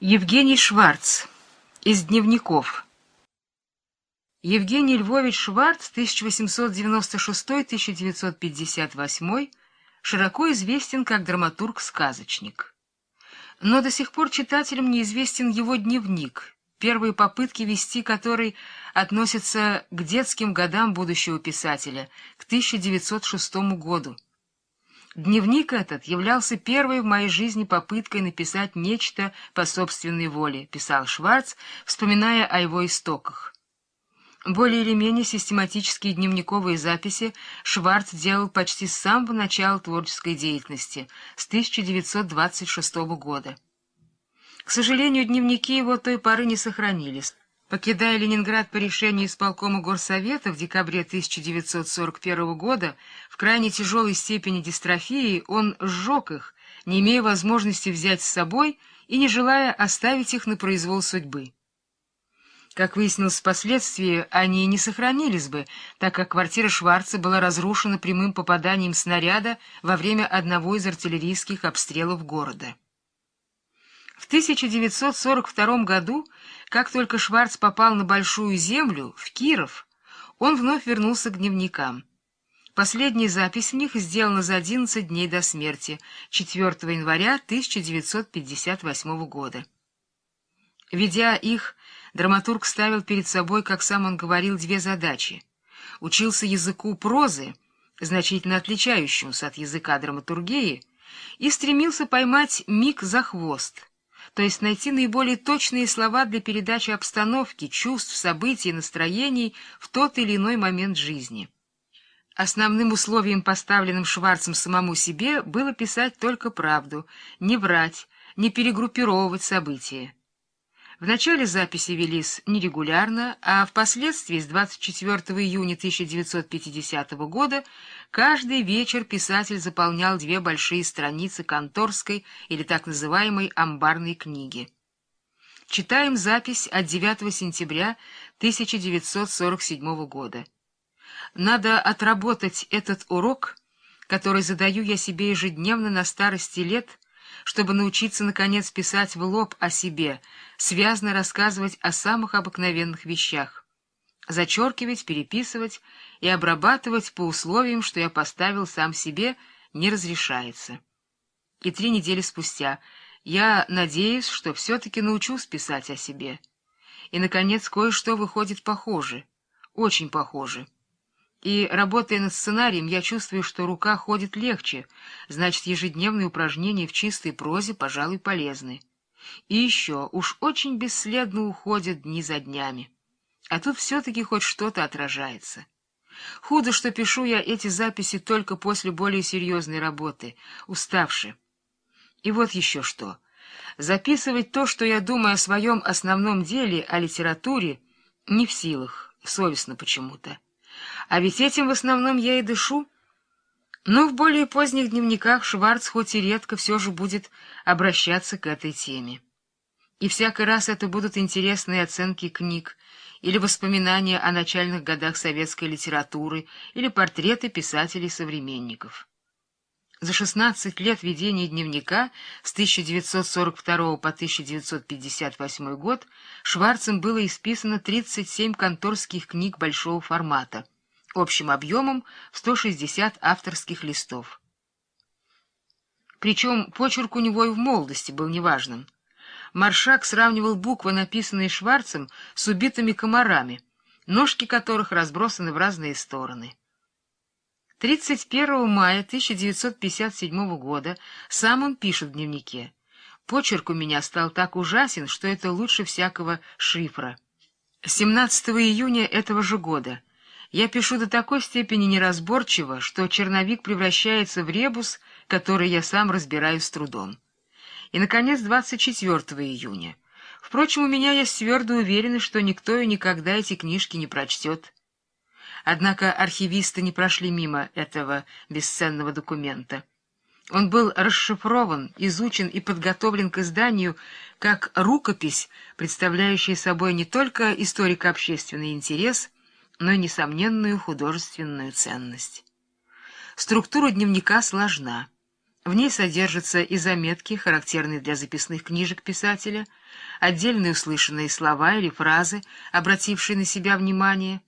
Евгений Шварц. Из дневников. Евгений Львович Шварц, 1896-1958, широко известен как драматург-сказочник. Но до сих пор читателям неизвестен его дневник, первые попытки вести который относятся к детским годам будущего писателя, к 1906 году. Дневник этот являлся первой в моей жизни попыткой написать нечто по собственной воле, писал Шварц, вспоминая о его истоках. Более или менее систематические дневниковые записи Шварц делал почти с самого начала творческой деятельности, с 1926 года. К сожалению, дневники его той поры не сохранились. Покидая Ленинград по решению исполкома Горсовета в декабре 1941 года, в крайне тяжелой степени дистрофии он сжег их, не имея возможности взять с собой и не желая оставить их на произвол судьбы. Как выяснилось впоследствии, они не сохранились бы, так как квартира Шварца была разрушена прямым попаданием снаряда во время одного из артиллерийских обстрелов города. В 1942 году, как только Шварц попал на Большую Землю, в Киров, он вновь вернулся к дневникам. Последняя запись в них сделана за 11 дней до смерти, 4 января 1958 года. Ведя их, драматург ставил перед собой, как сам он говорил, две задачи. Учился языку прозы, значительно отличающемуся от языка драматургии, и стремился поймать миг за хвост — то есть найти наиболее точные слова для передачи обстановки, чувств, событий, настроений в тот или иной момент жизни. Основным условием, поставленным Шварцем самому себе, было писать только правду, не врать, не перегруппировывать события. В начале записи велись нерегулярно, а впоследствии с 24 июня 1950 года каждый вечер писатель заполнял две большие страницы конторской или так называемой амбарной книги. Читаем запись от 9 сентября 1947 года. Надо отработать этот урок, который задаю я себе ежедневно на старости лет, чтобы научиться, наконец, писать в лоб о себе — связно рассказывать о самых обыкновенных вещах, зачеркивать, переписывать и обрабатывать по условиям, что я поставил сам себе, не разрешается. И три недели спустя я надеюсь, что все-таки научусь писать о себе. И, наконец, кое-что выходит похоже, очень похоже. И, работая над сценарием, я чувствую, что рука ходит легче, значит, ежедневные упражнения в чистой прозе, пожалуй, полезны. И еще, уж очень бесследно уходят дни за днями. А тут все-таки хоть что-то отражается. Худо, что пишу я эти записи только после более серьезной работы, уставши. И вот еще что. Записывать то, что я думаю о своем основном деле, о литературе, не в силах, совестно почему-то. А ведь этим в основном я и дышу. Но в более поздних дневниках Шварц хоть и редко все же будет обращаться к этой теме. И всякий раз это будут интересные оценки книг, или воспоминания о начальных годах советской литературы, или портреты писателей-современников. За 16 лет ведения дневника с 1942 по 1958 год Шварцем было исписано 37 конторских книг большого формата, общим объемом 160 авторских листов. Причем почерк у него и в молодости был неважным. Маршак сравнивал буквы, написанные Шварцем, с убитыми комарами, ножки которых разбросаны в разные стороны. 31 мая 1957 года сам он пишет в дневнике. «Почерк у меня стал так ужасен, что это лучше всякого шифра». 17 июня этого же года я пишу до такой степени неразборчиво, что черновик превращается в ребус — который я сам разбираю с трудом. И, наконец, 24 июня. Впрочем, у меня есть твердо уверенность, что никто и никогда эти книжки не прочтет. Однако архивисты не прошли мимо этого бесценного документа. Он был расшифрован, изучен и подготовлен к изданию как рукопись, представляющая собой не только историко-общественный интерес, но и несомненную художественную ценность. Структура дневника сложна. В ней содержатся и заметки, характерные для записных книжек писателя, отдельные услышанные слова или фразы, обратившие на себя внимание,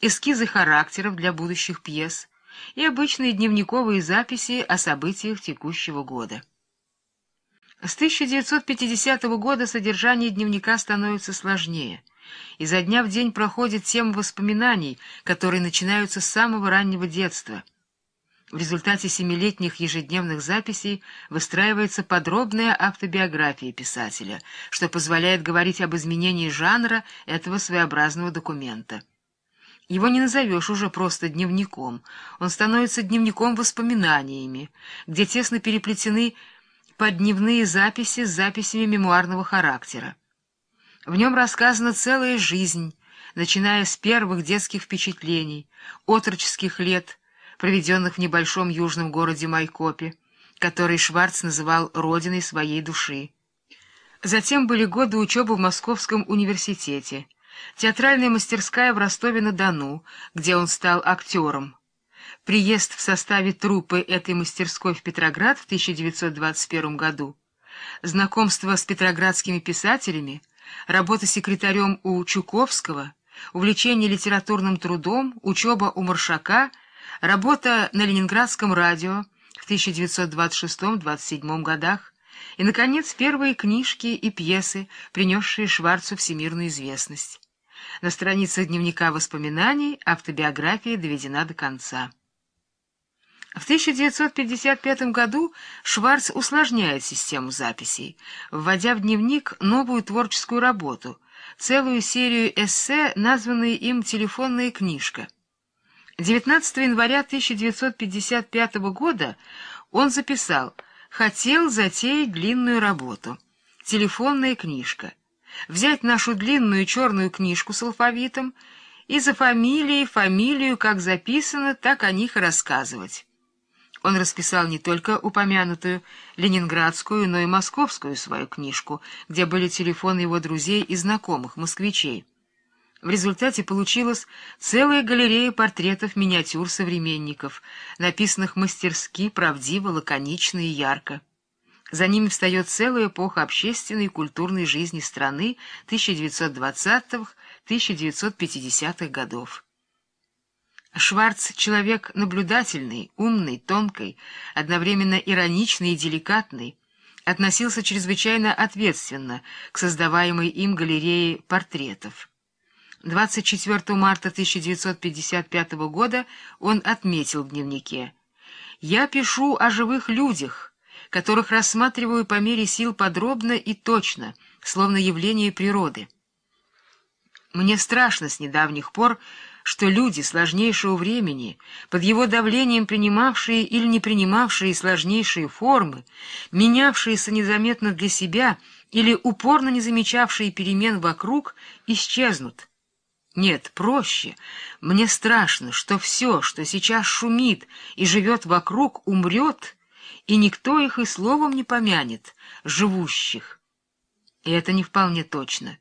эскизы характеров для будущих пьес и обычные дневниковые записи о событиях текущего года. С 1950 года содержание дневника становится сложнее. и за дня в день проходит тема воспоминаний, которые начинаются с самого раннего детства — в результате семилетних ежедневных записей выстраивается подробная автобиография писателя, что позволяет говорить об изменении жанра этого своеобразного документа. Его не назовешь уже просто дневником, он становится дневником воспоминаниями, где тесно переплетены подневные записи с записями мемуарного характера. В нем рассказана целая жизнь, начиная с первых детских впечатлений, отроческих лет, проведенных в небольшом южном городе Майкопе, который Шварц называл «родиной своей души». Затем были годы учебы в Московском университете, театральная мастерская в Ростове-на-Дону, где он стал актером. Приезд в составе труппы этой мастерской в Петроград в 1921 году, знакомство с петроградскими писателями, работа секретарем у Чуковского, увлечение литературным трудом, учеба у Маршака — работа на Ленинградском радио в 1926-27 годах и, наконец, первые книжки и пьесы, принесшие Шварцу всемирную известность. На страницах дневника воспоминаний автобиография доведена до конца. В 1955 году Шварц усложняет систему записей, вводя в дневник новую творческую работу, целую серию эссе, названные им «Телефонная книжка». 19 января 1955 года он записал «Хотел затеять длинную работу. Телефонная книжка. Взять нашу длинную черную книжку с алфавитом и за фамилией, фамилию, как записано, так о них рассказывать». Он расписал не только упомянутую ленинградскую, но и московскую свою книжку, где были телефоны его друзей и знакомых, москвичей. В результате получилась целая галерея портретов миниатюр современников, написанных мастерски, правдиво, лаконично и ярко. За ними встает целая эпоха общественной и культурной жизни страны 1920-1950-х годов. Шварц — человек наблюдательный, умный, тонкий, одновременно ироничный и деликатный, относился чрезвычайно ответственно к создаваемой им галерее портретов. 24 марта 1955 года он отметил в дневнике «Я пишу о живых людях, которых рассматриваю по мере сил подробно и точно, словно явление природы. Мне страшно с недавних пор, что люди сложнейшего времени, под его давлением принимавшие или не принимавшие сложнейшие формы, менявшиеся незаметно для себя или упорно не замечавшие перемен вокруг, исчезнут нет, проще. Мне страшно, что все, что сейчас шумит и живет вокруг, умрет, и никто их и словом не помянет, живущих. И это не вполне точно.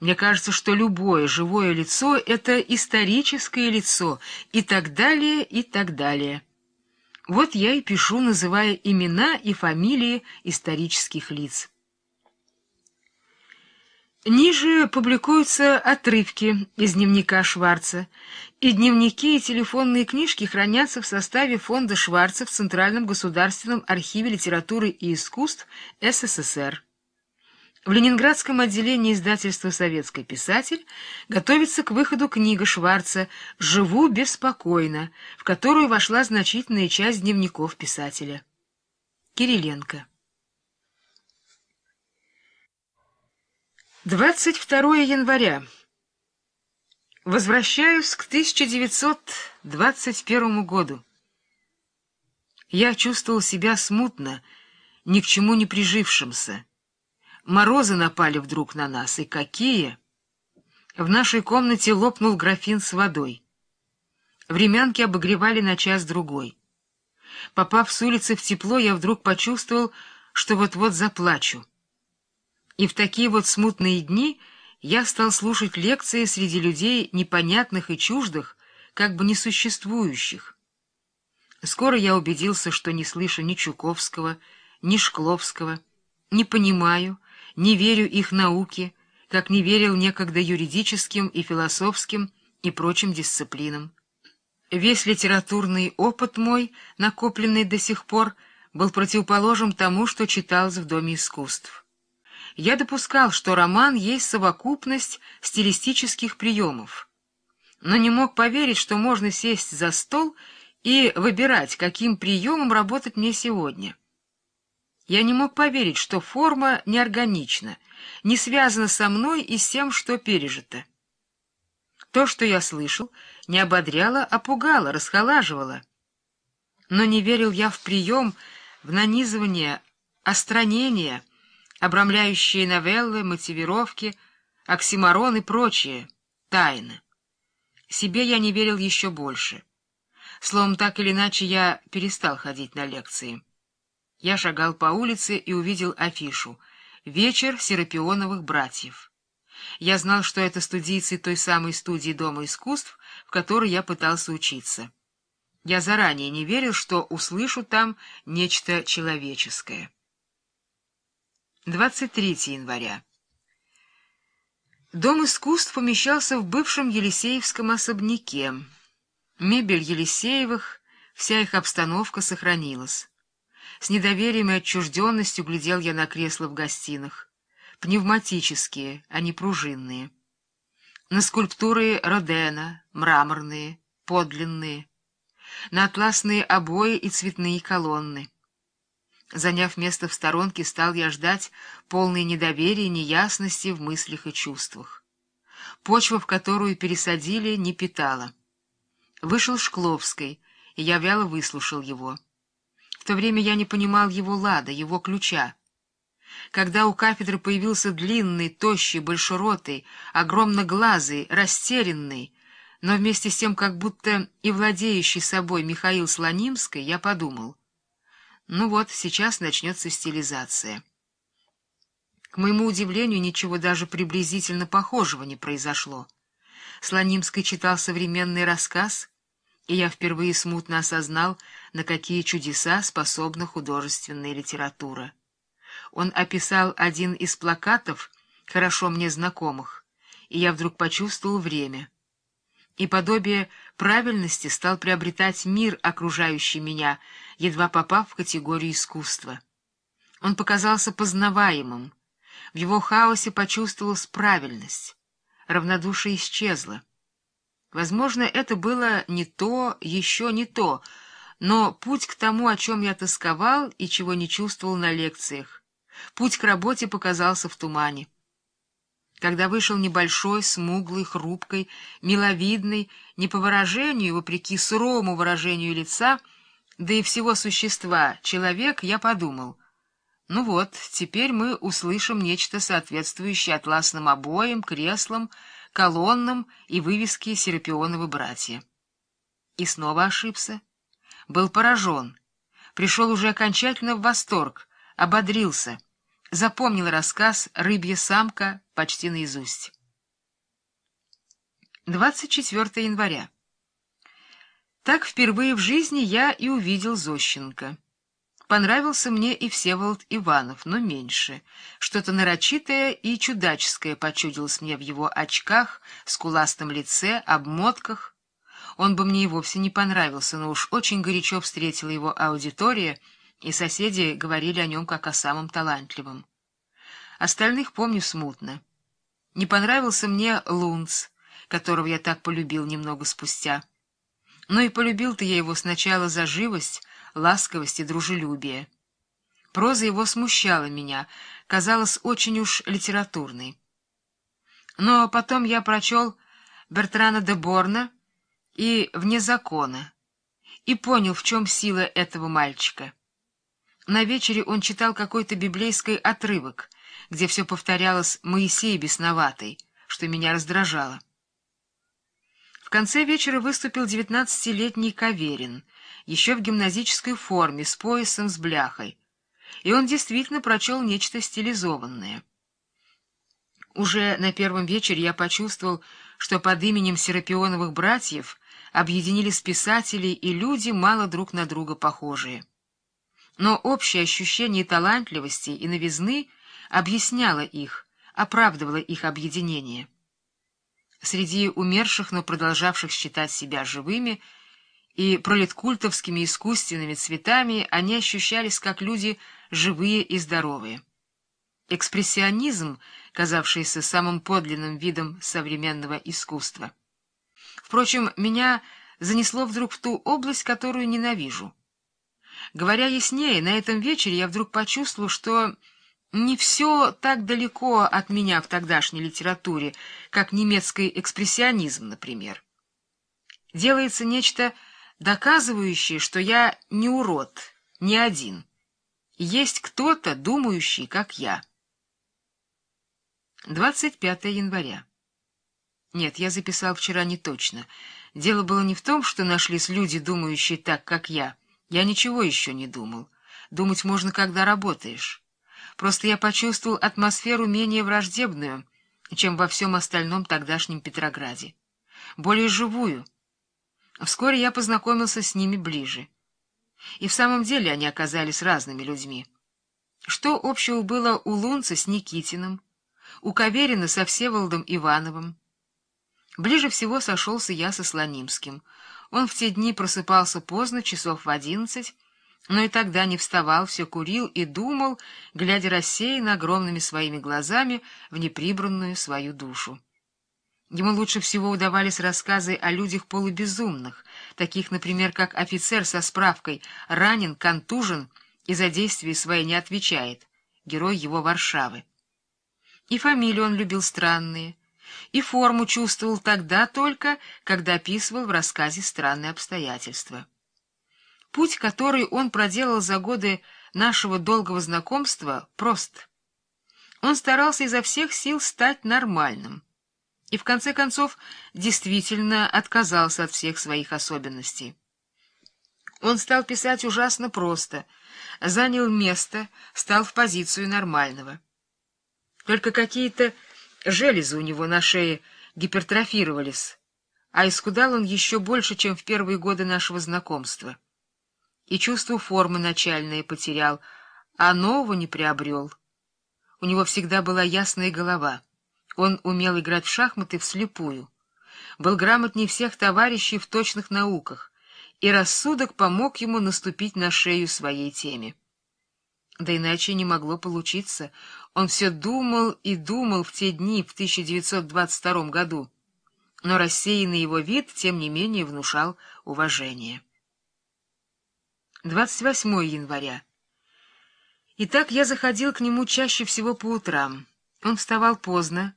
Мне кажется, что любое живое лицо — это историческое лицо, и так далее, и так далее. Вот я и пишу, называя имена и фамилии исторических лиц. Ниже публикуются отрывки из дневника Шварца, и дневники и телефонные книжки хранятся в составе фонда Шварца в Центральном государственном архиве литературы и искусств СССР. В Ленинградском отделении издательства «Советский писатель» готовится к выходу книга Шварца «Живу беспокойно», в которую вошла значительная часть дневников писателя. Кириленко 22 января. Возвращаюсь к 1921 году. Я чувствовал себя смутно, ни к чему не прижившимся. Морозы напали вдруг на нас, и какие! В нашей комнате лопнул графин с водой. Времянки обогревали на час-другой. Попав с улицы в тепло, я вдруг почувствовал, что вот-вот заплачу. И в такие вот смутные дни я стал слушать лекции среди людей непонятных и чуждых, как бы несуществующих. Скоро я убедился, что не слышу ни Чуковского, ни Шкловского, не понимаю, не верю их науке, как не верил некогда юридическим и философским и прочим дисциплинам. Весь литературный опыт мой, накопленный до сих пор, был противоположен тому, что читалось в Доме искусств я допускал, что роман есть совокупность стилистических приемов, но не мог поверить, что можно сесть за стол и выбирать, каким приемом работать мне сегодня. Я не мог поверить, что форма неорганична, не связана со мной и с тем, что пережито. То, что я слышал, не ободряло, а пугало, расхолаживало. Но не верил я в прием, в нанизывание, остранение — обрамляющие новеллы, мотивировки, оксиморон и прочие тайны. Себе я не верил еще больше. Словом, так или иначе, я перестал ходить на лекции. Я шагал по улице и увидел афишу «Вечер Серапионовых братьев». Я знал, что это студийцы той самой студии Дома искусств, в которой я пытался учиться. Я заранее не верил, что услышу там нечто человеческое. 23 января. Дом искусств помещался в бывшем Елисеевском особняке. Мебель Елисеевых, вся их обстановка сохранилась. С недоверием и отчужденностью глядел я на кресла в гостинах. Пневматические, а не пружинные. На скульптуры Родена, мраморные, подлинные. На атласные обои и цветные колонны. Заняв место в сторонке, стал я ждать полной недоверия и неясности в мыслях и чувствах. Почва, в которую пересадили, не питала. Вышел Шкловский, и я вяло выслушал его. В то время я не понимал его лада, его ключа. Когда у кафедры появился длинный, тощий, большеротый, огромноглазый, растерянный, но вместе с тем как будто и владеющий собой Михаил Слонимский, я подумал, ну вот, сейчас начнется стилизация. К моему удивлению, ничего даже приблизительно похожего не произошло. Слонимский читал современный рассказ, и я впервые смутно осознал, на какие чудеса способна художественная литература. Он описал один из плакатов, хорошо мне знакомых, и я вдруг почувствовал время и подобие правильности стал приобретать мир, окружающий меня, едва попав в категорию искусства. Он показался познаваемым. В его хаосе почувствовалась правильность. Равнодушие исчезло. Возможно, это было не то, еще не то, но путь к тому, о чем я тосковал и чего не чувствовал на лекциях. Путь к работе показался в тумане когда вышел небольшой, смуглый, хрупкой, миловидный, не по выражению, вопреки сурому выражению лица, да и всего существа, человек, я подумал. Ну вот, теперь мы услышим нечто соответствующее атласным обоям, креслам, колоннам и вывеске «Серапионовы братья». И снова ошибся. Был поражен. Пришел уже окончательно в восторг, ободрился — запомнил рассказ «Рыбья самка» почти наизусть. 24 января. Так впервые в жизни я и увидел Зощенко. Понравился мне и Всеволод Иванов, но меньше. Что-то нарочитое и чудаческое почудилось мне в его очках, скуластом лице, обмотках. Он бы мне и вовсе не понравился, но уж очень горячо встретила его аудитория — и соседи говорили о нем как о самом талантливом. Остальных помню смутно. Не понравился мне Лунц, которого я так полюбил немного спустя. Но ну и полюбил-то я его сначала за живость, ласковость и дружелюбие. Проза его смущала меня, казалась очень уж литературной. Но потом я прочел Бертрана де Борна и «Вне закона» и понял, в чем сила этого мальчика. На вечере он читал какой-то библейский отрывок, где все повторялось «Моисей бесноватый», что меня раздражало. В конце вечера выступил девятнадцатилетний Каверин, еще в гимназической форме, с поясом, с бляхой. И он действительно прочел нечто стилизованное. Уже на первом вечере я почувствовал, что под именем Серапионовых братьев объединились писатели и люди, мало друг на друга похожие. Но общее ощущение талантливости и новизны объясняло их, оправдывало их объединение. Среди умерших, но продолжавших считать себя живыми и пролеткультовскими искусственными цветами, они ощущались как люди живые и здоровые. Экспрессионизм, казавшийся самым подлинным видом современного искусства. Впрочем, меня занесло вдруг в ту область, которую ненавижу — Говоря яснее, на этом вечере я вдруг почувствовал, что не все так далеко от меня в тогдашней литературе, как немецкий экспрессионизм, например. Делается нечто доказывающее, что я не урод, не один. Есть кто-то, думающий, как я. 25 января. Нет, я записал вчера не точно. Дело было не в том, что нашлись люди, думающие так, как я, я ничего еще не думал. Думать можно, когда работаешь. Просто я почувствовал атмосферу менее враждебную, чем во всем остальном тогдашнем Петрограде. Более живую. Вскоре я познакомился с ними ближе. И в самом деле они оказались разными людьми. Что общего было у Лунца с Никитиным, у Каверина со Всеволодом Ивановым? Ближе всего сошелся я со Слонимским — он в те дни просыпался поздно, часов в одиннадцать, но и тогда не вставал, все курил и думал, глядя рассеянно огромными своими глазами в неприбранную свою душу. Ему лучше всего удавались рассказы о людях полубезумных, таких, например, как офицер со справкой «ранен, контужен» и за действия свои не отвечает, герой его Варшавы. И фамилии он любил странные, и форму чувствовал тогда только, когда описывал в рассказе странные обстоятельства. Путь, который он проделал за годы нашего долгого знакомства, прост. Он старался изо всех сил стать нормальным и, в конце концов, действительно отказался от всех своих особенностей. Он стал писать ужасно просто, занял место, стал в позицию нормального. Только какие-то Железы у него на шее гипертрофировались, а искудал он еще больше, чем в первые годы нашего знакомства. И чувство формы начальное потерял, а нового не приобрел. У него всегда была ясная голова. Он умел играть в шахматы вслепую. Был грамотнее всех товарищей в точных науках, и рассудок помог ему наступить на шею своей теме. Да иначе не могло получиться. Он все думал и думал в те дни, в 1922 году. Но рассеянный его вид, тем не менее, внушал уважение. 28 января. Итак, я заходил к нему чаще всего по утрам. Он вставал поздно.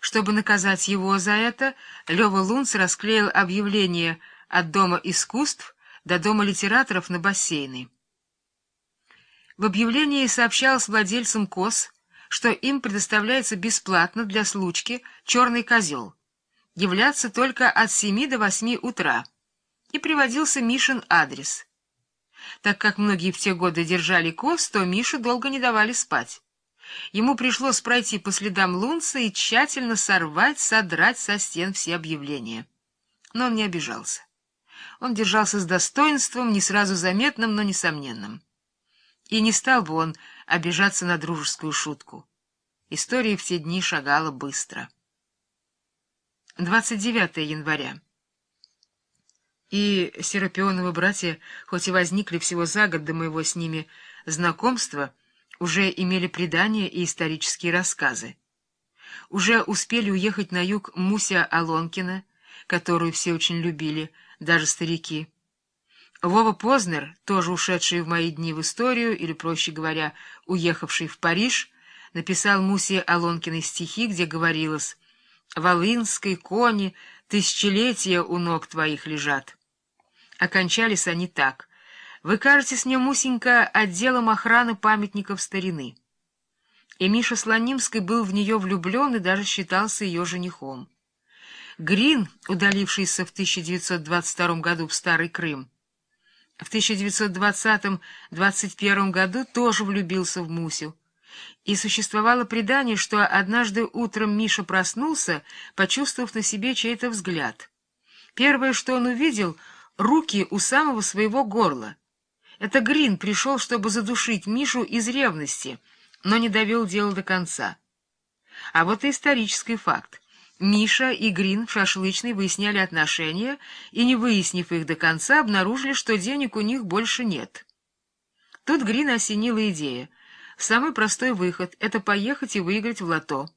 Чтобы наказать его за это, Лева Лунц расклеил объявление «От дома искусств до дома литераторов на бассейны». В объявлении сообщалось владельцам коз, что им предоставляется бесплатно для случки черный козел, являться только от 7 до 8 утра, и приводился Мишин адрес. Так как многие в те годы держали коз, то Мишу долго не давали спать. Ему пришлось пройти по следам Лунца и тщательно сорвать, содрать со стен все объявления. Но он не обижался. Он держался с достоинством, не сразу заметным, но несомненным. И не стал бы он обижаться на дружескую шутку. История в те дни шагала быстро. 29 января. И Серапионовы братья, хоть и возникли всего за год до моего с ними знакомства, уже имели предания и исторические рассказы. Уже успели уехать на юг Муся Алонкина, которую все очень любили, даже старики, Вова Познер, тоже ушедший в мои дни в историю, или, проще говоря, уехавший в Париж, написал Мусе Алонкиной стихи, где говорилось «Волынской кони тысячелетия у ног твоих лежат». Окончались они так. «Вы кажетесь мне, Мусенька, отделом охраны памятников старины». И Миша Слонимский был в нее влюблен и даже считался ее женихом. Грин, удалившийся в 1922 году в Старый Крым, в 1920-21 году тоже влюбился в Мусю. И существовало предание, что однажды утром Миша проснулся, почувствовав на себе чей-то взгляд. Первое, что он увидел — руки у самого своего горла. Это Грин пришел, чтобы задушить Мишу из ревности, но не довел дело до конца. А вот и исторический факт. Миша и Грин в шашлычной выясняли отношения и, не выяснив их до конца, обнаружили, что денег у них больше нет. Тут Грин осенила идея. Самый простой выход — это поехать и выиграть в лото.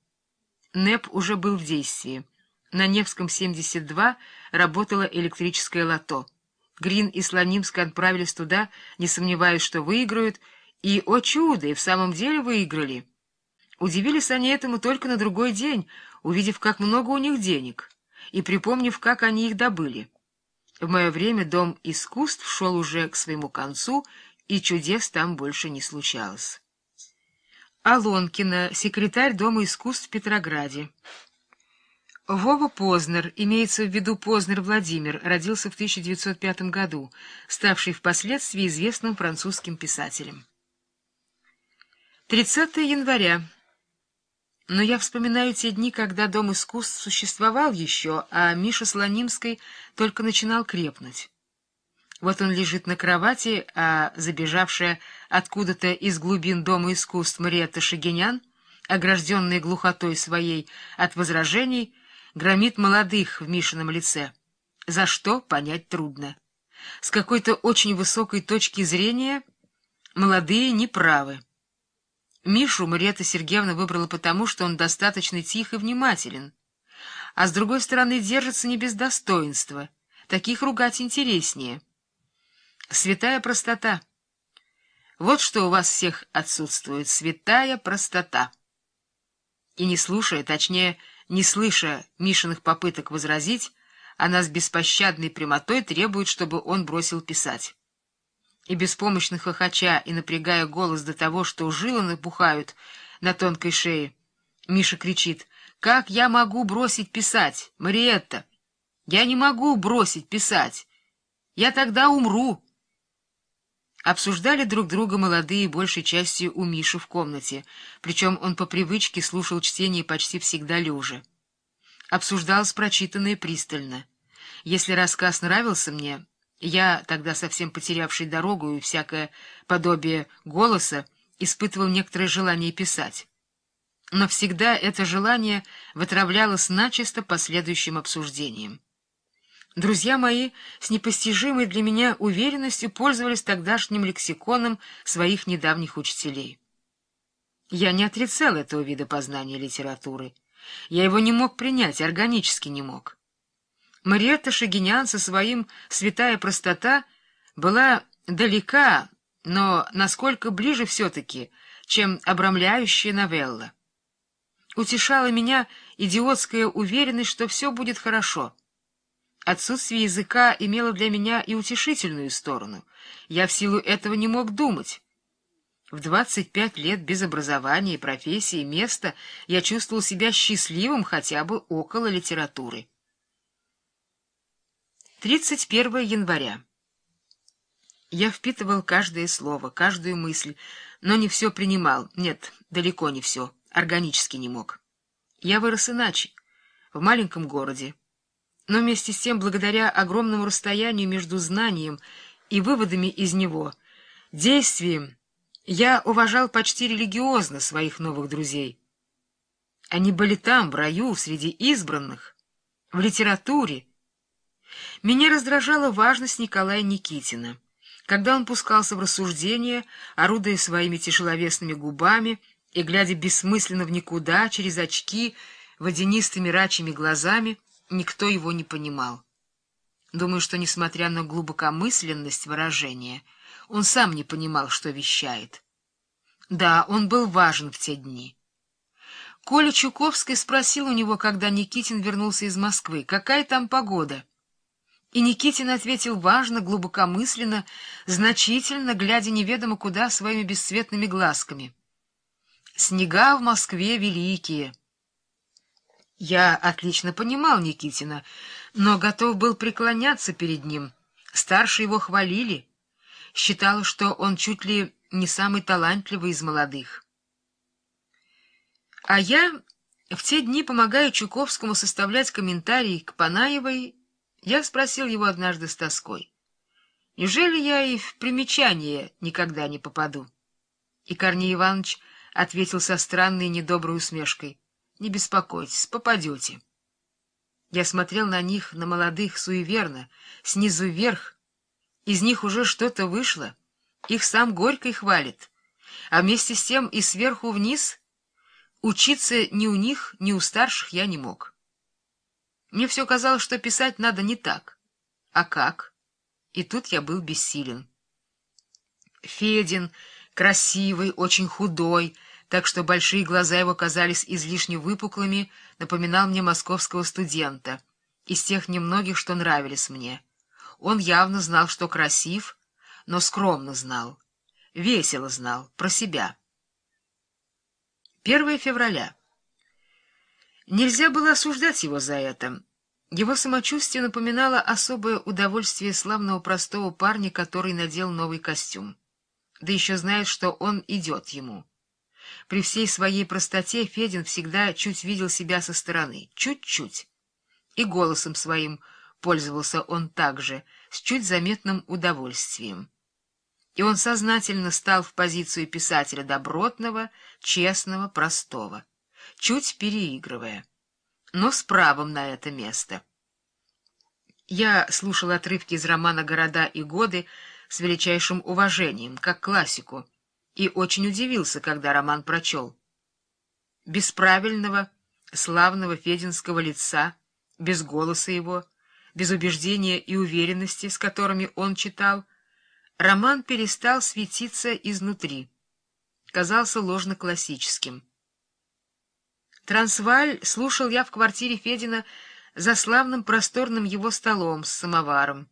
НЭП уже был в действии. На Невском, 72, работало электрическое лото. Грин и Слонимск отправились туда, не сомневаясь, что выиграют, и, о чудо, и в самом деле выиграли. Удивились они этому только на другой день — увидев, как много у них денег, и припомнив, как они их добыли. В мое время дом искусств шел уже к своему концу, и чудес там больше не случалось. Алонкина, секретарь Дома искусств в Петрограде. Вова Познер, имеется в виду Познер Владимир, родился в 1905 году, ставший впоследствии известным французским писателем. 30 января но я вспоминаю те дни, когда Дом искусств существовал еще, а Миша Слонимский только начинал крепнуть. Вот он лежит на кровати, а забежавшая откуда-то из глубин Дома искусств Мариетта Шагинян, огражденная глухотой своей от возражений, громит молодых в Мишином лице. За что, понять трудно. С какой-то очень высокой точки зрения молодые неправы. Мишу Мариетта Сергеевна выбрала потому, что он достаточно тих и внимателен. А с другой стороны, держится не без достоинства. Таких ругать интереснее. Святая простота. Вот что у вас всех отсутствует. Святая простота. И не слушая, точнее, не слыша Мишиных попыток возразить, она с беспощадной прямотой требует, чтобы он бросил писать и беспомощно хохоча и напрягая голос до того, что жилы напухают на тонкой шее. Миша кричит «Как я могу бросить писать, Мариетта? Я не могу бросить писать. Я тогда умру». Обсуждали друг друга молодые большей частью у Миши в комнате, причем он по привычке слушал чтение почти всегда лежа. Обсуждалось прочитанное пристально. Если рассказ нравился мне, я, тогда совсем потерявший дорогу и всякое подобие голоса, испытывал некоторое желание писать. Но всегда это желание вытравлялось начисто последующим обсуждением. Друзья мои с непостижимой для меня уверенностью пользовались тогдашним лексиконом своих недавних учителей. Я не отрицал этого вида познания литературы. Я его не мог принять, органически не мог. Мариетта Шагинян со своим «святая простота» была далека, но насколько ближе все-таки, чем обрамляющая новелла. Утешала меня идиотская уверенность, что все будет хорошо. Отсутствие языка имело для меня и утешительную сторону. Я в силу этого не мог думать. В 25 лет без образования, профессии, места я чувствовал себя счастливым хотя бы около литературы. 31 января. Я впитывал каждое слово, каждую мысль, но не все принимал. Нет, далеко не все. Органически не мог. Я вырос иначе, в маленьком городе. Но вместе с тем, благодаря огромному расстоянию между знанием и выводами из него, действием, я уважал почти религиозно своих новых друзей. Они были там, в раю, среди избранных, в литературе, меня раздражала важность Николая Никитина. Когда он пускался в рассуждения, орудуя своими тяжеловесными губами и глядя бессмысленно в никуда, через очки, водянистыми рачьими глазами, никто его не понимал. Думаю, что, несмотря на глубокомысленность выражения, он сам не понимал, что вещает. Да, он был важен в те дни. Коля Чуковский спросил у него, когда Никитин вернулся из Москвы, какая там погода — и Никитин ответил важно, глубокомысленно, значительно, глядя неведомо куда своими бесцветными глазками. «Снега в Москве великие». Я отлично понимал Никитина, но готов был преклоняться перед ним. Старше его хвалили. Считал, что он чуть ли не самый талантливый из молодых. А я в те дни помогаю Чуковскому составлять комментарии к Панаевой я спросил его однажды с тоской. «Неужели я и в примечание никогда не попаду?» И Корней Иванович ответил со странной недоброй усмешкой. «Не беспокойтесь, попадете». Я смотрел на них, на молодых, суеверно, снизу вверх. Из них уже что-то вышло. Их сам Горький хвалит. А вместе с тем и сверху вниз. Учиться ни у них, ни у старших я не мог. Мне все казалось, что писать надо не так. А как? И тут я был бессилен. Федин, красивый, очень худой, так что большие глаза его казались излишне выпуклыми, напоминал мне московского студента, из тех немногих, что нравились мне. Он явно знал, что красив, но скромно знал, весело знал, про себя. 1 февраля. Нельзя было осуждать его за это. Его самочувствие напоминало особое удовольствие славного простого парня, который надел новый костюм. Да еще знает, что он идет ему. При всей своей простоте Федин всегда чуть видел себя со стороны, чуть-чуть. И голосом своим пользовался он также, с чуть заметным удовольствием. И он сознательно стал в позицию писателя добротного, честного, простого, чуть переигрывая но с правом на это место. Я слушал отрывки из романа «Города и годы» с величайшим уважением, как классику, и очень удивился, когда роман прочел. Без правильного, славного фединского лица, без голоса его, без убеждения и уверенности, с которыми он читал, роман перестал светиться изнутри, казался ложно-классическим. Трансваль слушал я в квартире Федина за славным просторным его столом с самоваром.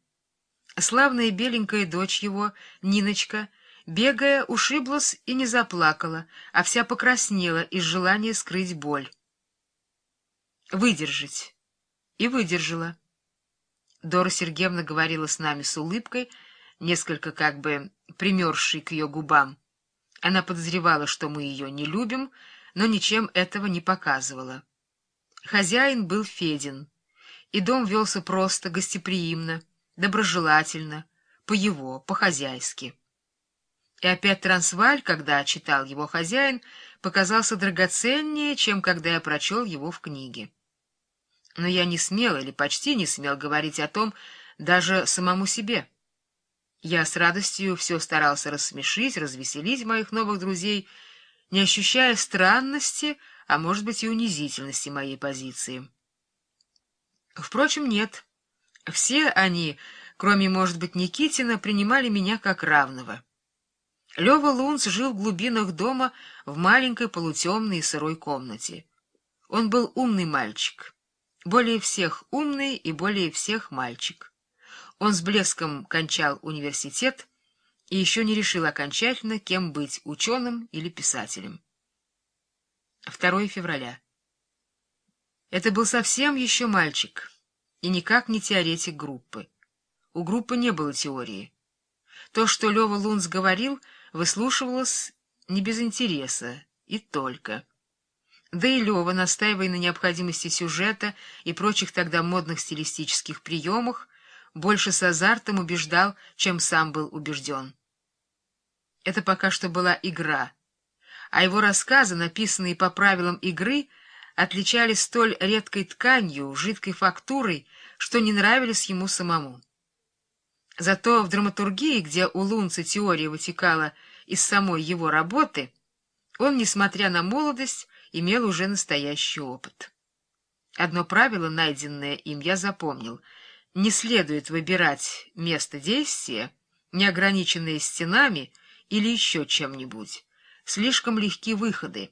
Славная беленькая дочь его, Ниночка, бегая, ушиблась и не заплакала, а вся покраснела из желания скрыть боль. Выдержать. И выдержала. Дора Сергеевна говорила с нами с улыбкой, несколько как бы примерзшей к ее губам. Она подозревала, что мы ее не любим, но ничем этого не показывала. Хозяин был Федин, и дом велся просто, гостеприимно, доброжелательно, по его, по-хозяйски. И опять трансваль, когда читал его хозяин, показался драгоценнее, чем когда я прочел его в книге. Но я не смел или почти не смел говорить о том даже самому себе. Я с радостью все старался рассмешить, развеселить моих новых друзей — не ощущая странности, а может быть и унизительности моей позиции. Впрочем, нет. Все они, кроме, может быть, Никитина, принимали меня как равного. Лёва Лунц жил в глубинах дома в маленькой полутемной и сырой комнате. Он был умный мальчик. Более всех умный и более всех мальчик. Он с блеском кончал университет, и еще не решил окончательно, кем быть — ученым или писателем. 2 февраля. Это был совсем еще мальчик, и никак не теоретик группы. У группы не было теории. То, что Лева Лунц говорил, выслушивалось не без интереса, и только. Да и Лева, настаивая на необходимости сюжета и прочих тогда модных стилистических приемах, больше с азартом убеждал, чем сам был убежден. Это пока что была игра, а его рассказы, написанные по правилам игры, отличались столь редкой тканью, жидкой фактурой, что не нравились ему самому. Зато в драматургии, где у Лунца теория вытекала из самой его работы, он, несмотря на молодость, имел уже настоящий опыт. Одно правило, найденное им, я запомнил — не следует выбирать место действия, неограниченные стенами или еще чем-нибудь. Слишком легки выходы.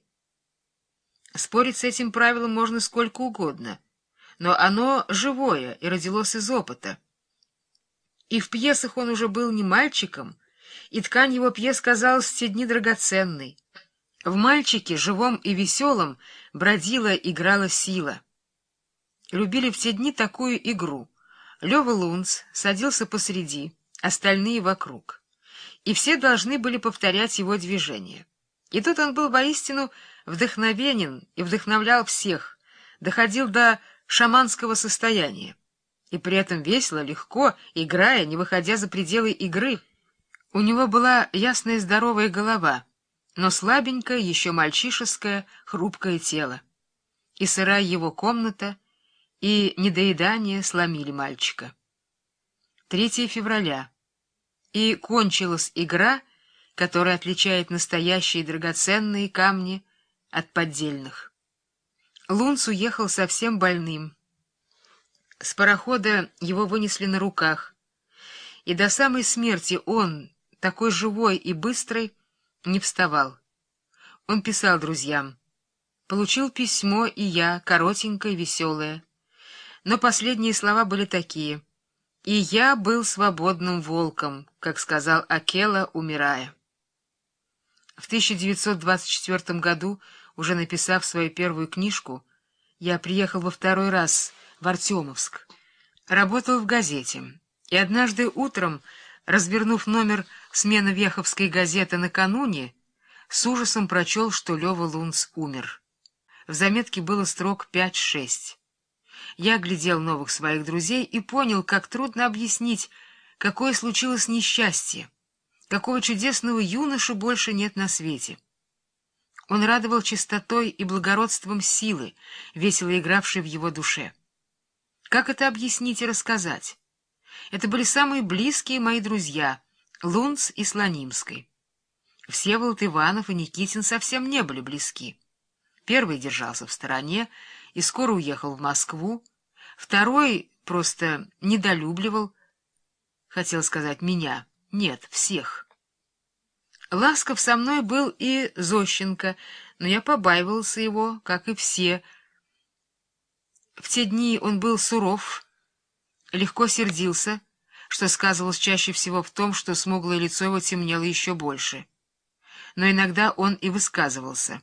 Спорить с этим правилом можно сколько угодно, но оно живое и родилось из опыта. И в пьесах он уже был не мальчиком, и ткань его пьес казалась в те дни драгоценной. В мальчике, живом и веселом, бродила, играла сила. Любили в те дни такую игру — Лева Лунц садился посреди, остальные вокруг. И все должны были повторять его движения. И тут он был воистину вдохновенен и вдохновлял всех, доходил до шаманского состояния. И при этом весело, легко, играя, не выходя за пределы игры. У него была ясная здоровая голова, но слабенькое, еще мальчишеское, хрупкое тело. И сырая его комната — и недоедание сломили мальчика. 3 февраля. И кончилась игра, которая отличает настоящие драгоценные камни от поддельных. Лунц уехал совсем больным. С парохода его вынесли на руках. И до самой смерти он, такой живой и быстрый, не вставал. Он писал друзьям. Получил письмо и я, коротенькое, веселое но последние слова были такие. «И я был свободным волком», как сказал Акела, умирая. В 1924 году, уже написав свою первую книжку, я приехал во второй раз в Артемовск. Работал в газете, и однажды утром, развернув номер смены Веховской газеты накануне, с ужасом прочел, что Лева Лунц умер. В заметке было строк 5-6. Я глядел новых своих друзей и понял, как трудно объяснить, какое случилось несчастье, какого чудесного юношу больше нет на свете. Он радовал чистотой и благородством силы, весело игравшей в его душе. Как это объяснить и рассказать? Это были самые близкие мои друзья, Лунц и Слонимской. Всеволод Иванов и Никитин совсем не были близки. Первый держался в стороне, и скоро уехал в Москву. Второй просто недолюбливал, хотел сказать меня, нет, всех. Ласков со мной был и Зощенко, но я побаивался его, как и все. В те дни он был суров, легко сердился, что сказывалось чаще всего в том, что смуглое лицо его темнело еще больше. Но иногда он и высказывался.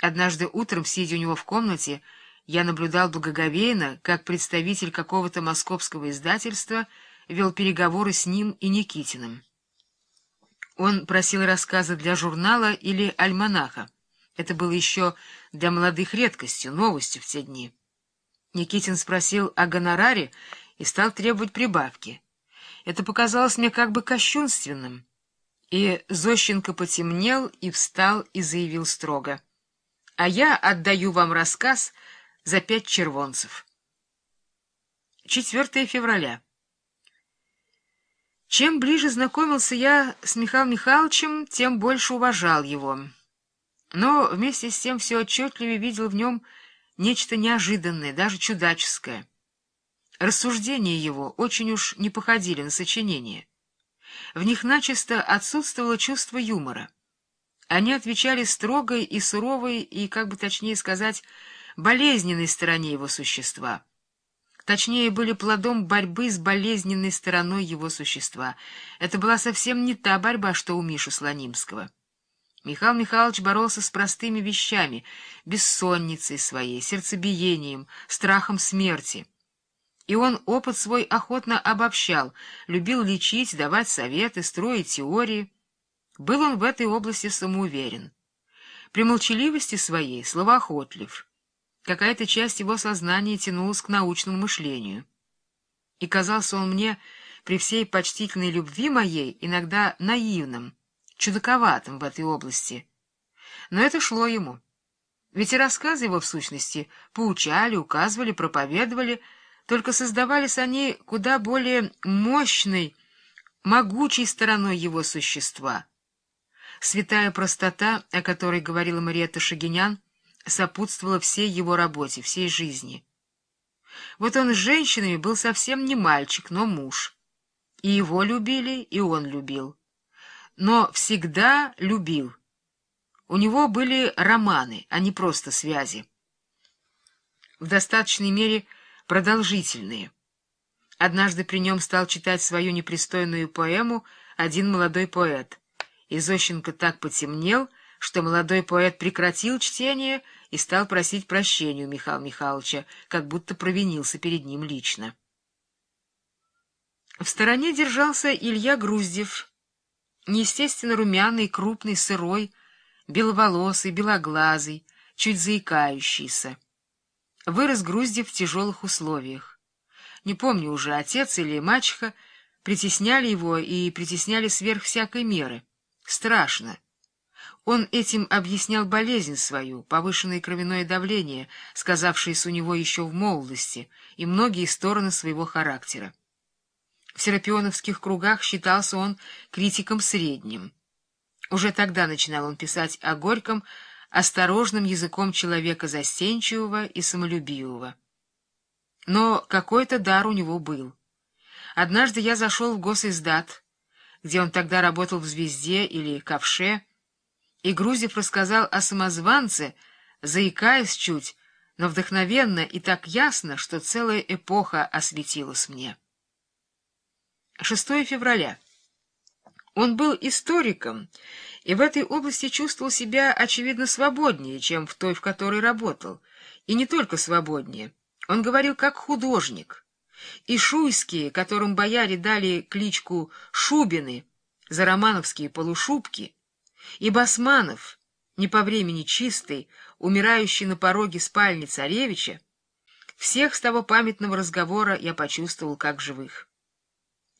Однажды утром, сидя у него в комнате, я наблюдал благоговейно, как представитель какого-то московского издательства вел переговоры с ним и Никитиным. Он просил рассказы для журнала или альманаха. Это было еще для молодых редкостью, новостью в те дни. Никитин спросил о гонораре и стал требовать прибавки. Это показалось мне как бы кощунственным. И Зощенко потемнел и встал и заявил строго. «А я отдаю вам рассказ», за пять червонцев. 4 февраля. Чем ближе знакомился я с Михаилом Михайловичем, тем больше уважал его. Но вместе с тем все отчетливее видел в нем нечто неожиданное, даже чудаческое. Рассуждения его очень уж не походили на сочинение. В них начисто отсутствовало чувство юмора. Они отвечали строгой и суровой, и, как бы точнее сказать, болезненной стороне его существа. Точнее, были плодом борьбы с болезненной стороной его существа. Это была совсем не та борьба, что у Миши Слонимского. Михаил Михайлович боролся с простыми вещами, бессонницей своей, сердцебиением, страхом смерти. И он опыт свой охотно обобщал, любил лечить, давать советы, строить теории. Был он в этой области самоуверен. При молчаливости своей словоохотлив — Какая-то часть его сознания тянулась к научному мышлению. И казался он мне, при всей почтительной любви моей, иногда наивным, чудаковатым в этой области. Но это шло ему. Ведь и рассказы его, в сущности, поучали, указывали, проповедовали, только создавались они куда более мощной, могучей стороной его существа. Святая простота, о которой говорила Мариетта Шагинян, сопутствовала всей его работе, всей жизни. Вот он с женщинами был совсем не мальчик, но муж. И его любили, и он любил. Но всегда любил. У него были романы, а не просто связи. В достаточной мере продолжительные. Однажды при нем стал читать свою непристойную поэму один молодой поэт. Изощенко так потемнел — что молодой поэт прекратил чтение и стал просить прощения у Михаила Михайловича, как будто провинился перед ним лично. В стороне держался Илья Груздев, неестественно румяный, крупный, сырой, беловолосый, белоглазый, чуть заикающийся. Вырос Груздев в тяжелых условиях. Не помню уже, отец или мачеха притесняли его и притесняли сверх всякой меры. Страшно. Он этим объяснял болезнь свою, повышенное кровяное давление, сказавшееся у него еще в молодости, и многие стороны своего характера. В серапионовских кругах считался он критиком средним. Уже тогда начинал он писать о Горьком осторожным языком человека застенчивого и самолюбивого. Но какой-то дар у него был. Однажды я зашел в госиздат, где он тогда работал в «Звезде» или «Ковше», и Грузев рассказал о самозванце, заикаясь чуть, но вдохновенно и так ясно, что целая эпоха осветилась мне. 6 февраля. Он был историком, и в этой области чувствовал себя, очевидно, свободнее, чем в той, в которой работал. И не только свободнее. Он говорил как художник. И шуйские, которым бояре дали кличку «шубины», за романовские полушубки — и Басманов, не по времени чистый, умирающий на пороге спальни царевича, всех с того памятного разговора я почувствовал как живых.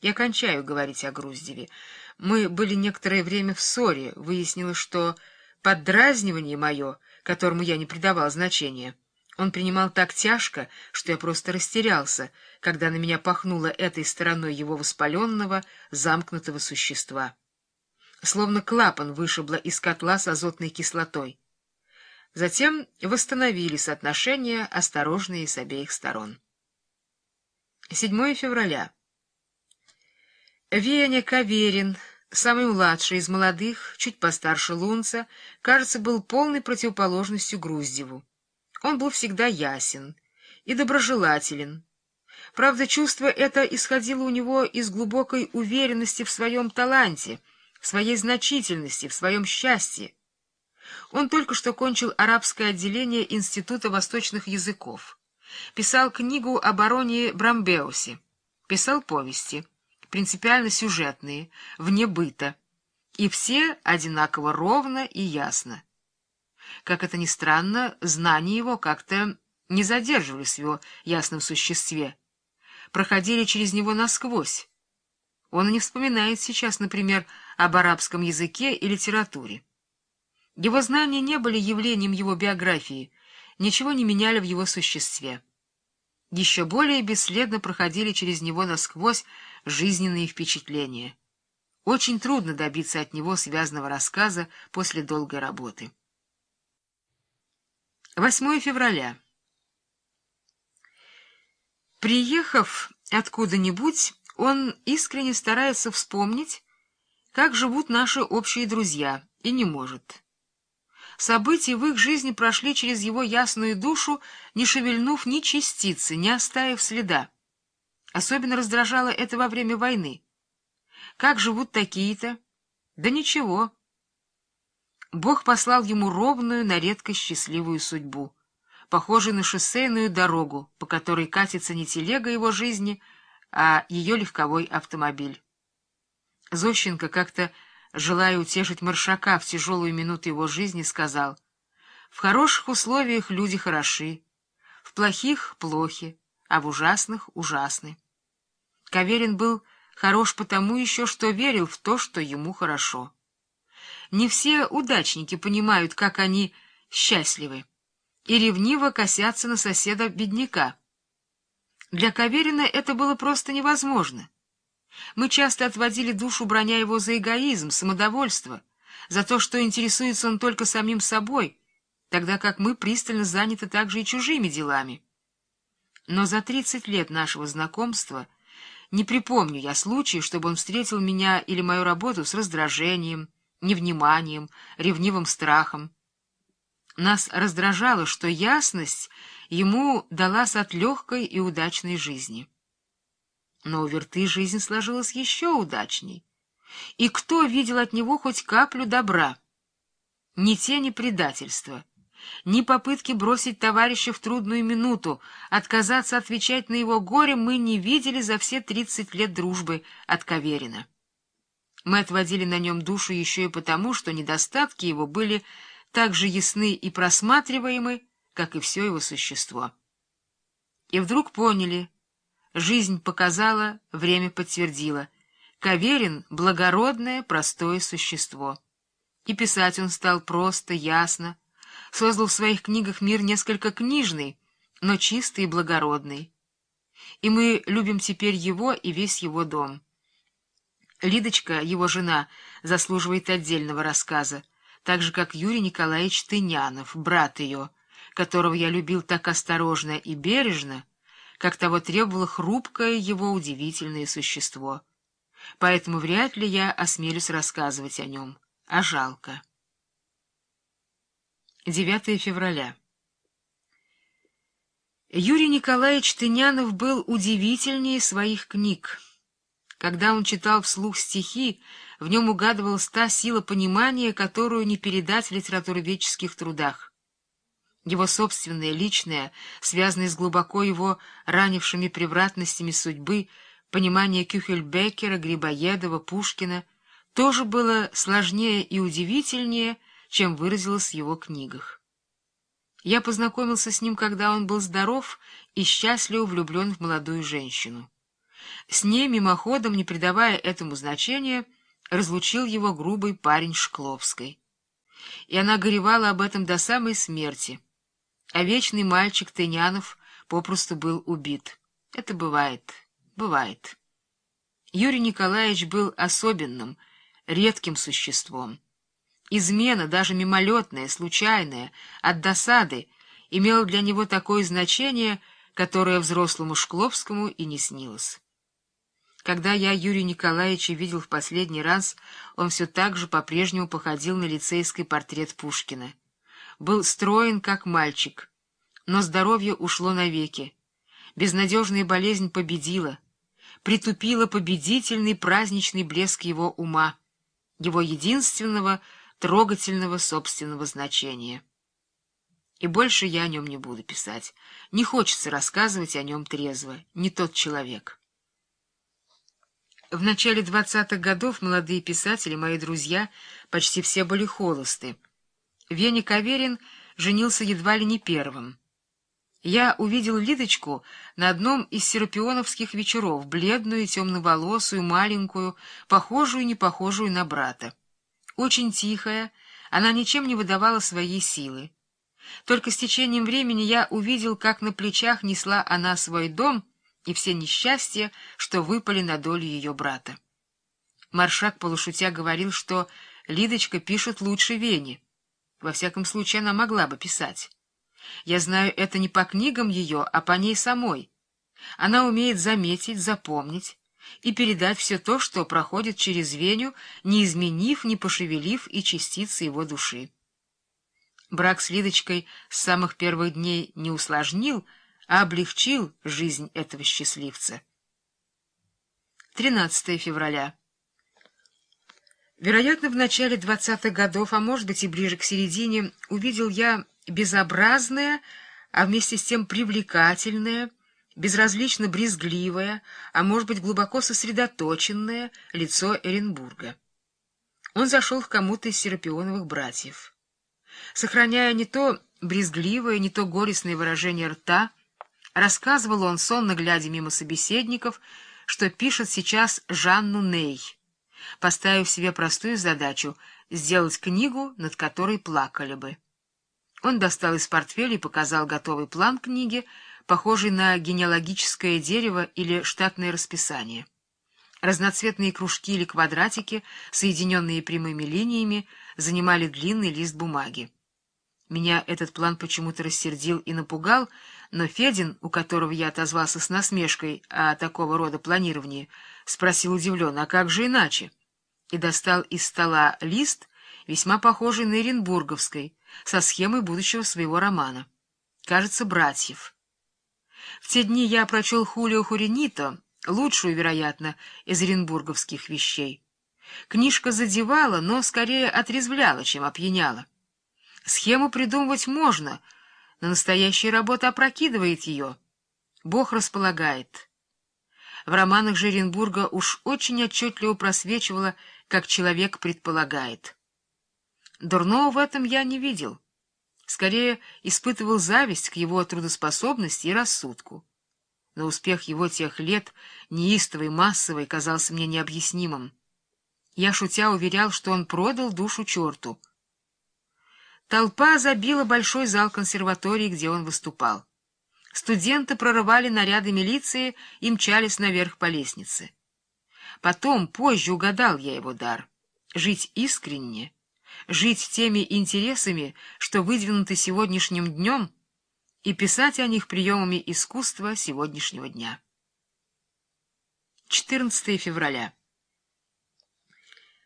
Я кончаю говорить о Груздеве. Мы были некоторое время в ссоре. Выяснилось, что поддразнивание мое, которому я не придавал значения, он принимал так тяжко, что я просто растерялся, когда на меня пахнуло этой стороной его воспаленного, замкнутого существа словно клапан вышибло из котла с азотной кислотой. Затем восстановились отношения осторожные с обеих сторон. 7 февраля. Веня Каверин, самый младший из молодых, чуть постарше Лунца, кажется, был полной противоположностью Груздеву. Он был всегда ясен и доброжелателен. Правда, чувство это исходило у него из глубокой уверенности в своем таланте — в своей значительности, в своем счастье. Он только что кончил арабское отделение Института восточных языков. Писал книгу о бароне Брамбеусе. Писал повести, принципиально сюжетные, вне быта. И все одинаково ровно и ясно. Как это ни странно, знания его как-то не задерживались в его ясном существе. Проходили через него насквозь он не вспоминает сейчас, например, об арабском языке и литературе. Его знания не были явлением его биографии, ничего не меняли в его существе. Еще более бесследно проходили через него насквозь жизненные впечатления. Очень трудно добиться от него связанного рассказа после долгой работы. 8 февраля. Приехав откуда-нибудь, он искренне старается вспомнить, как живут наши общие друзья, и не может. События в их жизни прошли через его ясную душу, не шевельнув ни частицы, не оставив следа. Особенно раздражало это во время войны. Как живут такие-то? Да ничего. Бог послал ему ровную, на редкость счастливую судьбу, похожую на шоссейную дорогу, по которой катится не телега его жизни, а ее легковой автомобиль. Зощенко, как-то желая утешить Маршака в тяжелую минуту его жизни, сказал, «В хороших условиях люди хороши, в плохих — плохи, а в ужасных — ужасны». Каверин был хорош потому еще, что верил в то, что ему хорошо. Не все удачники понимают, как они счастливы, и ревниво косятся на соседа-бедняка — для Каверина это было просто невозможно. Мы часто отводили душу, броня его за эгоизм, самодовольство, за то, что интересуется он только самим собой, тогда как мы пристально заняты также и чужими делами. Но за тридцать лет нашего знакомства не припомню я случая, чтобы он встретил меня или мою работу с раздражением, невниманием, ревнивым страхом. Нас раздражало, что ясность ему далась от легкой и удачной жизни. Но у Верты жизнь сложилась еще удачней. И кто видел от него хоть каплю добра? Ни тени предательства, ни попытки бросить товарища в трудную минуту, отказаться отвечать на его горе мы не видели за все тридцать лет дружбы от Каверина. Мы отводили на нем душу еще и потому, что недостатки его были так же ясны и просматриваемы, как и все его существо. И вдруг поняли, жизнь показала, время подтвердило, Каверин — благородное, простое существо. И писать он стал просто, ясно, создал в своих книгах мир несколько книжный, но чистый и благородный. И мы любим теперь его и весь его дом. Лидочка, его жена, заслуживает отдельного рассказа, так же, как Юрий Николаевич Тынянов, брат ее — которого я любил так осторожно и бережно, как того требовало хрупкое его удивительное существо. Поэтому вряд ли я осмелюсь рассказывать о нем, а жалко. 9 февраля. Юрий Николаевич Тынянов был удивительнее своих книг. Когда он читал вслух стихи, в нем угадывалась та сила понимания, которую не передать в литературоведческих трудах его собственное, личное, связанное с глубоко его ранившими превратностями судьбы, понимание Кюхельбекера, Грибоедова, Пушкина, тоже было сложнее и удивительнее, чем выразилось в его книгах. Я познакомился с ним, когда он был здоров и счастливо влюблен в молодую женщину. С ней, мимоходом, не придавая этому значения, разлучил его грубый парень Шкловской. И она горевала об этом до самой смерти — а вечный мальчик Тынянов попросту был убит. Это бывает, бывает. Юрий Николаевич был особенным, редким существом. Измена, даже мимолетная, случайная, от досады, имела для него такое значение, которое взрослому Шкловскому и не снилось. Когда я Юрия Николаевича видел в последний раз, он все так же по-прежнему походил на лицейский портрет Пушкина был строен как мальчик, но здоровье ушло навеки. Безнадежная болезнь победила, притупила победительный праздничный блеск его ума, его единственного трогательного собственного значения. И больше я о нем не буду писать. Не хочется рассказывать о нем трезво. Не тот человек. В начале двадцатых годов молодые писатели, мои друзья, почти все были холосты. Веник Аверин женился едва ли не первым. Я увидел Лидочку на одном из серапионовских вечеров, бледную, темноволосую, маленькую, похожую, не похожую на брата. Очень тихая, она ничем не выдавала своей силы. Только с течением времени я увидел, как на плечах несла она свой дом и все несчастья, что выпали на долю ее брата. Маршак полушутя говорил, что Лидочка пишет лучше Вени. Во всяком случае, она могла бы писать. Я знаю это не по книгам ее, а по ней самой. Она умеет заметить, запомнить и передать все то, что проходит через Веню, не изменив, не пошевелив и частицы его души. Брак с Лидочкой с самых первых дней не усложнил, а облегчил жизнь этого счастливца. 13 февраля. Вероятно, в начале 20-х годов, а может быть и ближе к середине, увидел я безобразное, а вместе с тем привлекательное, безразлично брезгливое, а может быть глубоко сосредоточенное лицо Эренбурга. Он зашел к кому-то из серапионовых братьев. Сохраняя не то брезгливое, не то горестное выражение рта, рассказывал он, сонно глядя мимо собеседников, что пишет сейчас Жанну Ней — поставив себе простую задачу — сделать книгу, над которой плакали бы. Он достал из портфеля и показал готовый план книги, похожий на генеалогическое дерево или штатное расписание. Разноцветные кружки или квадратики, соединенные прямыми линиями, занимали длинный лист бумаги. Меня этот план почему-то рассердил и напугал, но Федин, у которого я отозвался с насмешкой о такого рода планировании, спросил удивленно, а как же иначе? и достал из стола лист, весьма похожий на Эренбурговской, со схемой будущего своего романа. Кажется, «Братьев». В те дни я прочел Хулио Хуринито, лучшую, вероятно, из оренбурговских вещей. Книжка задевала, но скорее отрезвляла, чем опьяняла. Схему придумывать можно, но настоящая работа опрокидывает ее. Бог располагает. В романах Жеренбурга уж очень отчетливо просвечивала как человек предполагает. Дурного в этом я не видел. Скорее, испытывал зависть к его трудоспособности и рассудку. Но успех его тех лет, неистовый, массовый, казался мне необъяснимым. Я, шутя, уверял, что он продал душу черту. Толпа забила большой зал консерватории, где он выступал. Студенты прорывали наряды милиции и мчались наверх по лестнице. Потом, позже угадал я его дар. Жить искренне, жить теми интересами, что выдвинуты сегодняшним днем, и писать о них приемами искусства сегодняшнего дня. 14 февраля.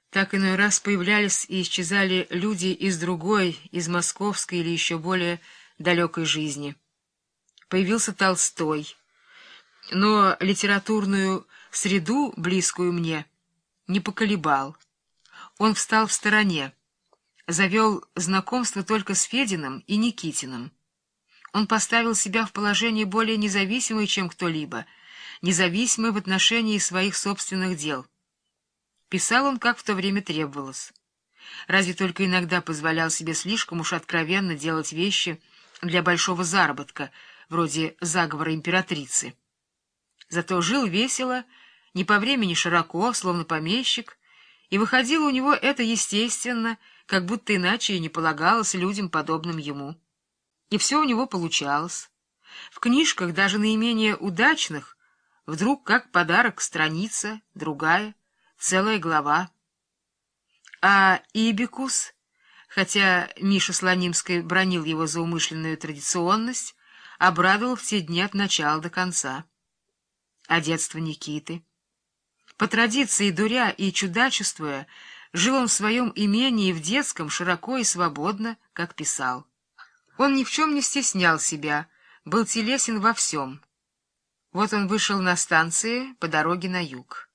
Так иной раз появлялись и исчезали люди из другой, из московской или еще более далекой жизни. Появился Толстой, но литературную среду, близкую мне, не поколебал. Он встал в стороне, завел знакомство только с Фединым и Никитиным. Он поставил себя в положение более независимое, чем кто-либо, независимое в отношении своих собственных дел. Писал он, как в то время требовалось. Разве только иногда позволял себе слишком уж откровенно делать вещи для большого заработка, вроде заговора императрицы. Зато жил весело не по времени широко, словно помещик, и выходило у него это естественно, как будто иначе и не полагалось людям, подобным ему. И все у него получалось. В книжках, даже наименее удачных, вдруг как подарок страница, другая, целая глава. А «Ибикус», хотя Миша Слонимский бронил его за умышленную традиционность, обрадовал все дни от начала до конца. А детство Никиты... По традиции дуря и чудачествуя, жил он в своем имении в детском широко и свободно, как писал. Он ни в чем не стеснял себя, был телесен во всем. Вот он вышел на станции по дороге на юг.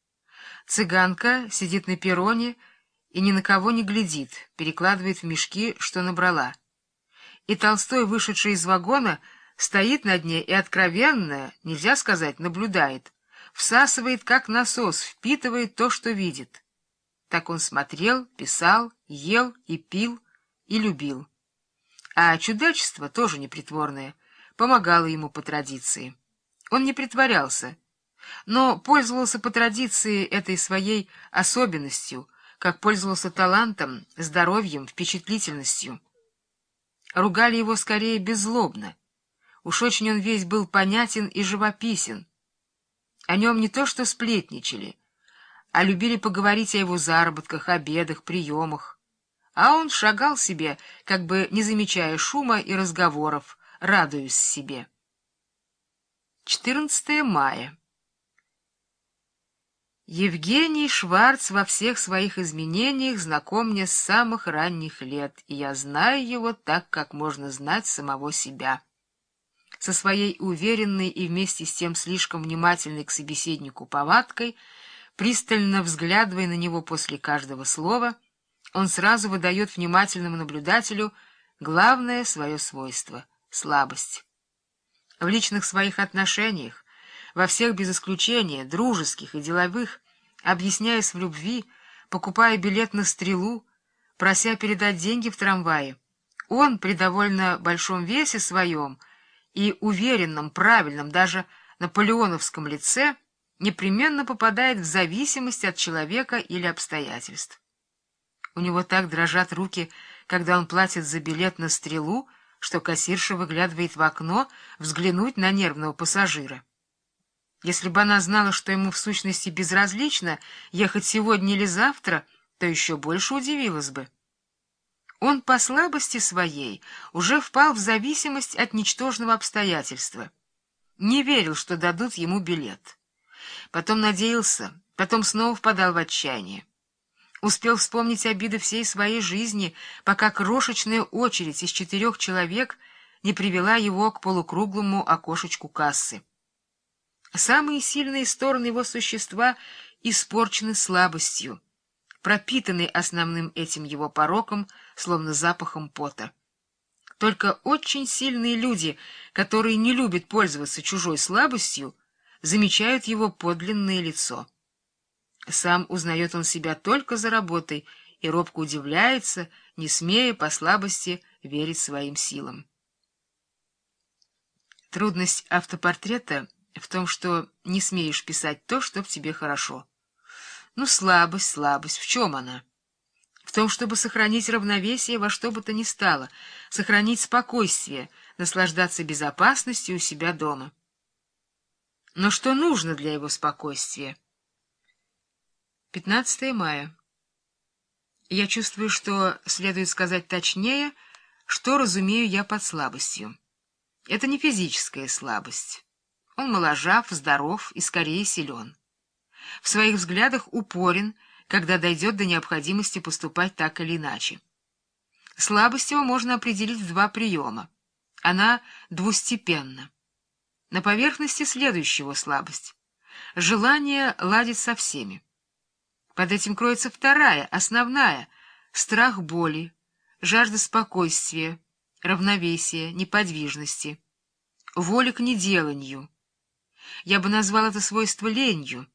Цыганка сидит на перроне и ни на кого не глядит, перекладывает в мешки, что набрала. И Толстой, вышедший из вагона, стоит над ней и откровенно, нельзя сказать, наблюдает — всасывает, как насос, впитывает то, что видит. Так он смотрел, писал, ел и пил, и любил. А чудачество, тоже непритворное, помогало ему по традиции. Он не притворялся, но пользовался по традиции этой своей особенностью, как пользовался талантом, здоровьем, впечатлительностью. Ругали его скорее беззлобно. Уж очень он весь был понятен и живописен, о нем не то что сплетничали, а любили поговорить о его заработках, обедах, приемах. А он шагал себе, как бы не замечая шума и разговоров, радуясь себе. 14 мая. Евгений Шварц во всех своих изменениях знаком мне с самых ранних лет, и я знаю его так, как можно знать самого себя со своей уверенной и вместе с тем слишком внимательной к собеседнику повадкой, пристально взглядывая на него после каждого слова, он сразу выдает внимательному наблюдателю главное свое свойство — слабость. В личных своих отношениях, во всех без исключения, дружеских и деловых, объясняясь в любви, покупая билет на стрелу, прося передать деньги в трамвае, он при довольно большом весе своем — и уверенном, правильном, даже наполеоновском лице непременно попадает в зависимость от человека или обстоятельств. У него так дрожат руки, когда он платит за билет на стрелу, что кассирша выглядывает в окно взглянуть на нервного пассажира. Если бы она знала, что ему в сущности безразлично ехать сегодня или завтра, то еще больше удивилась бы. Он по слабости своей уже впал в зависимость от ничтожного обстоятельства. Не верил, что дадут ему билет. Потом надеялся, потом снова впадал в отчаяние. Успел вспомнить обиды всей своей жизни, пока крошечная очередь из четырех человек не привела его к полукруглому окошечку кассы. Самые сильные стороны его существа испорчены слабостью, пропитаны основным этим его пороком — словно запахом пота. Только очень сильные люди, которые не любят пользоваться чужой слабостью, замечают его подлинное лицо. Сам узнает он себя только за работой и робко удивляется, не смея по слабости верить своим силам. Трудность автопортрета в том, что не смеешь писать то, что в тебе хорошо. Ну, слабость, слабость, в чем она? в том, чтобы сохранить равновесие во что бы то ни стало, сохранить спокойствие, наслаждаться безопасностью у себя дома. Но что нужно для его спокойствия? 15 мая. Я чувствую, что следует сказать точнее, что разумею я под слабостью. Это не физическая слабость. Он моложав, здоров и скорее силен. В своих взглядах упорен, когда дойдет до необходимости поступать так или иначе. Слабость его можно определить в два приема. Она двустепенна. На поверхности следующая его слабость. Желание ладить со всеми. Под этим кроется вторая, основная — страх боли, жажда спокойствия, равновесия, неподвижности, воля к неделанию. Я бы назвал это свойство ленью,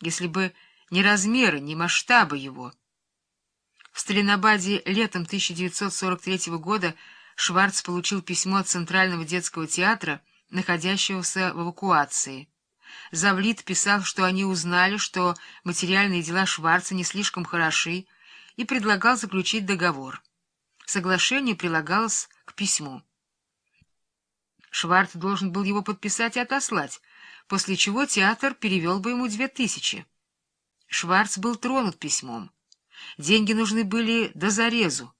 если бы ни размеры, ни масштабы его. В Сталинабаде летом 1943 года Шварц получил письмо от Центрального детского театра, находящегося в эвакуации. Завлит писал, что они узнали, что материальные дела Шварца не слишком хороши, и предлагал заключить договор. Соглашение прилагалось к письму. Шварц должен был его подписать и отослать, после чего театр перевел бы ему две тысячи. Шварц был тронут письмом. Деньги нужны были до зарезу.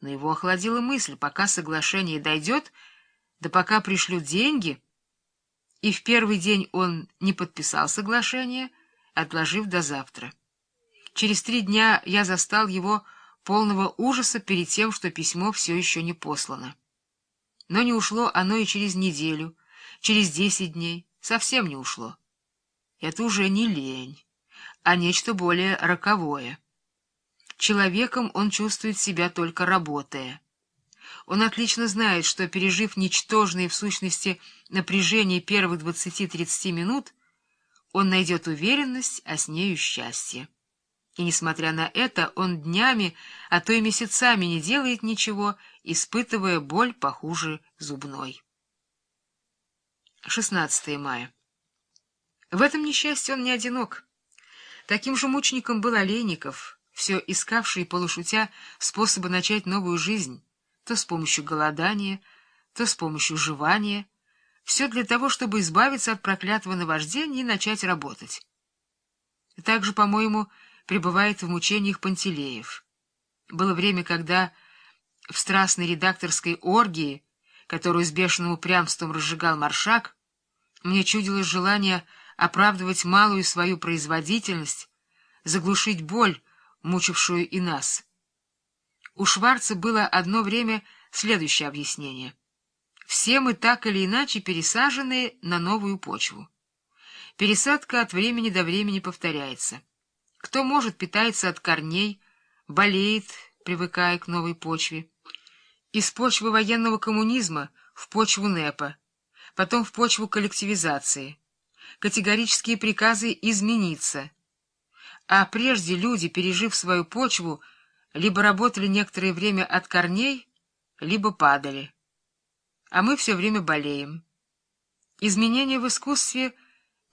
Но его охладила мысль, пока соглашение дойдет, да пока пришлют деньги. И в первый день он не подписал соглашение, отложив до завтра. Через три дня я застал его полного ужаса перед тем, что письмо все еще не послано. Но не ушло оно и через неделю, через десять дней, совсем не ушло. Это уже не лень а нечто более роковое. Человеком он чувствует себя только работая. Он отлично знает, что, пережив ничтожные в сущности напряжение первых 20-30 минут, он найдет уверенность, а с нею счастье. И, несмотря на это, он днями, а то и месяцами не делает ничего, испытывая боль похуже зубной. 16 мая. В этом несчастье он не одинок. Таким же мучеником был Олейников, все искавший, полушутя, способы начать новую жизнь, то с помощью голодания, то с помощью жевания, все для того, чтобы избавиться от проклятого наваждения и начать работать. И также, по-моему, пребывает в мучениях Пантелеев. Было время, когда в страстной редакторской оргии, которую с бешеным упрямством разжигал Маршак, мне чудилось желание оправдывать малую свою производительность, заглушить боль, мучившую и нас. У Шварца было одно время следующее объяснение. Все мы так или иначе пересажены на новую почву. Пересадка от времени до времени повторяется. Кто может, питается от корней, болеет, привыкая к новой почве. Из почвы военного коммунизма в почву НЭПа, потом в почву коллективизации — категорические приказы измениться. А прежде люди, пережив свою почву, либо работали некоторое время от корней, либо падали. А мы все время болеем. Изменения в искусстве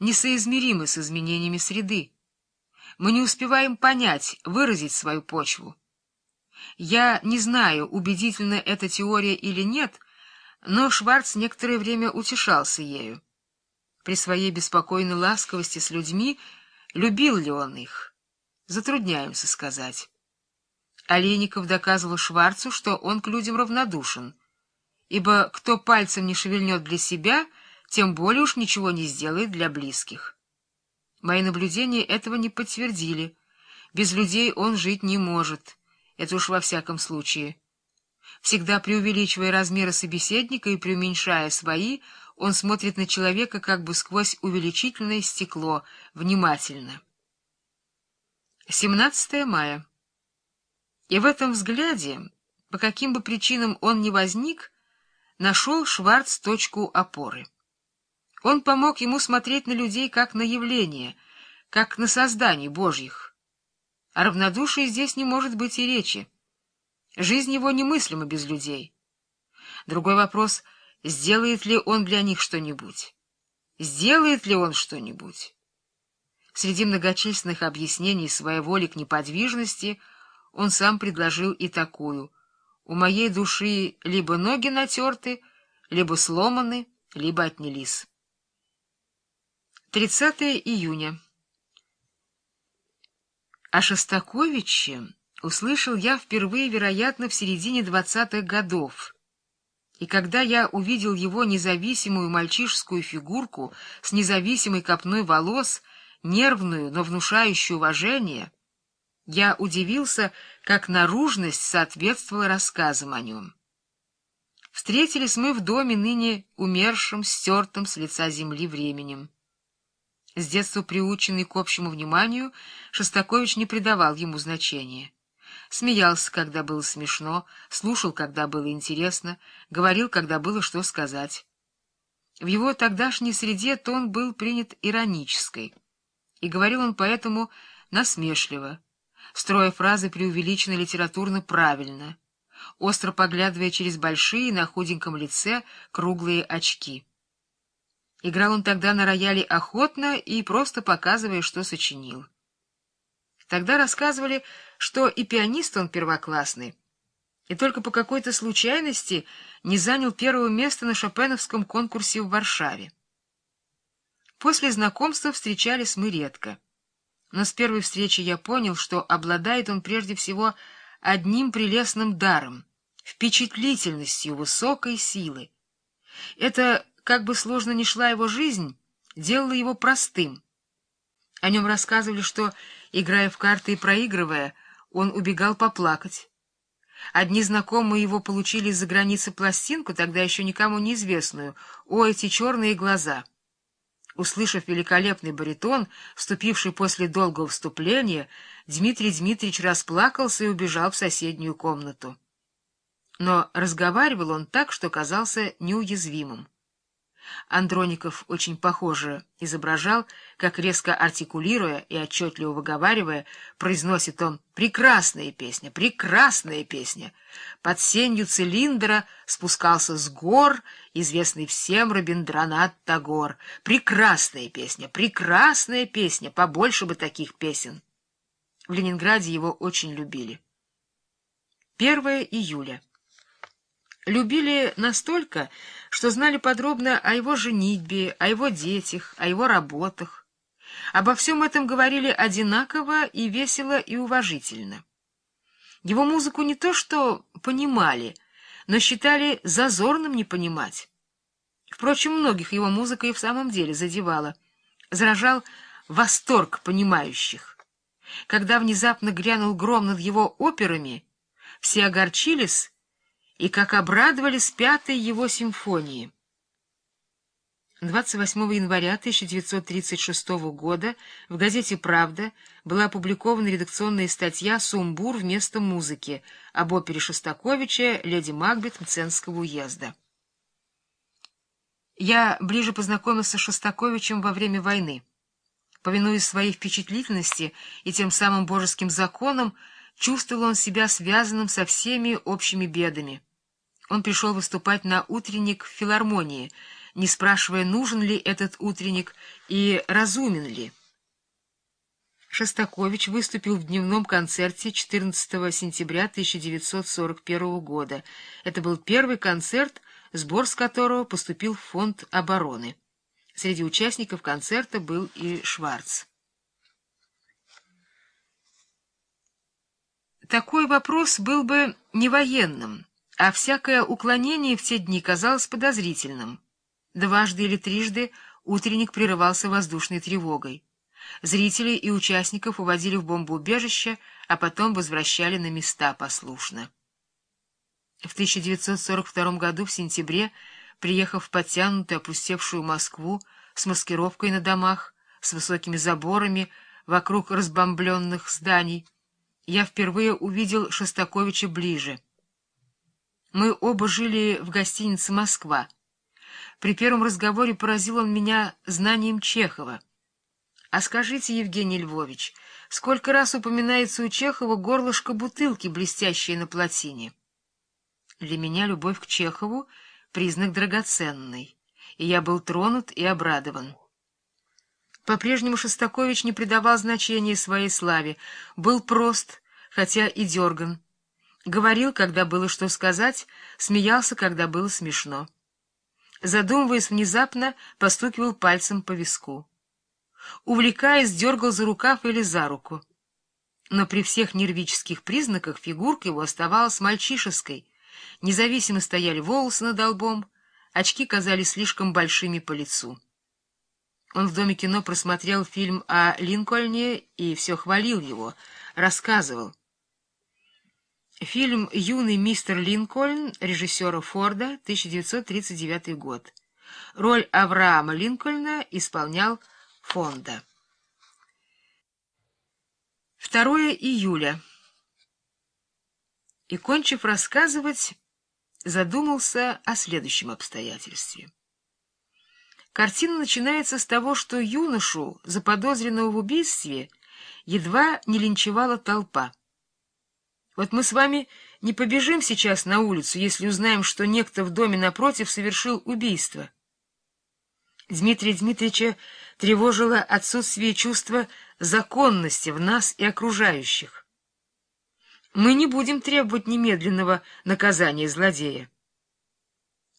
несоизмеримы с изменениями среды. Мы не успеваем понять, выразить свою почву. Я не знаю, убедительна эта теория или нет, но Шварц некоторое время утешался ею при своей беспокойной ласковости с людьми, любил ли он их. Затрудняемся сказать. Олейников доказывал Шварцу, что он к людям равнодушен, ибо кто пальцем не шевельнет для себя, тем более уж ничего не сделает для близких. Мои наблюдения этого не подтвердили. Без людей он жить не может, это уж во всяком случае. Всегда преувеличивая размеры собеседника и преуменьшая свои, он смотрит на человека как бы сквозь увеличительное стекло, внимательно. 17 мая. И в этом взгляде, по каким бы причинам он ни возник, нашел Шварц точку опоры. Он помог ему смотреть на людей как на явление, как на создание Божьих. О равнодушии здесь не может быть и речи. Жизнь его немыслима без людей. Другой вопрос — сделает ли он для них что-нибудь? Сделает ли он что-нибудь? Среди многочисленных объяснений своей воли к неподвижности он сам предложил и такую. У моей души либо ноги натерты, либо сломаны, либо отнялись. 30 июня. О Шостаковиче услышал я впервые, вероятно, в середине двадцатых годов, и когда я увидел его независимую мальчишескую фигурку с независимой копной волос, нервную, но внушающую уважение, я удивился, как наружность соответствовала рассказам о нем. Встретились мы в доме ныне умершим, стертым с лица земли временем. С детства приученный к общему вниманию, Шостакович не придавал ему значения смеялся, когда было смешно, слушал, когда было интересно, говорил, когда было что сказать. В его тогдашней среде тон был принят иронической, и говорил он поэтому насмешливо, строя фразы преувеличенно литературно правильно, остро поглядывая через большие на худеньком лице круглые очки. Играл он тогда на рояле охотно и просто показывая, что сочинил. Тогда рассказывали, что и пианист он первоклассный, и только по какой-то случайности не занял первого места на шопеновском конкурсе в Варшаве. После знакомства встречались мы редко. Но с первой встречи я понял, что обладает он прежде всего одним прелестным даром — впечатлительностью высокой силы. Это, как бы сложно ни шла его жизнь, делало его простым. О нем рассказывали, что, играя в карты и проигрывая, он убегал поплакать. Одни знакомые его получили из-за границы пластинку, тогда еще никому неизвестную. О, эти черные глаза! Услышав великолепный баритон, вступивший после долгого вступления, Дмитрий Дмитриевич расплакался и убежал в соседнюю комнату. Но разговаривал он так, что казался неуязвимым. Андроников очень похоже изображал, как резко артикулируя и отчетливо выговаривая, произносит он «Прекрасная песня! Прекрасная песня!» Под сенью цилиндра спускался с гор известный всем Робиндранат Тагор. «Прекрасная песня! Прекрасная песня! Побольше бы таких песен!» В Ленинграде его очень любили. 1 июля любили настолько, что знали подробно о его женитьбе, о его детях, о его работах. Обо всем этом говорили одинаково и весело и уважительно. Его музыку не то что понимали, но считали зазорным не понимать. Впрочем, многих его музыка и в самом деле задевала. Заражал восторг понимающих. Когда внезапно грянул гром над его операми, все огорчились и как обрадовались пятой его симфонии. 28 января 1936 года в газете «Правда» была опубликована редакционная статья «Сумбур вместо музыки» об опере Шостаковича «Леди Магбет» Мценского уезда. Я ближе познакомился с Шостаковичем во время войны. Повинуясь своей впечатлительности и тем самым божеским законам, чувствовал он себя связанным со всеми общими бедами. Он пришел выступать на утренник в филармонии, не спрашивая, нужен ли этот утренник и разумен ли. Шостакович выступил в дневном концерте 14 сентября 1941 года. Это был первый концерт, сбор с которого поступил в фонд обороны. Среди участников концерта был и Шварц. Такой вопрос был бы не военным а всякое уклонение в те дни казалось подозрительным. Дважды или трижды утренник прерывался воздушной тревогой. Зрителей и участников уводили в бомбоубежище, а потом возвращали на места послушно. В 1942 году в сентябре, приехав в подтянутую, опустевшую Москву, с маскировкой на домах, с высокими заборами, вокруг разбомбленных зданий, я впервые увидел Шостаковича ближе — мы оба жили в гостинице «Москва». При первом разговоре поразил он меня знанием Чехова. А скажите, Евгений Львович, сколько раз упоминается у Чехова горлышко бутылки, блестящее на плотине? Для меня любовь к Чехову — признак драгоценный, и я был тронут и обрадован. По-прежнему Шостакович не придавал значения своей славе, был прост, хотя и дерган. Говорил, когда было что сказать, смеялся, когда было смешно. Задумываясь внезапно, постукивал пальцем по виску. Увлекаясь, дергал за рукав или за руку. Но при всех нервических признаках фигурка его оставалась мальчишеской. Независимо стояли волосы над долбом, очки казались слишком большими по лицу. Он в Доме кино просмотрел фильм о Линкольне и все хвалил его, рассказывал — Фильм «Юный мистер Линкольн» режиссера Форда, 1939 год. Роль Авраама Линкольна исполнял Фонда. 2 июля. И, кончив рассказывать, задумался о следующем обстоятельстве. Картина начинается с того, что юношу, заподозренного в убийстве, едва не линчевала толпа. Вот мы с вами не побежим сейчас на улицу, если узнаем, что некто в доме напротив совершил убийство. Дмитрия Дмитриевича тревожило отсутствие чувства законности в нас и окружающих. Мы не будем требовать немедленного наказания злодея.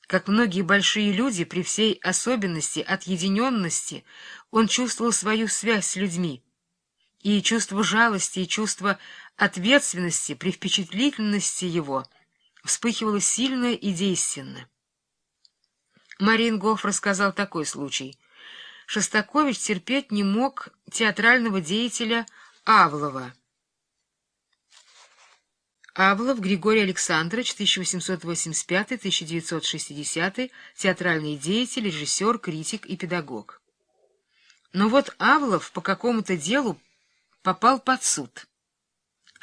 Как многие большие люди, при всей особенности отъединенности, он чувствовал свою связь с людьми. И чувство жалости, и чувство ответственности, при впечатлительности его вспыхивало сильно и действенно. Марингоф рассказал такой случай. Шостакович терпеть не мог театрального деятеля Авлова. Авлов Григорий Александрович, 1885-1960, театральный деятель, режиссер, критик и педагог. Но вот Авлов по какому-то делу попал под суд.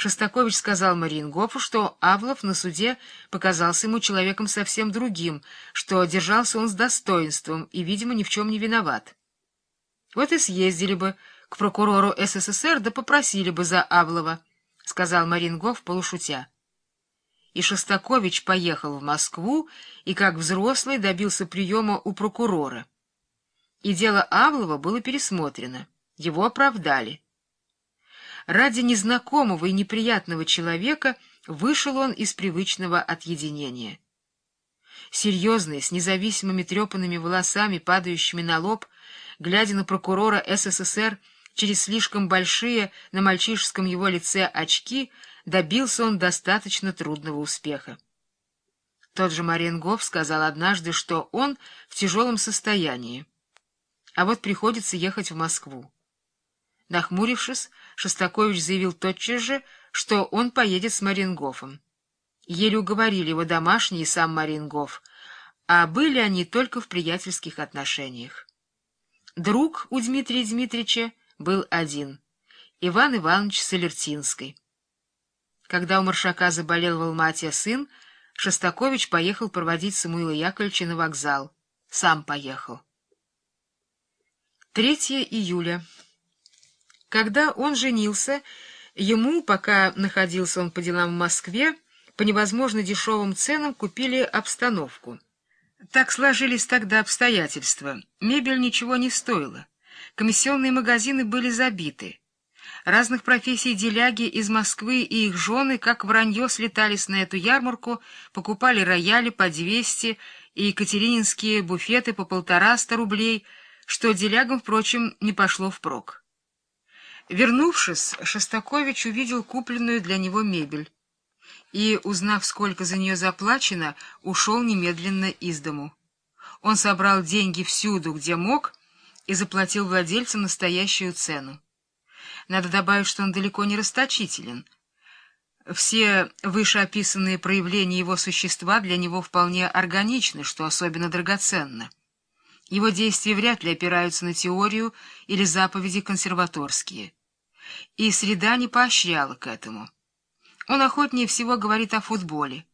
Шостакович сказал Мариенгофу, что Авлов на суде показался ему человеком совсем другим, что держался он с достоинством и, видимо, ни в чем не виноват. Вот и съездили бы к прокурору СССР да попросили бы за Авлова, — сказал Марингов полушутя. И Шостакович поехал в Москву и, как взрослый, добился приема у прокурора. И дело Авлова было пересмотрено, его оправдали. Ради незнакомого и неприятного человека вышел он из привычного отъединения. Серьезный, с независимыми трепанными волосами, падающими на лоб, глядя на прокурора СССР через слишком большие на мальчишеском его лице очки, добился он достаточно трудного успеха. Тот же Маренгов сказал однажды, что он в тяжелом состоянии, а вот приходится ехать в Москву. Нахмурившись, Шостакович заявил тотчас же, что он поедет с Марингофом. Еле уговорили его домашний и сам Марингоф, а были они только в приятельских отношениях. Друг у Дмитрия Дмитриевича был один — Иван Иванович Солертинский. Когда у Маршака заболел в Алмате сын, Шостакович поехал проводить Самуила Яковлевича на вокзал. Сам поехал. 3 июля. Когда он женился, ему, пока находился он по делам в Москве, по невозможно дешевым ценам купили обстановку. Так сложились тогда обстоятельства. Мебель ничего не стоила. Комиссионные магазины были забиты. Разных профессий деляги из Москвы и их жены, как вранье, слетались на эту ярмарку, покупали рояли по 200 и екатерининские буфеты по полтораста рублей, что делягам, впрочем, не пошло впрок. Вернувшись, Шостакович увидел купленную для него мебель и, узнав, сколько за нее заплачено, ушел немедленно из дому. Он собрал деньги всюду, где мог, и заплатил владельцам настоящую цену. Надо добавить, что он далеко не расточителен. Все вышеописанные проявления его существа для него вполне органичны, что особенно драгоценно. Его действия вряд ли опираются на теорию или заповеди консерваторские и среда не поощряла к этому. Он охотнее всего говорит о футболе,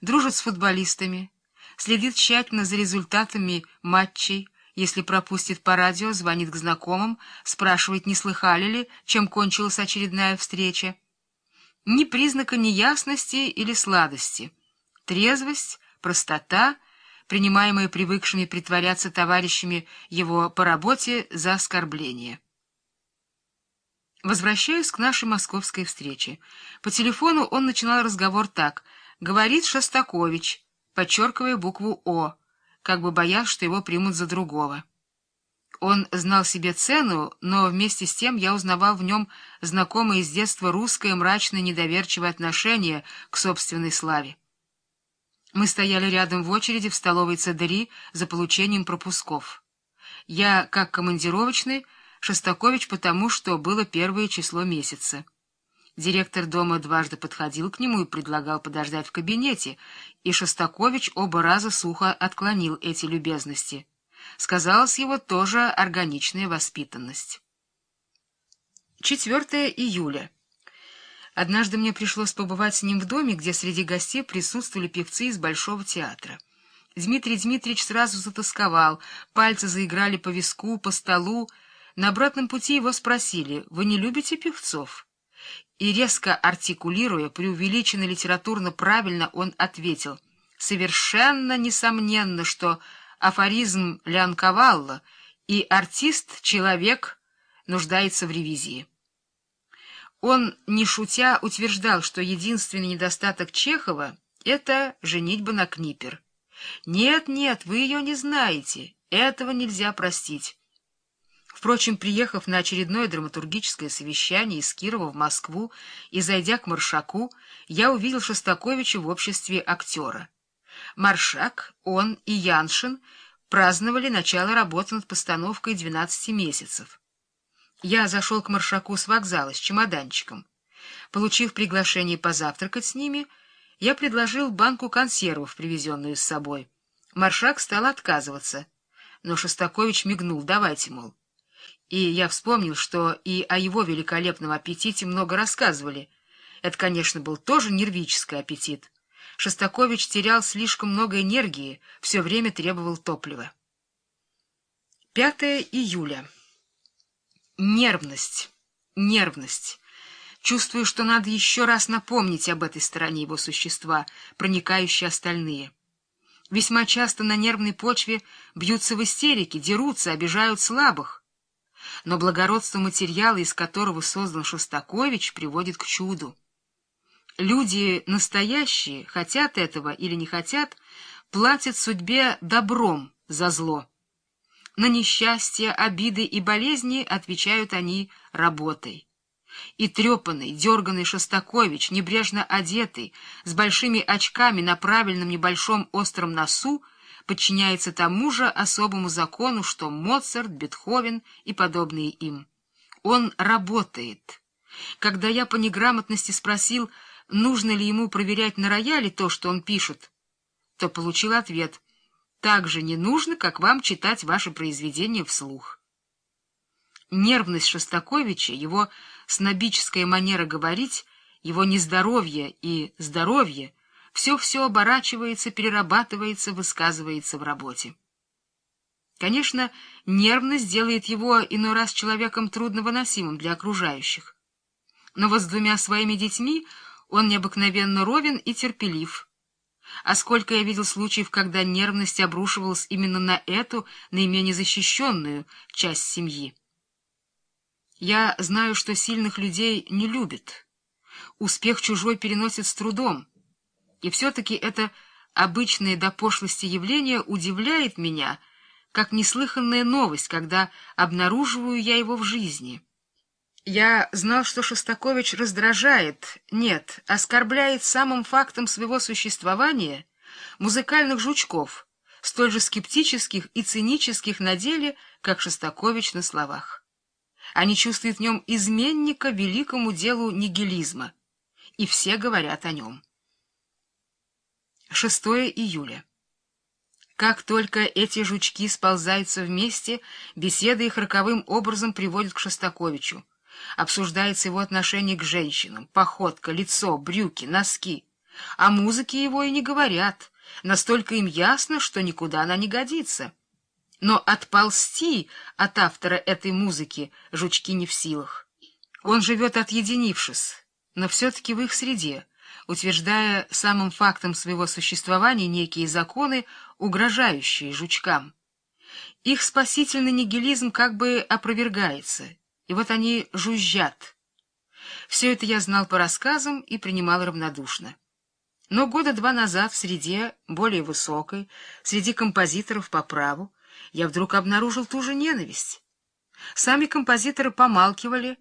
дружит с футболистами, следит тщательно за результатами матчей, если пропустит по радио, звонит к знакомым, спрашивает, не слыхали ли, чем кончилась очередная встреча. Ни признака неясности или сладости. Трезвость, простота, принимаемые привыкшими притворяться товарищами его по работе за оскорбление. Возвращаюсь к нашей московской встрече. По телефону он начинал разговор так. «Говорит Шостакович», подчеркивая букву «О», как бы боясь, что его примут за другого. Он знал себе цену, но вместе с тем я узнавал в нем знакомое с детства русское мрачное недоверчивое отношение к собственной славе. Мы стояли рядом в очереди в столовой Цедери за получением пропусков. Я, как командировочный, Шостакович потому, что было первое число месяца. Директор дома дважды подходил к нему и предлагал подождать в кабинете, и Шостакович оба раза сухо отклонил эти любезности. Сказалась его тоже органичная воспитанность. 4 июля. Однажды мне пришлось побывать с ним в доме, где среди гостей присутствовали певцы из Большого театра. Дмитрий Дмитриевич сразу затасковал, пальцы заиграли по виску, по столу, на обратном пути его спросили, вы не любите певцов? И резко артикулируя, преувеличенно литературно правильно он ответил, совершенно несомненно, что афоризм Леонкавалла и артист-человек нуждается в ревизии. Он, не шутя, утверждал, что единственный недостаток Чехова — это женитьба на Книпер. «Нет, нет, вы ее не знаете, этого нельзя простить». Впрочем, приехав на очередное драматургическое совещание из Кирова в Москву и зайдя к Маршаку, я увидел Шостаковича в обществе актера. Маршак, он и Яншин праздновали начало работы над постановкой «Двенадцати месяцев». Я зашел к Маршаку с вокзала с чемоданчиком. Получив приглашение позавтракать с ними, я предложил банку консервов, привезенную с собой. Маршак стал отказываться, но Шостакович мигнул «давайте, мол». И я вспомнил, что и о его великолепном аппетите много рассказывали. Это, конечно, был тоже нервический аппетит. Шостакович терял слишком много энергии, все время требовал топлива. 5 июля. Нервность. Нервность. Чувствую, что надо еще раз напомнить об этой стороне его существа, проникающей остальные. Весьма часто на нервной почве бьются в истерике, дерутся, обижают слабых но благородство материала, из которого создан Шостакович, приводит к чуду. Люди настоящие, хотят этого или не хотят, платят судьбе добром за зло. На несчастья, обиды и болезни отвечают они работой. И трепанный, дерганный Шостакович, небрежно одетый, с большими очками на правильном небольшом остром носу — подчиняется тому же особому закону, что Моцарт, Бетховен и подобные им. Он работает. Когда я по неграмотности спросил, нужно ли ему проверять на рояле то, что он пишет, то получил ответ «Так же не нужно, как вам читать ваше произведение вслух». Нервность Шостаковича, его снобическая манера говорить, его нездоровье и здоровье — все-все оборачивается, перерабатывается, высказывается в работе. Конечно, нервность делает его иной раз человеком трудновыносимым для окружающих. Но вот с двумя своими детьми он необыкновенно ровен и терпелив. А сколько я видел случаев, когда нервность обрушивалась именно на эту, наименее защищенную, часть семьи. Я знаю, что сильных людей не любят. Успех чужой переносит с трудом. И все-таки это обычное до пошлости явление удивляет меня, как неслыханная новость, когда обнаруживаю я его в жизни. Я знал, что Шостакович раздражает, нет, оскорбляет самым фактом своего существования музыкальных жучков, столь же скептических и цинических на деле, как Шостакович на словах. Они чувствуют в нем изменника великому делу нигилизма, и все говорят о нем. 6 июля. Как только эти жучки сползаются вместе, беседа их роковым образом приводит к Шостаковичу. Обсуждается его отношение к женщинам, походка, лицо, брюки, носки. О музыке его и не говорят. Настолько им ясно, что никуда она не годится. Но отползти от автора этой музыки жучки не в силах. Он живет отъединившись, но все-таки в их среде — утверждая самым фактом своего существования некие законы, угрожающие жучкам. Их спасительный нигилизм как бы опровергается, и вот они жужжат. Все это я знал по рассказам и принимал равнодушно. Но года два назад в среде, более высокой, среди композиторов по праву, я вдруг обнаружил ту же ненависть. Сами композиторы помалкивали,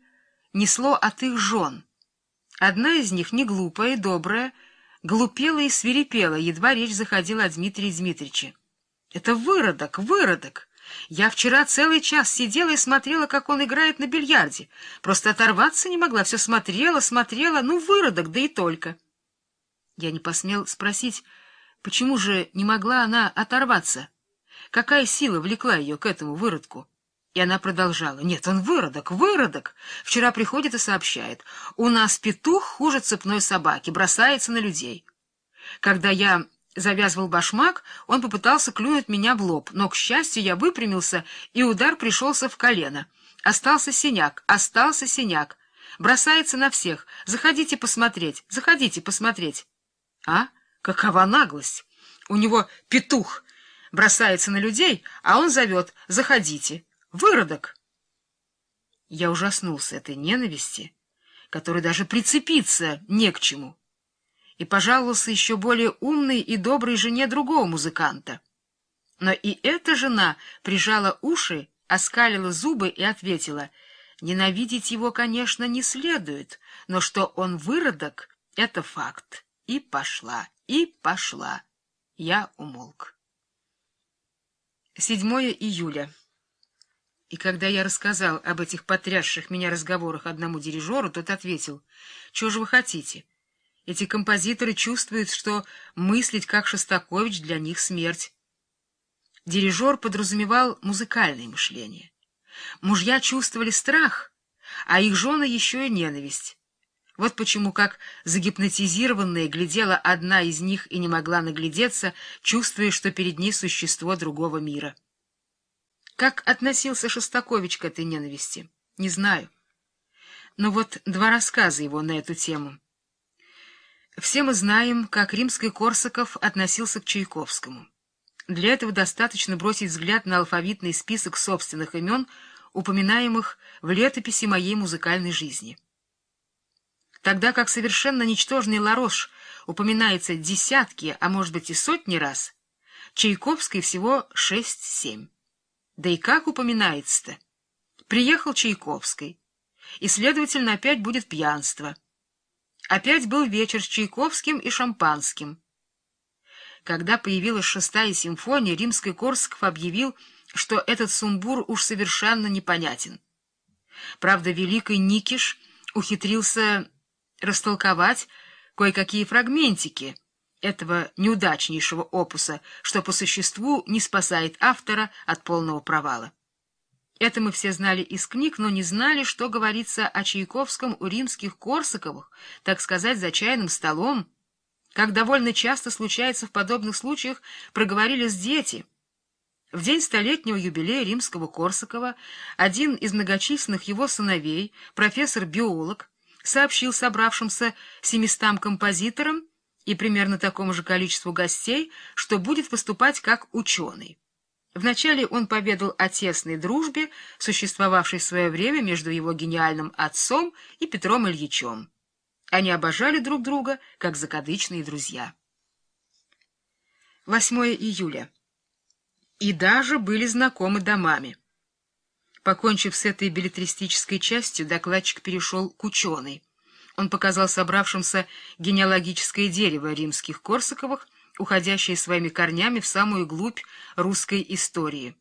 несло от их жен, Одна из них, не глупая и добрая, глупела и свирепела, едва речь заходила о Дмитрии Дмитриче. «Это выродок, выродок! Я вчера целый час сидела и смотрела, как он играет на бильярде. Просто оторваться не могла, все смотрела, смотрела, ну, выродок, да и только!» Я не посмел спросить, почему же не могла она оторваться? Какая сила влекла ее к этому выродку? И она продолжала. «Нет, он выродок, выродок!» Вчера приходит и сообщает. «У нас петух хуже цепной собаки, бросается на людей». Когда я завязывал башмак, он попытался клюнуть меня в лоб, но, к счастью, я выпрямился, и удар пришелся в колено. Остался синяк, остался синяк. Бросается на всех. Заходите посмотреть, заходите посмотреть. А? Какова наглость! У него петух бросается на людей, а он зовет «Заходите». Выродок!» Я ужаснулся этой ненависти, которой даже прицепиться не к чему, и пожаловался еще более умной и доброй жене другого музыканта. Но и эта жена прижала уши, оскалила зубы и ответила, «Ненавидеть его, конечно, не следует, но что он выродок — это факт». И пошла, и пошла. Я умолк. 7 июля. И когда я рассказал об этих потрясших меня разговорах одному дирижеру, тот ответил, «Чего же вы хотите? Эти композиторы чувствуют, что мыслить как Шостакович для них смерть». Дирижер подразумевал музыкальное мышление. Мужья чувствовали страх, а их жены еще и ненависть. Вот почему, как загипнотизированная, глядела одна из них и не могла наглядеться, чувствуя, что перед ней существо другого мира. Как относился Шостакович к этой ненависти, не знаю. Но вот два рассказа его на эту тему. Все мы знаем, как Римский-Корсаков относился к Чайковскому. Для этого достаточно бросить взгляд на алфавитный список собственных имен, упоминаемых в летописи моей музыкальной жизни. Тогда как совершенно ничтожный Ларош упоминается десятки, а может быть и сотни раз, Чайковский всего шесть-семь. Да и как упоминается-то? Приехал Чайковский. И, следовательно, опять будет пьянство. Опять был вечер с Чайковским и шампанским. Когда появилась шестая симфония, римский Корсков объявил, что этот сумбур уж совершенно непонятен. Правда, великий Никиш ухитрился растолковать кое-какие фрагментики — этого неудачнейшего опуса, что по существу не спасает автора от полного провала. Это мы все знали из книг, но не знали, что говорится о Чайковском у римских Корсаковых, так сказать, за чайным столом. Как довольно часто случается в подобных случаях, проговорились дети. В день столетнего юбилея римского Корсакова один из многочисленных его сыновей, профессор-биолог, сообщил собравшимся семистам композиторам, и примерно такому же количеству гостей, что будет выступать как ученый. Вначале он поведал о тесной дружбе, существовавшей в свое время между его гениальным отцом и Петром Ильичем. Они обожали друг друга, как закадычные друзья. 8 июля. И даже были знакомы домами. Покончив с этой билетристической частью, докладчик перешел к ученой. Он показал собравшимся генеалогическое дерево римских Корсаковых, уходящее своими корнями в самую глубь русской истории.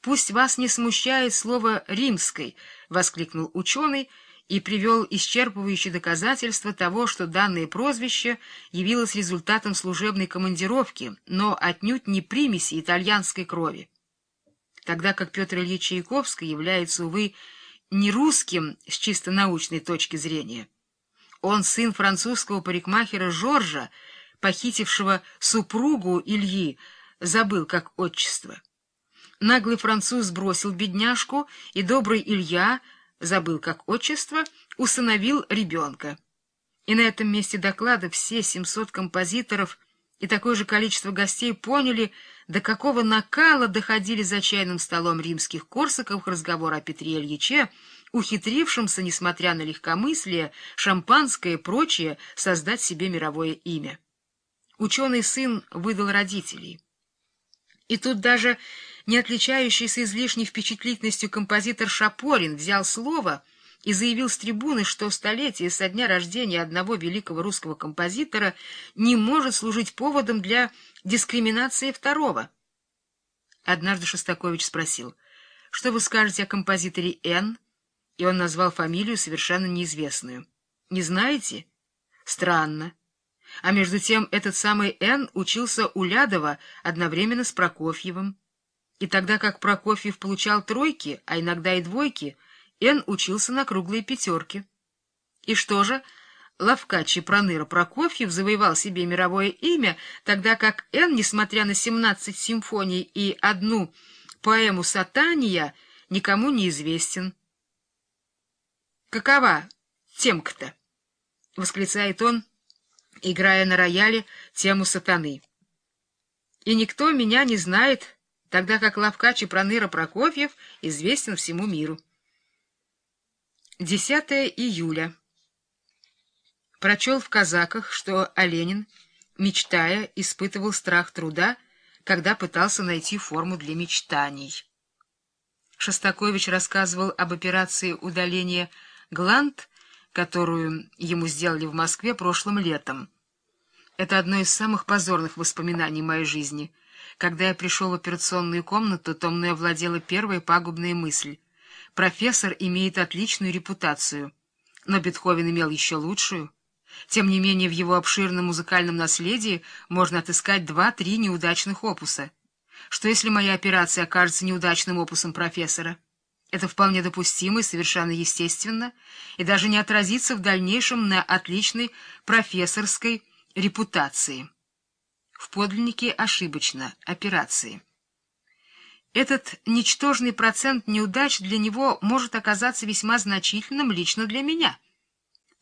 «Пусть вас не смущает слово «римской», — воскликнул ученый и привел исчерпывающие доказательства того, что данное прозвище явилось результатом служебной командировки, но отнюдь не примеси итальянской крови. Тогда как Петр Ильич Чайковский является, увы, не русским с чисто научной точки зрения — он сын французского парикмахера Жоржа, похитившего супругу Ильи, забыл как отчество. Наглый француз бросил бедняжку, и добрый Илья, забыл как отчество, усыновил ребенка. И на этом месте доклада все 700 композиторов и такое же количество гостей поняли, до какого накала доходили за чайным столом римских корсаковых разговор о Петре Ильиче, ухитрившимся, несмотря на легкомыслие, шампанское и прочее, создать себе мировое имя. Ученый сын выдал родителей. И тут даже не отличающийся излишней впечатлительностью композитор Шапорин взял слово и заявил с трибуны, что столетие со дня рождения одного великого русского композитора не может служить поводом для дискриминации второго. Однажды Шостакович спросил, что вы скажете о композиторе Н., и он назвал фамилию совершенно неизвестную. Не знаете? Странно. А между тем этот самый Н учился у Лядова одновременно с Прокофьевым. И тогда как Прокофьев получал тройки, а иногда и двойки, Н учился на круглые пятерки. И что же, Лавкач и Проныра Прокофьев завоевал себе мировое имя, тогда как Н, несмотря на семнадцать симфоний и одну поэму «Сатания», никому не известен. Какова темка-то? — восклицает он, играя на рояле тему сатаны. И никто меня не знает, тогда как Лавкач и Проныра Прокофьев известен всему миру. 10 июля. Прочел в «Казаках», что Оленин, мечтая, испытывал страх труда, когда пытался найти форму для мечтаний. Шостакович рассказывал об операции удаления Гланд, которую ему сделали в Москве прошлым летом. Это одно из самых позорных воспоминаний моей жизни. Когда я пришел в операционную комнату, то мной овладела первая пагубная мысль. Профессор имеет отличную репутацию, но Бетховен имел еще лучшую. Тем не менее, в его обширном музыкальном наследии можно отыскать два-три неудачных опуса. Что если моя операция окажется неудачным опусом профессора? Это вполне допустимо и совершенно естественно, и даже не отразится в дальнейшем на отличной профессорской репутации. В подлиннике ошибочно операции. Этот ничтожный процент неудач для него может оказаться весьма значительным лично для меня.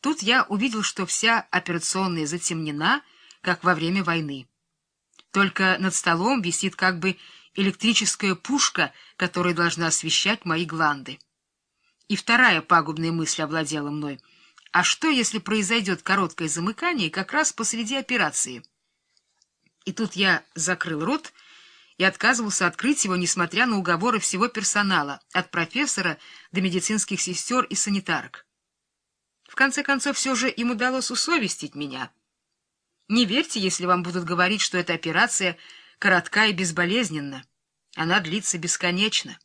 Тут я увидел, что вся операционная затемнена, как во время войны. Только над столом висит как бы электрическая пушка, которая должна освещать мои гланды. И вторая пагубная мысль овладела мной. А что, если произойдет короткое замыкание как раз посреди операции? И тут я закрыл рот и отказывался открыть его, несмотря на уговоры всего персонала, от профессора до медицинских сестер и санитарок. В конце концов, все же им удалось усовестить меня. Не верьте, если вам будут говорить, что эта операция — коротка и безболезненна. Она длится бесконечно.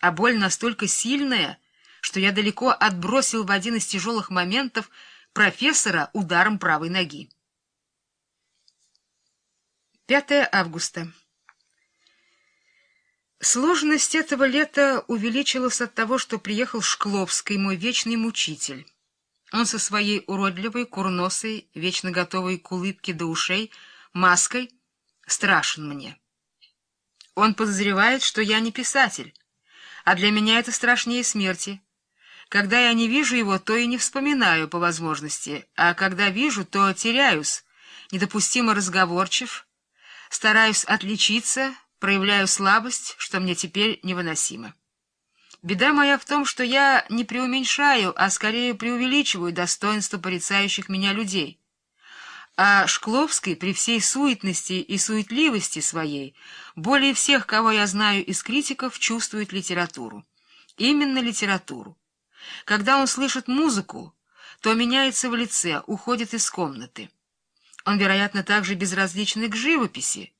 А боль настолько сильная, что я далеко отбросил в один из тяжелых моментов профессора ударом правой ноги. 5 августа. Сложность этого лета увеличилась от того, что приехал Шкловский, мой вечный мучитель. Он со своей уродливой, курносой, вечно готовой к улыбке до ушей, маской — страшен мне. Он подозревает, что я не писатель, а для меня это страшнее смерти. Когда я не вижу его, то и не вспоминаю по возможности, а когда вижу, то теряюсь, недопустимо разговорчив, стараюсь отличиться, проявляю слабость, что мне теперь невыносимо. Беда моя в том, что я не преуменьшаю, а скорее преувеличиваю достоинство порицающих меня людей. А Шкловский при всей суетности и суетливости своей более всех, кого я знаю из критиков, чувствует литературу. Именно литературу. Когда он слышит музыку, то меняется в лице, уходит из комнаты. Он, вероятно, также безразличен к живописи.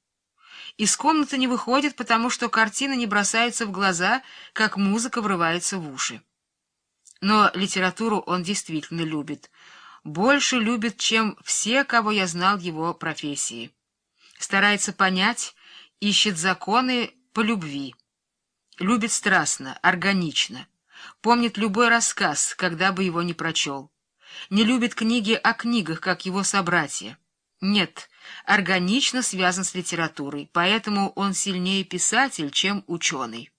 Из комнаты не выходит, потому что картина не бросается в глаза, как музыка врывается в уши. Но литературу он действительно любит — больше любит, чем все, кого я знал его профессии. Старается понять, ищет законы по любви. Любит страстно, органично. Помнит любой рассказ, когда бы его не прочел. Не любит книги о книгах, как его собратья. Нет, органично связан с литературой, поэтому он сильнее писатель, чем ученый.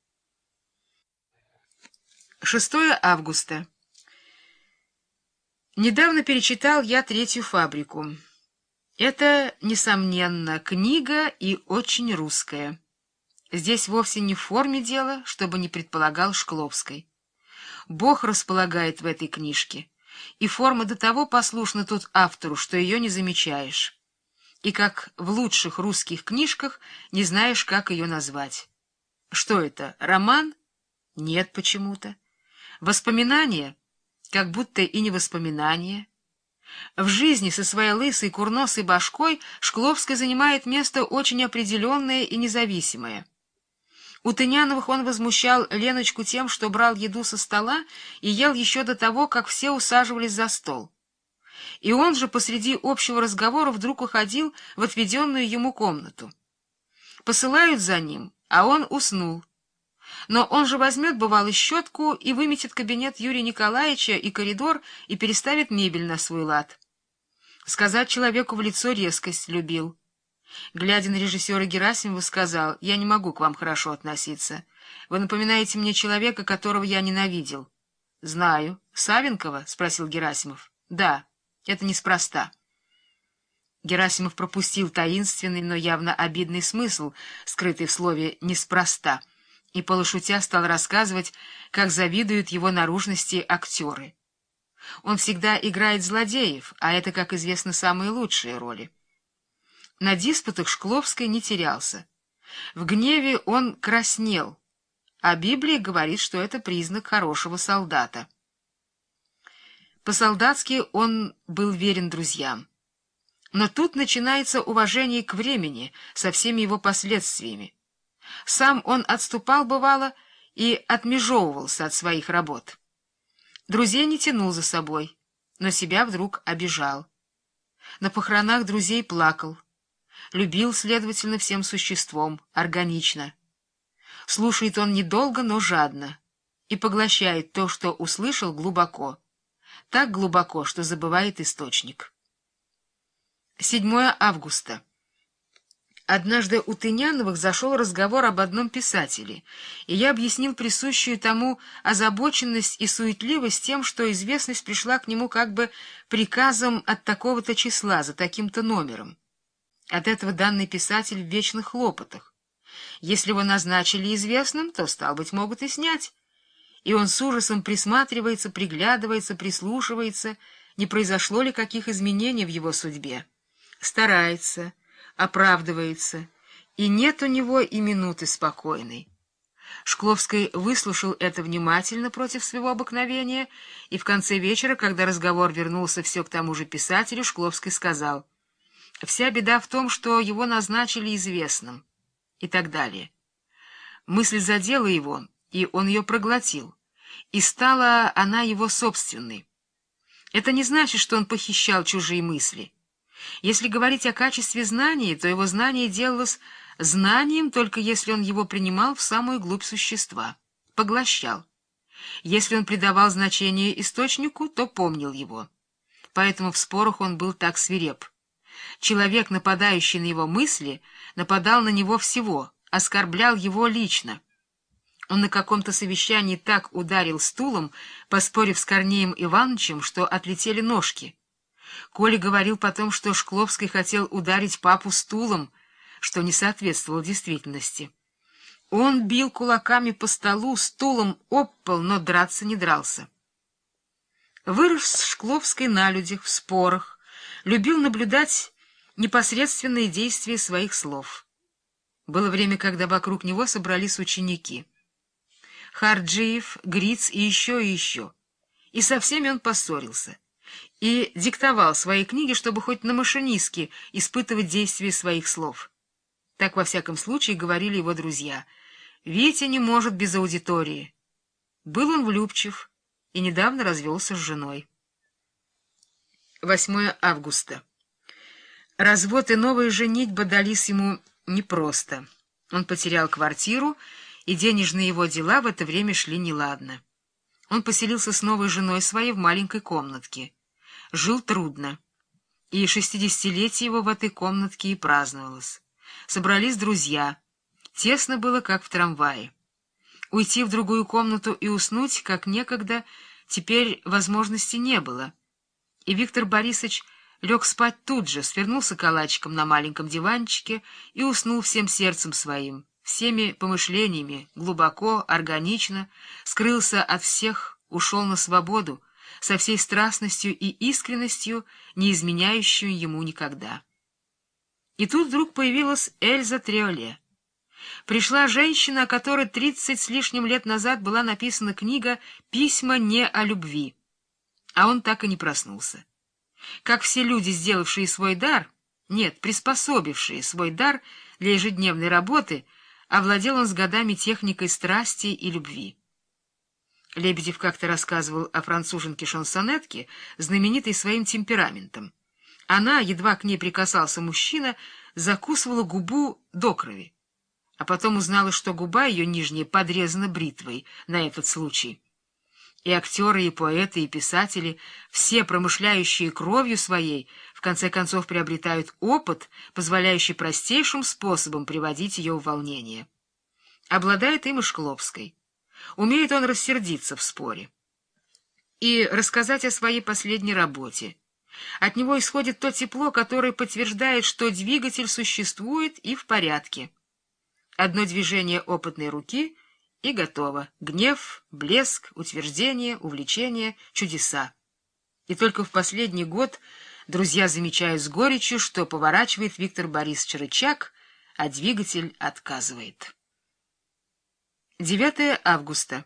6 августа. Недавно перечитал я третью фабрику. Это, несомненно, книга и очень русская. Здесь вовсе не в форме дело, чтобы не предполагал Шкловской. Бог располагает в этой книжке, и форма до того послушна тут автору, что ее не замечаешь. И как в лучших русских книжках не знаешь, как ее назвать. Что это, роман? Нет почему-то. Воспоминания? как будто и не воспоминание. В жизни со своей лысой курносой башкой Шкловский занимает место очень определенное и независимое. У Тыняновых он возмущал Леночку тем, что брал еду со стола и ел еще до того, как все усаживались за стол. И он же посреди общего разговора вдруг уходил в отведенную ему комнату. Посылают за ним, а он уснул, но он же возьмет, бывало, щетку и выметит кабинет Юрия Николаевича и коридор и переставит мебель на свой лад. Сказать человеку в лицо резкость любил. Глядя на режиссера Герасимова, сказал, «Я не могу к вам хорошо относиться. Вы напоминаете мне человека, которого я ненавидел». «Знаю. Савенкова?» — спросил Герасимов. «Да, это неспроста». Герасимов пропустил таинственный, но явно обидный смысл, скрытый в слове «неспроста» и полушутя стал рассказывать, как завидуют его наружности актеры. Он всегда играет злодеев, а это, как известно, самые лучшие роли. На диспутах Шкловской не терялся. В гневе он краснел, а Библия говорит, что это признак хорошего солдата. По-солдатски он был верен друзьям. Но тут начинается уважение к времени со всеми его последствиями. Сам он отступал, бывало, и отмежевывался от своих работ. Друзей не тянул за собой, но себя вдруг обижал. На похоронах друзей плакал. Любил, следовательно, всем существом, органично. Слушает он недолго, но жадно. И поглощает то, что услышал, глубоко. Так глубоко, что забывает источник. 7 августа. Однажды у Тыняновых зашел разговор об одном писателе, и я объяснил присущую тому озабоченность и суетливость тем, что известность пришла к нему как бы приказом от такого-то числа, за таким-то номером. От этого данный писатель в вечных хлопотах. Если его назначили известным, то, стал быть, могут и снять. И он с ужасом присматривается, приглядывается, прислушивается, не произошло ли каких изменений в его судьбе. Старается оправдывается, и нет у него и минуты спокойной. Шкловский выслушал это внимательно против своего обыкновения, и в конце вечера, когда разговор вернулся все к тому же писателю, Шкловский сказал, «Вся беда в том, что его назначили известным» и так далее. Мысль задела его, и он ее проглотил, и стала она его собственной. Это не значит, что он похищал чужие мысли — если говорить о качестве знаний, то его знание делалось знанием, только если он его принимал в самую глубь существа, поглощал. Если он придавал значение источнику, то помнил его. Поэтому в спорах он был так свиреп. Человек, нападающий на его мысли, нападал на него всего, оскорблял его лично. Он на каком-то совещании так ударил стулом, поспорив с Корнеем Ивановичем, что отлетели ножки. Коля говорил потом, что Шкловский хотел ударить папу стулом, что не соответствовало действительности. Он бил кулаками по столу, стулом об но драться не дрался. Вырос с Шкловский на людях, в спорах, любил наблюдать непосредственные действия своих слов. Было время, когда вокруг него собрались ученики. Харджиев, Гриц и еще и еще. И со всеми он поссорился — и диктовал свои книги, чтобы хоть на машинистке испытывать действие своих слов. Так, во всяком случае, говорили его друзья. «Витя не может без аудитории». Был он влюбчив и недавно развелся с женой. 8 августа. Развод и новая женитьба дались ему непросто. Он потерял квартиру, и денежные его дела в это время шли неладно. Он поселился с новой женой своей в маленькой комнатке — жил трудно, и шестидесятилетие его в этой комнатке и праздновалось. Собрались друзья. Тесно было, как в трамвае. Уйти в другую комнату и уснуть, как некогда, теперь возможности не было. И Виктор Борисович лег спать тут же, свернулся калачиком на маленьком диванчике и уснул всем сердцем своим, всеми помышлениями, глубоко, органично, скрылся от всех, ушел на свободу, со всей страстностью и искренностью, не изменяющую ему никогда. И тут вдруг появилась Эльза Триоле. Пришла женщина, о которой тридцать с лишним лет назад была написана книга «Письма не о любви». А он так и не проснулся. Как все люди, сделавшие свой дар, нет, приспособившие свой дар для ежедневной работы, овладел он с годами техникой страсти и любви. Лебедев как-то рассказывал о француженке-шансонетке, знаменитой своим темпераментом. Она, едва к ней прикасался мужчина, закусывала губу до крови. А потом узнала, что губа ее нижняя подрезана бритвой на этот случай. И актеры, и поэты, и писатели, все промышляющие кровью своей, в конце концов приобретают опыт, позволяющий простейшим способом приводить ее в волнение. Обладает им и Шкловской. Умеет он рассердиться в споре и рассказать о своей последней работе. От него исходит то тепло, которое подтверждает, что двигатель существует и в порядке. Одно движение опытной руки — и готово. Гнев, блеск, утверждение, увлечение, чудеса. И только в последний год друзья замечают с горечью, что поворачивает Виктор Борисович рычаг, а двигатель отказывает. 9 августа.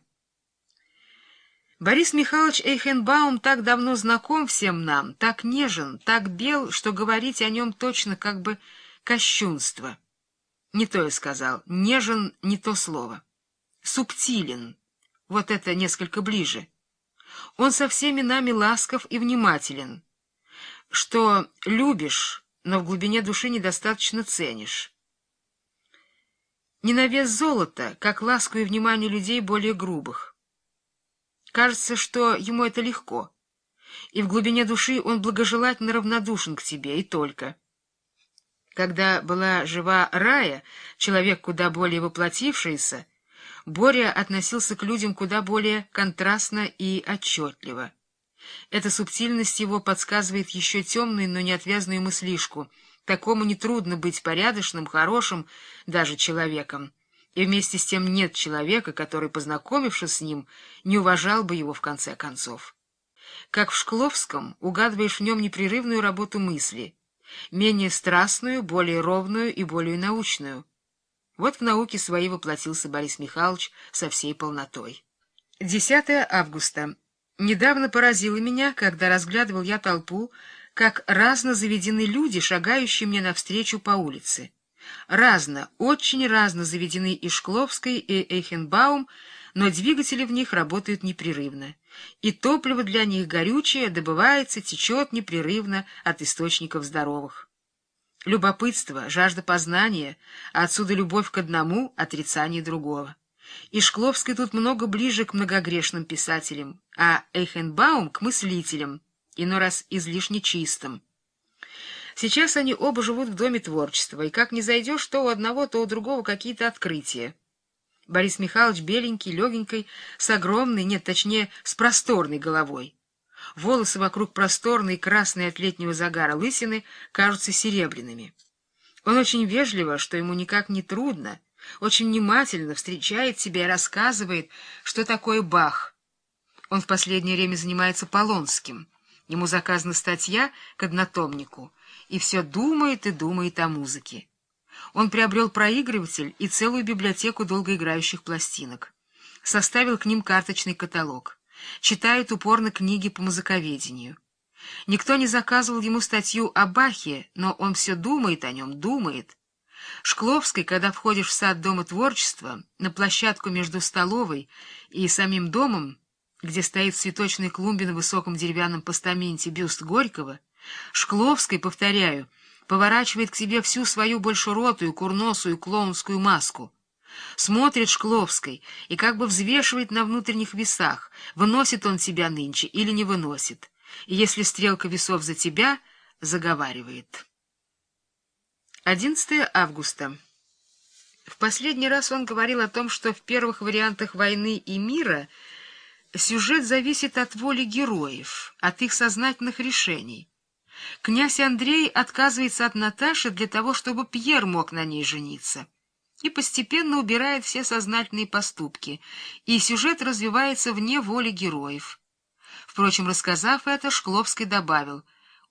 Борис Михайлович Эйхенбаум так давно знаком всем нам, так нежен, так бел, что говорить о нем точно как бы кощунство. Не то я сказал, нежен — не то слово. Субтилен, вот это несколько ближе. Он со всеми нами ласков и внимателен. Что любишь, но в глубине души недостаточно ценишь не на вес золота, как ласку и внимание людей более грубых. Кажется, что ему это легко, и в глубине души он благожелательно равнодушен к тебе, и только. Когда была жива Рая, человек куда более воплотившийся, Боря относился к людям куда более контрастно и отчетливо. Эта субтильность его подсказывает еще темную, но неотвязную мыслишку — Такому нетрудно быть порядочным, хорошим даже человеком. И вместе с тем нет человека, который, познакомившись с ним, не уважал бы его в конце концов. Как в Шкловском, угадываешь в нем непрерывную работу мысли, менее страстную, более ровную и более научную. Вот в науке свои воплотился Борис Михайлович со всей полнотой. 10 августа. Недавно поразило меня, когда разглядывал я толпу, как разно заведены люди, шагающие мне навстречу по улице. Разно, очень разно заведены и Шкловской, и Эйхенбаум, но двигатели в них работают непрерывно. И топливо для них горючее добывается, течет непрерывно от источников здоровых. Любопытство, жажда познания, а отсюда любовь к одному, отрицание другого. И Шкловский тут много ближе к многогрешным писателям, а Эйхенбаум — к мыслителям ино раз излишне чистым. Сейчас они оба живут в Доме творчества, и как не зайдешь, то у одного, то у другого какие-то открытия. Борис Михайлович беленький, легенький, с огромной, нет, точнее, с просторной головой. Волосы вокруг просторные, красные от летнего загара лысины, кажутся серебряными. Он очень вежливо, что ему никак не трудно, очень внимательно встречает себя и рассказывает, что такое Бах. Он в последнее время занимается Полонским. Ему заказана статья к однотомнику, и все думает и думает о музыке. Он приобрел проигрыватель и целую библиотеку долгоиграющих пластинок. Составил к ним карточный каталог. Читает упорно книги по музыковедению. Никто не заказывал ему статью о Бахе, но он все думает о нем, думает. Шкловской, когда входишь в сад Дома творчества, на площадку между столовой и самим домом, где стоит в цветочной клумбе на высоком деревянном постаменте бюст Горького, Шкловской, повторяю, поворачивает к себе всю свою большеротую, курносую, клоунскую маску. Смотрит Шкловской и как бы взвешивает на внутренних весах, выносит он тебя нынче или не выносит. И если стрелка весов за тебя, заговаривает. 11 августа. В последний раз он говорил о том, что в первых вариантах войны и мира — Сюжет зависит от воли героев, от их сознательных решений. Князь Андрей отказывается от Наташи для того, чтобы Пьер мог на ней жениться, и постепенно убирает все сознательные поступки, и сюжет развивается вне воли героев. Впрочем, рассказав это, Шкловский добавил,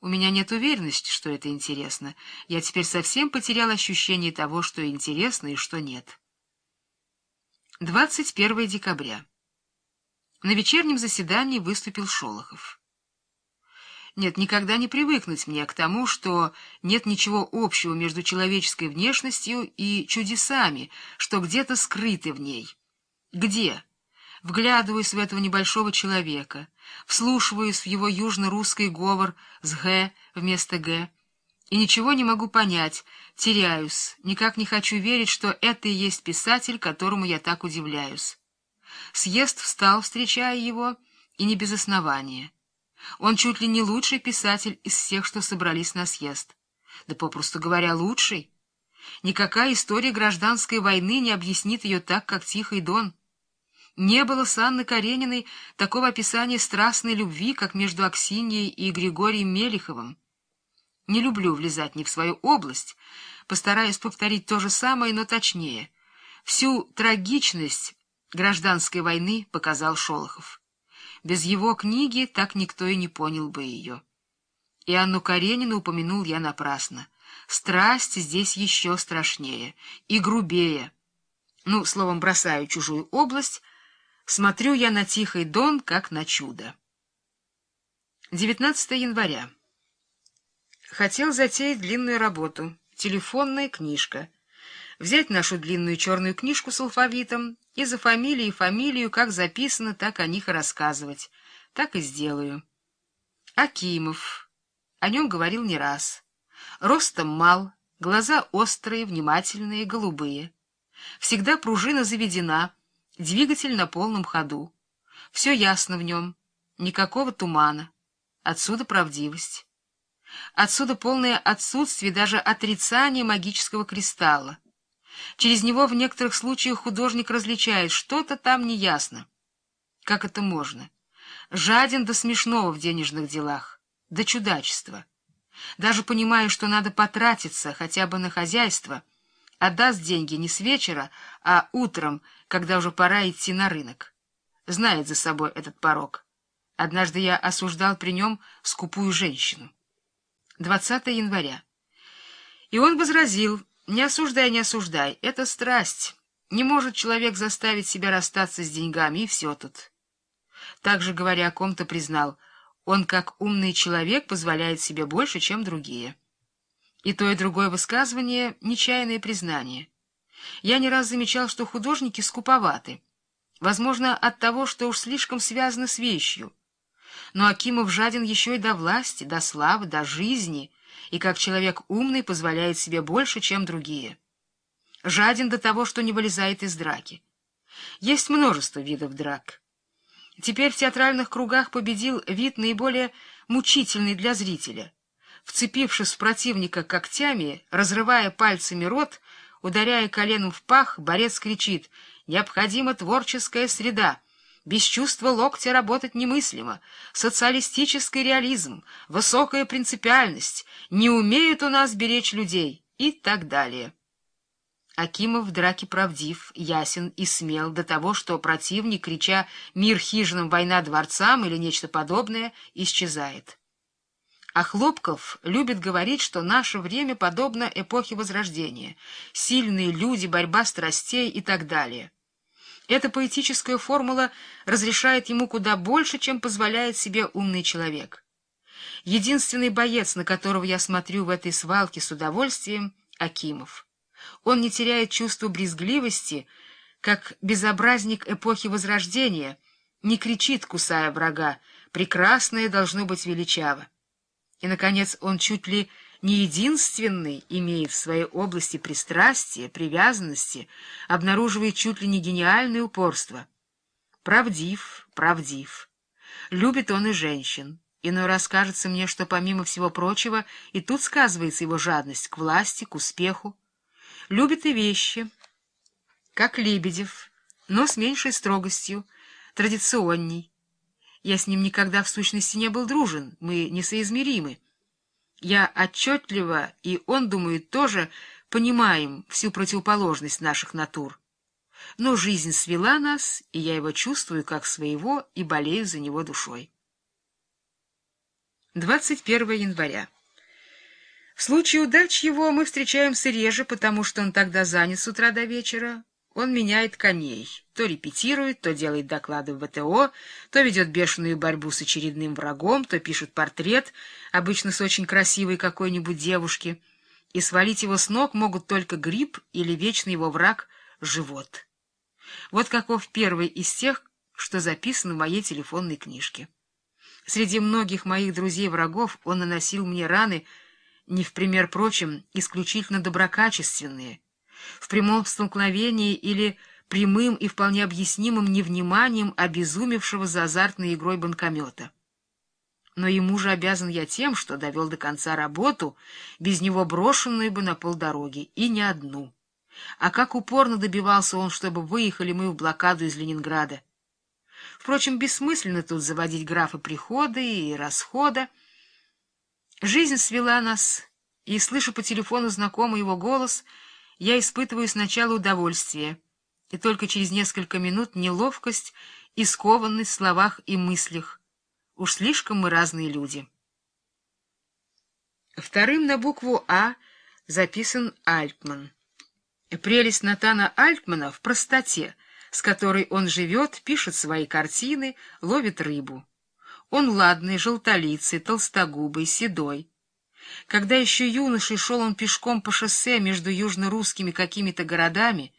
«У меня нет уверенности, что это интересно. Я теперь совсем потерял ощущение того, что интересно и что нет». 21 декабря. На вечернем заседании выступил Шолохов. Нет, никогда не привыкнуть мне к тому, что нет ничего общего между человеческой внешностью и чудесами, что где-то скрыты в ней. Где? Вглядываюсь в этого небольшого человека, вслушиваюсь в его южно-русский говор с «г» вместо «г», и ничего не могу понять, теряюсь, никак не хочу верить, что это и есть писатель, которому я так удивляюсь. Съезд встал, встречая его, и не без основания. Он чуть ли не лучший писатель из всех, что собрались на съезд. Да, попросту говоря, лучший. Никакая история гражданской войны не объяснит ее так, как Тихий Дон. Не было с Анной Карениной такого описания страстной любви, как между Аксиньей и Григорием Мелиховым. Не люблю влезать не в свою область, постараюсь повторить то же самое, но точнее. Всю трагичность гражданской войны показал Шолохов. Без его книги так никто и не понял бы ее. И Анну Каренину упомянул я напрасно. Страсть здесь еще страшнее и грубее. Ну, словом, бросаю чужую область, смотрю я на Тихий Дон, как на чудо. 19 января. Хотел затеять длинную работу, телефонная книжка — взять нашу длинную черную книжку с алфавитом и за фамилией и фамилию, как записано, так о них и рассказывать. Так и сделаю. Акимов. О нем говорил не раз. Ростом мал, глаза острые, внимательные, голубые. Всегда пружина заведена, двигатель на полном ходу. Все ясно в нем, никакого тумана. Отсюда правдивость. Отсюда полное отсутствие даже отрицания магического кристалла. Через него в некоторых случаях художник различает, что-то там неясно. Как это можно? Жаден до смешного в денежных делах, до чудачества. Даже понимая, что надо потратиться хотя бы на хозяйство, отдаст деньги не с вечера, а утром, когда уже пора идти на рынок. Знает за собой этот порог. Однажды я осуждал при нем скупую женщину. 20 января. И он возразил, не осуждай, не осуждай. Это страсть. Не может человек заставить себя расстаться с деньгами, и все тут. Также, говоря о ком-то, признал, он, как умный человек, позволяет себе больше, чем другие. И то, и другое высказывание — нечаянное признание. Я не раз замечал, что художники скуповаты. Возможно, от того, что уж слишком связано с вещью. Но Акимов жаден еще и до власти, до славы, до жизни — и как человек умный позволяет себе больше, чем другие. Жаден до того, что не вылезает из драки. Есть множество видов драк. Теперь в театральных кругах победил вид наиболее мучительный для зрителя. Вцепившись в противника когтями, разрывая пальцами рот, ударяя коленом в пах, борец кричит «Необходима творческая среда!» Без чувства локтя работать немыслимо. Социалистический реализм, высокая принципиальность, не умеют у нас беречь людей и так далее. Акимов в драке правдив, ясен и смел до того, что противник, крича «Мир хижинам, война дворцам» или нечто подобное, исчезает. А Хлопков любит говорить, что наше время подобно эпохе Возрождения. Сильные люди, борьба страстей и так далее. Эта поэтическая формула разрешает ему куда больше, чем позволяет себе умный человек. Единственный боец, на которого я смотрю в этой свалке с удовольствием, — Акимов. Он не теряет чувства брезгливости, как безобразник эпохи Возрождения, не кричит, кусая врага, «Прекрасное должно быть величаво». И, наконец, он чуть ли не единственный имеет в своей области пристрастие, привязанности, обнаруживает чуть ли не гениальное упорство. Правдив, правдив. Любит он и женщин. Иной раз кажется мне, что, помимо всего прочего, и тут сказывается его жадность к власти, к успеху. Любит и вещи, как Лебедев, но с меньшей строгостью, традиционней. Я с ним никогда в сущности не был дружен, мы несоизмеримы. Я отчетливо, и он, думаю, тоже понимаем всю противоположность наших натур. Но жизнь свела нас, и я его чувствую как своего и болею за него душой. 21 января. В случае удач его мы встречаемся реже, потому что он тогда занят с утра до вечера, он меняет коней, то репетирует, то делает доклады в ВТО, то ведет бешеную борьбу с очередным врагом, то пишет портрет, обычно с очень красивой какой-нибудь девушки, и свалить его с ног могут только грипп или вечный его враг — живот. Вот каков первый из тех, что записан в моей телефонной книжке. Среди многих моих друзей-врагов он наносил мне раны, не в пример прочим, исключительно доброкачественные — в прямом столкновении или прямым и вполне объяснимым невниманием обезумевшего за азартной игрой банкомета. Но ему же обязан я тем, что довел до конца работу, без него брошенную бы на полдороги, и не одну. А как упорно добивался он, чтобы выехали мы в блокаду из Ленинграда. Впрочем, бессмысленно тут заводить графы прихода и расхода. Жизнь свела нас, и, слышу по телефону знакомый его голос — я испытываю сначала удовольствие, и только через несколько минут неловкость и скованность в словах и мыслях. Уж слишком мы разные люди. Вторым на букву «А» записан Альтман. Прелесть Натана Альтмана в простоте, с которой он живет, пишет свои картины, ловит рыбу. Он ладный, желтолицый, толстогубый, седой. Когда еще юношей шел он пешком по шоссе между южно-русскими какими-то городами,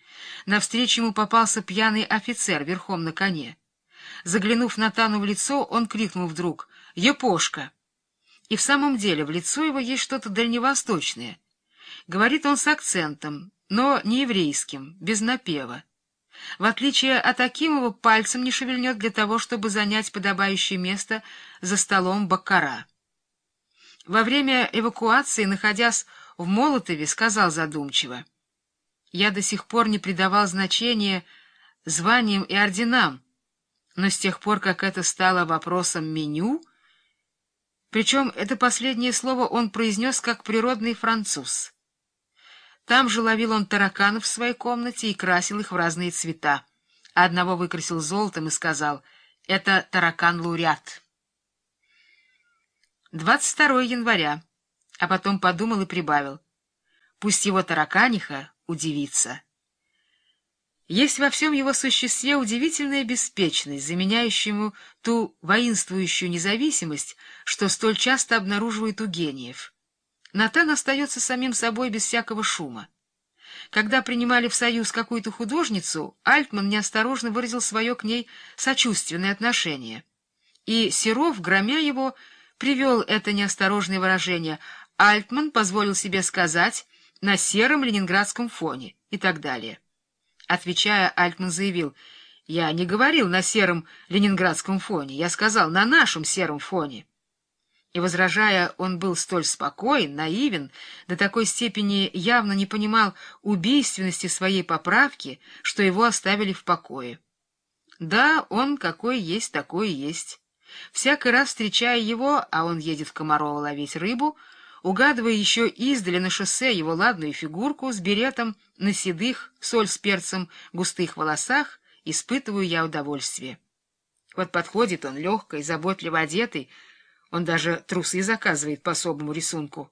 навстречу ему попался пьяный офицер верхом на коне. Заглянув Натану в лицо, он крикнул вдруг "Епошка!" И в самом деле в лицо его есть что-то дальневосточное. Говорит он с акцентом, но не еврейским, без напева. В отличие от Акимова, пальцем не шевельнет для того, чтобы занять подобающее место за столом баккара. Во время эвакуации, находясь в Молотове, сказал задумчиво, «Я до сих пор не придавал значения званиям и орденам, но с тех пор, как это стало вопросом меню...» Причем это последнее слово он произнес как природный француз. Там же ловил он тараканов в своей комнате и красил их в разные цвета. Одного выкрасил золотом и сказал «Это таракан-лауреат». 22 января, а потом подумал и прибавил. Пусть его тараканиха удивится. Есть во всем его существе удивительная беспечность, заменяющая ему ту воинствующую независимость, что столь часто обнаруживает у гениев. Натан остается самим собой без всякого шума. Когда принимали в союз какую-то художницу, Альтман неосторожно выразил свое к ней сочувственное отношение. И Серов, громя его, привел это неосторожное выражение, Альтман позволил себе сказать «на сером ленинградском фоне» и так далее. Отвечая, Альтман заявил «Я не говорил на сером ленинградском фоне, я сказал на нашем сером фоне». И, возражая, он был столь спокоен, наивен, до такой степени явно не понимал убийственности своей поправки, что его оставили в покое. Да, он какой есть, такой есть. Всякий раз встречая его, а он едет в Комарова ловить рыбу, угадывая еще издали на шоссе его ладную фигурку с беретом на седых, соль с перцем, густых волосах, испытываю я удовольствие. Вот подходит он легкой, заботливо одетый, он даже трусы заказывает по особому рисунку.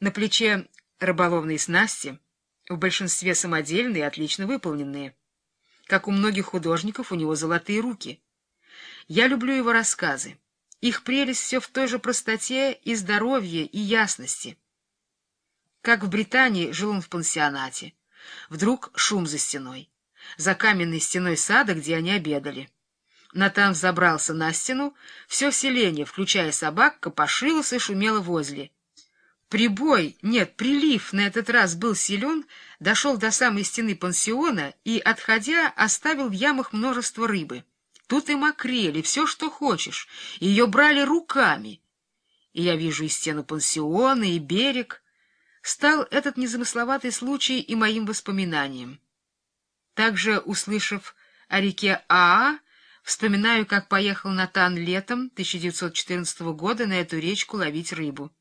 На плече рыболовные снасти, в большинстве самодельные, отлично выполненные. Как у многих художников, у него золотые руки — я люблю его рассказы. Их прелесть все в той же простоте и здоровье, и ясности. Как в Британии жил он в пансионате. Вдруг шум за стеной. За каменной стеной сада, где они обедали. Натан забрался на стену, все селение, включая собак, копошилось и шумело возле. Прибой, нет, прилив на этот раз был силен, дошел до самой стены пансиона и, отходя, оставил в ямах множество рыбы. Тут и макрели, все, что хочешь. Ее брали руками. И я вижу и стену пансиона, и берег. Стал этот незамысловатый случай и моим воспоминанием. Также, услышав о реке Аа, вспоминаю, как поехал Натан летом 1914 года на эту речку ловить рыбу.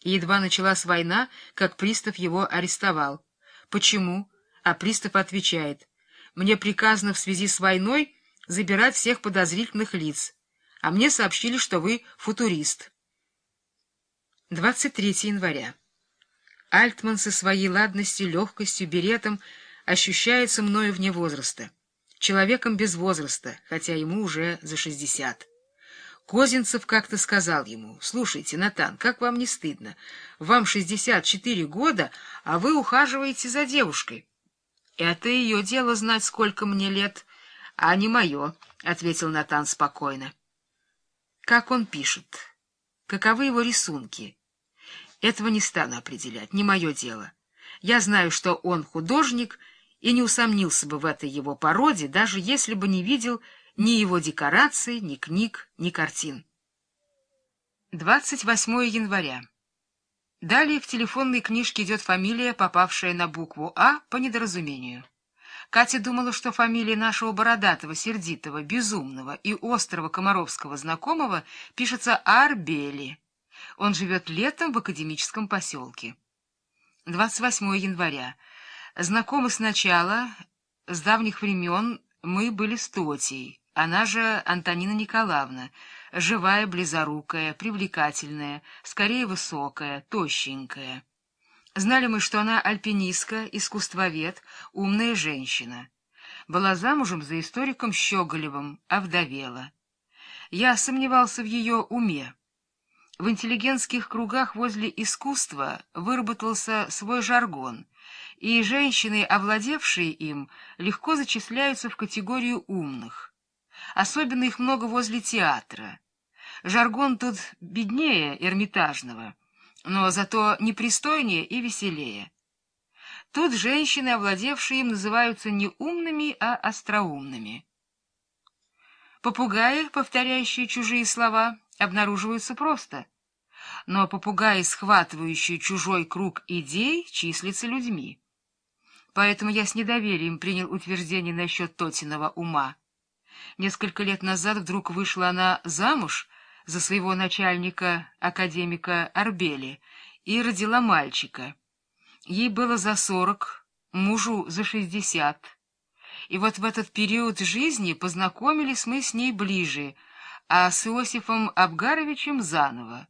И едва началась война, как пристав его арестовал. Почему? А пристав отвечает. Мне приказано в связи с войной забирать всех подозрительных лиц, а мне сообщили, что вы футурист. 23 января. Альтман со своей ладностью, легкостью, беретом ощущается мною вне возраста. Человеком без возраста, хотя ему уже за шестьдесят. Козинцев как-то сказал ему, «Слушайте, Натан, как вам не стыдно? Вам 64 года, а вы ухаживаете за девушкой». «Это ее дело знать, сколько мне лет», — А не мое, — ответил Натан спокойно. — Как он пишет? Каковы его рисунки? Этого не стану определять, не мое дело. Я знаю, что он художник и не усомнился бы в этой его породе, даже если бы не видел ни его декораций, ни книг, ни картин. 28 января. Далее в телефонной книжке идет фамилия, попавшая на букву «А» по недоразумению. Катя думала, что фамилия нашего бородатого, сердитого, безумного и острого комаровского знакомого пишется Арбели. Он живет летом в академическом поселке. 28 января. Знакомы сначала, с давних времен мы были с Тотей, она же Антонина Николаевна, живая, близорукая, привлекательная, скорее высокая, тощенькая. Знали мы, что она альпинистка, искусствовед, умная женщина. Была замужем за историком Щеголевым, овдовела. Я сомневался в ее уме. В интеллигентских кругах возле искусства выработался свой жаргон, и женщины, овладевшие им, легко зачисляются в категорию умных. Особенно их много возле театра. Жаргон тут беднее эрмитажного — но зато непристойнее и веселее. Тут женщины, овладевшие им, называются не умными, а остроумными. Попугаи, повторяющие чужие слова, обнаруживаются просто, но попугаи, схватывающие чужой круг идей, числятся людьми. Поэтому я с недоверием принял утверждение насчет Тотиного ума. Несколько лет назад вдруг вышла она замуж — за своего начальника, академика Арбели, и родила мальчика. Ей было за сорок, мужу за шестьдесят. И вот в этот период жизни познакомились мы с ней ближе, а с Иосифом Абгаровичем заново.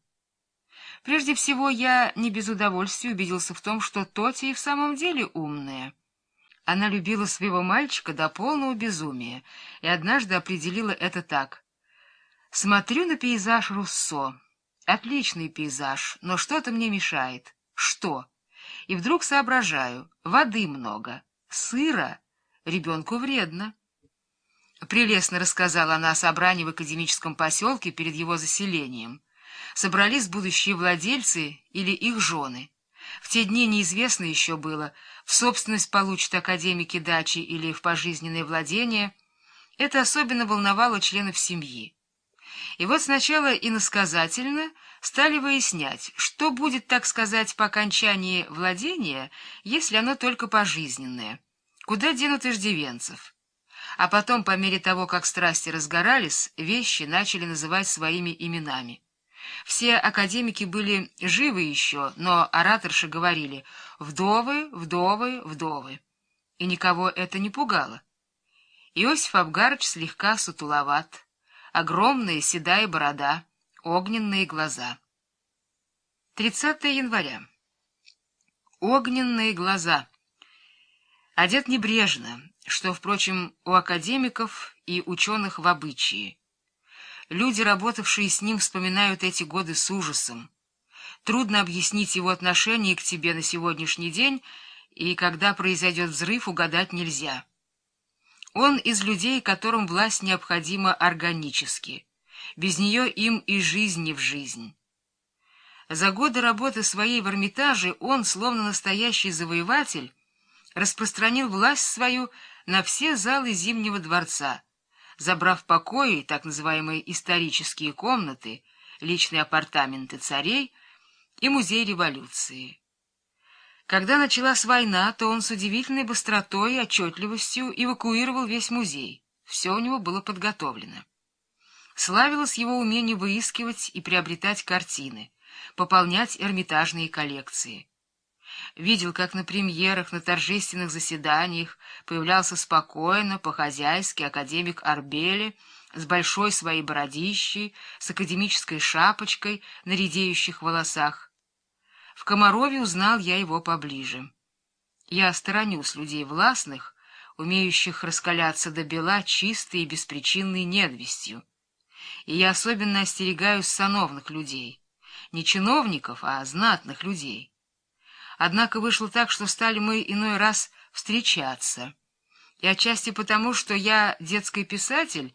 Прежде всего, я не без удовольствия убедился в том, что Тоти и в самом деле умная. Она любила своего мальчика до полного безумия и однажды определила это так. Смотрю на пейзаж Руссо. Отличный пейзаж, но что-то мне мешает. Что? И вдруг соображаю. Воды много. Сыра. Ребенку вредно. Прелестно рассказала она о собрании в академическом поселке перед его заселением. Собрались будущие владельцы или их жены. В те дни неизвестно еще было, в собственность получат академики дачи или в пожизненное владение. Это особенно волновало членов семьи. И вот сначала иносказательно стали выяснять, что будет, так сказать, по окончании владения, если оно только пожизненное, куда денут иждивенцев. А потом, по мере того, как страсти разгорались, вещи начали называть своими именами. Все академики были живы еще, но ораторши говорили «вдовы, вдовы, вдовы». И никого это не пугало. Иосиф Абгарыч слегка сутуловат огромная седая борода, огненные глаза. 30 января. Огненные глаза. Одет небрежно, что, впрочем, у академиков и ученых в обычае. Люди, работавшие с ним, вспоминают эти годы с ужасом. Трудно объяснить его отношение к тебе на сегодняшний день, и когда произойдет взрыв, угадать нельзя. Он из людей, которым власть необходима органически. Без нее им и жизнь не в жизнь. За годы работы своей в Эрмитаже он, словно настоящий завоеватель, распространил власть свою на все залы Зимнего дворца, забрав покои, так называемые исторические комнаты, личные апартаменты царей и музей революции. Когда началась война, то он с удивительной быстротой и отчетливостью эвакуировал весь музей. Все у него было подготовлено. Славилось его умение выискивать и приобретать картины, пополнять эрмитажные коллекции. Видел, как на премьерах, на торжественных заседаниях появлялся спокойно, по-хозяйски академик Арбели с большой своей бородищей, с академической шапочкой на редеющих волосах, в Комарове узнал я его поближе. Я сторонюсь людей властных, умеющих раскаляться до бела чистой и беспричинной ненавистью. И я особенно остерегаюсь сановных людей, не чиновников, а знатных людей. Однако вышло так, что стали мы иной раз встречаться. И отчасти потому, что я детский писатель,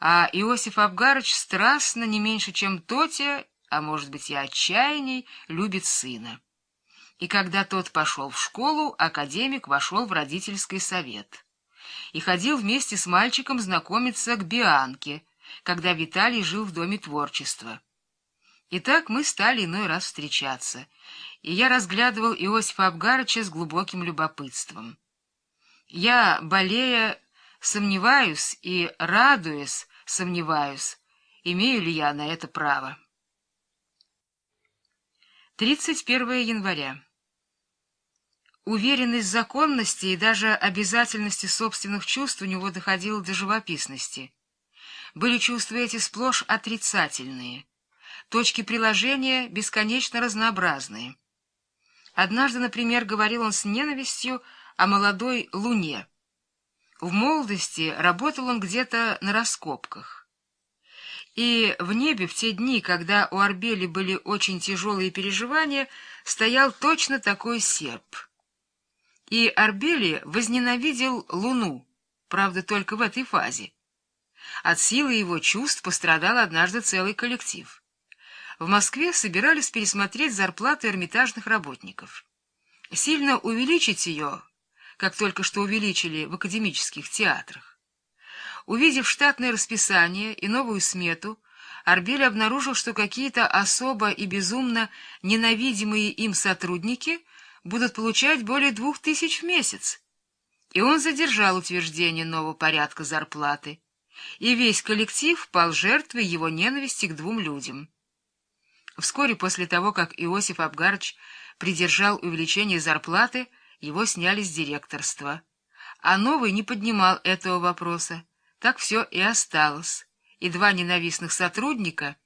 а Иосиф Абгарыч страстно не меньше, чем Тотя, а может быть и отчаяний, любит сына. И когда тот пошел в школу, академик вошел в родительский совет и ходил вместе с мальчиком знакомиться к Бианке, когда Виталий жил в Доме творчества. И так мы стали иной раз встречаться, и я разглядывал Иосифа Абгарыча с глубоким любопытством. Я, болея, сомневаюсь и, радуясь, сомневаюсь, имею ли я на это право. 31 января. Уверенность в законности и даже обязательности собственных чувств у него доходила до живописности. Были чувства эти сплошь отрицательные. Точки приложения бесконечно разнообразные. Однажды, например, говорил он с ненавистью о молодой Луне. В молодости работал он где-то на раскопках. И в небе в те дни, когда у Арбели были очень тяжелые переживания, стоял точно такой серп. И Арбели возненавидел Луну, правда, только в этой фазе. От силы его чувств пострадал однажды целый коллектив. В Москве собирались пересмотреть зарплаты эрмитажных работников. Сильно увеличить ее, как только что увеличили в академических театрах. Увидев штатное расписание и новую смету, Арбель обнаружил, что какие-то особо и безумно ненавидимые им сотрудники будут получать более двух тысяч в месяц. И он задержал утверждение нового порядка зарплаты, и весь коллектив пал жертвой его ненависти к двум людям. Вскоре после того, как Иосиф Абгарч придержал увеличение зарплаты, его сняли с директорства. А новый не поднимал этого вопроса так все и осталось, и два ненавистных сотрудника,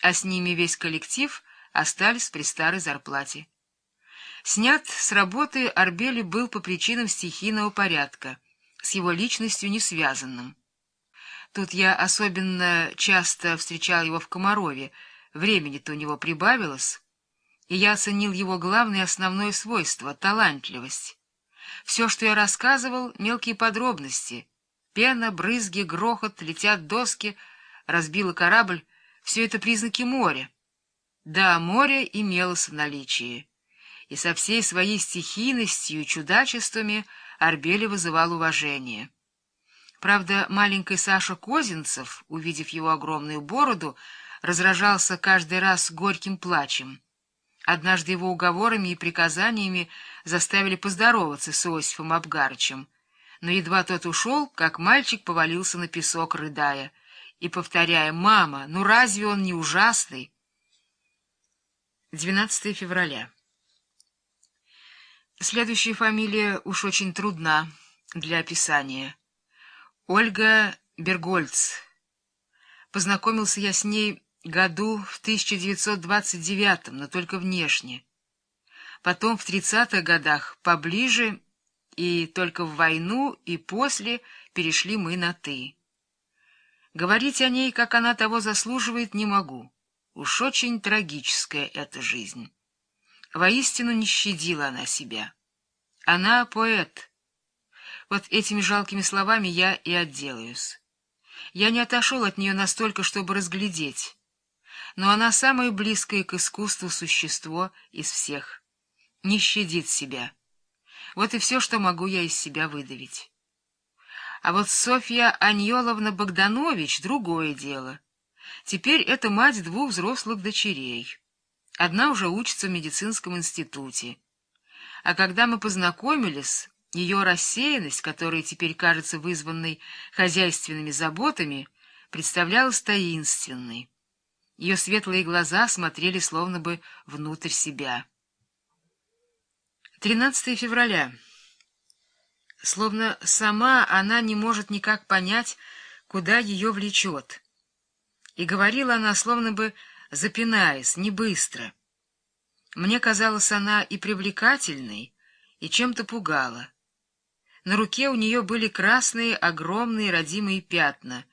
а с ними весь коллектив, остались при старой зарплате. Снят с работы Арбели был по причинам стихийного порядка, с его личностью не связанным. Тут я особенно часто встречал его в Комарове, времени-то у него прибавилось, и я оценил его главное основное свойство — талантливость. Все, что я рассказывал, — мелкие подробности — Пена, брызги, грохот, летят доски. разбила корабль. Все это признаки моря. Да, море имелось в наличии. И со всей своей стихийностью и чудачествами Арбели вызывал уважение. Правда, маленький Саша Козинцев, увидев его огромную бороду, разражался каждый раз горьким плачем. Однажды его уговорами и приказаниями заставили поздороваться с Иосифом Абгарычем — но едва тот ушел, как мальчик повалился на песок, рыдая, и повторяя «Мама, ну разве он не ужасный?» 12 февраля. Следующая фамилия уж очень трудна для описания. Ольга Бергольц. Познакомился я с ней году в 1929, но только внешне. Потом в 30-х годах поближе и только в войну и после перешли мы на «ты». Говорить о ней, как она того заслуживает, не могу. Уж очень трагическая эта жизнь. Воистину не щадила она себя. Она поэт. Вот этими жалкими словами я и отделаюсь. Я не отошел от нее настолько, чтобы разглядеть. Но она самое близкое к искусству существо из всех. Не щадит себя вот и все, что могу я из себя выдавить. А вот Софья Аньоловна Богданович — другое дело. Теперь это мать двух взрослых дочерей. Одна уже учится в медицинском институте. А когда мы познакомились, ее рассеянность, которая теперь кажется вызванной хозяйственными заботами, представлялась таинственной. Ее светлые глаза смотрели словно бы внутрь себя. 13 февраля. Словно сама она не может никак понять, куда ее влечет. И говорила она, словно бы запинаясь, не быстро. Мне казалась она и привлекательной, и чем-то пугала. На руке у нее были красные огромные родимые пятна,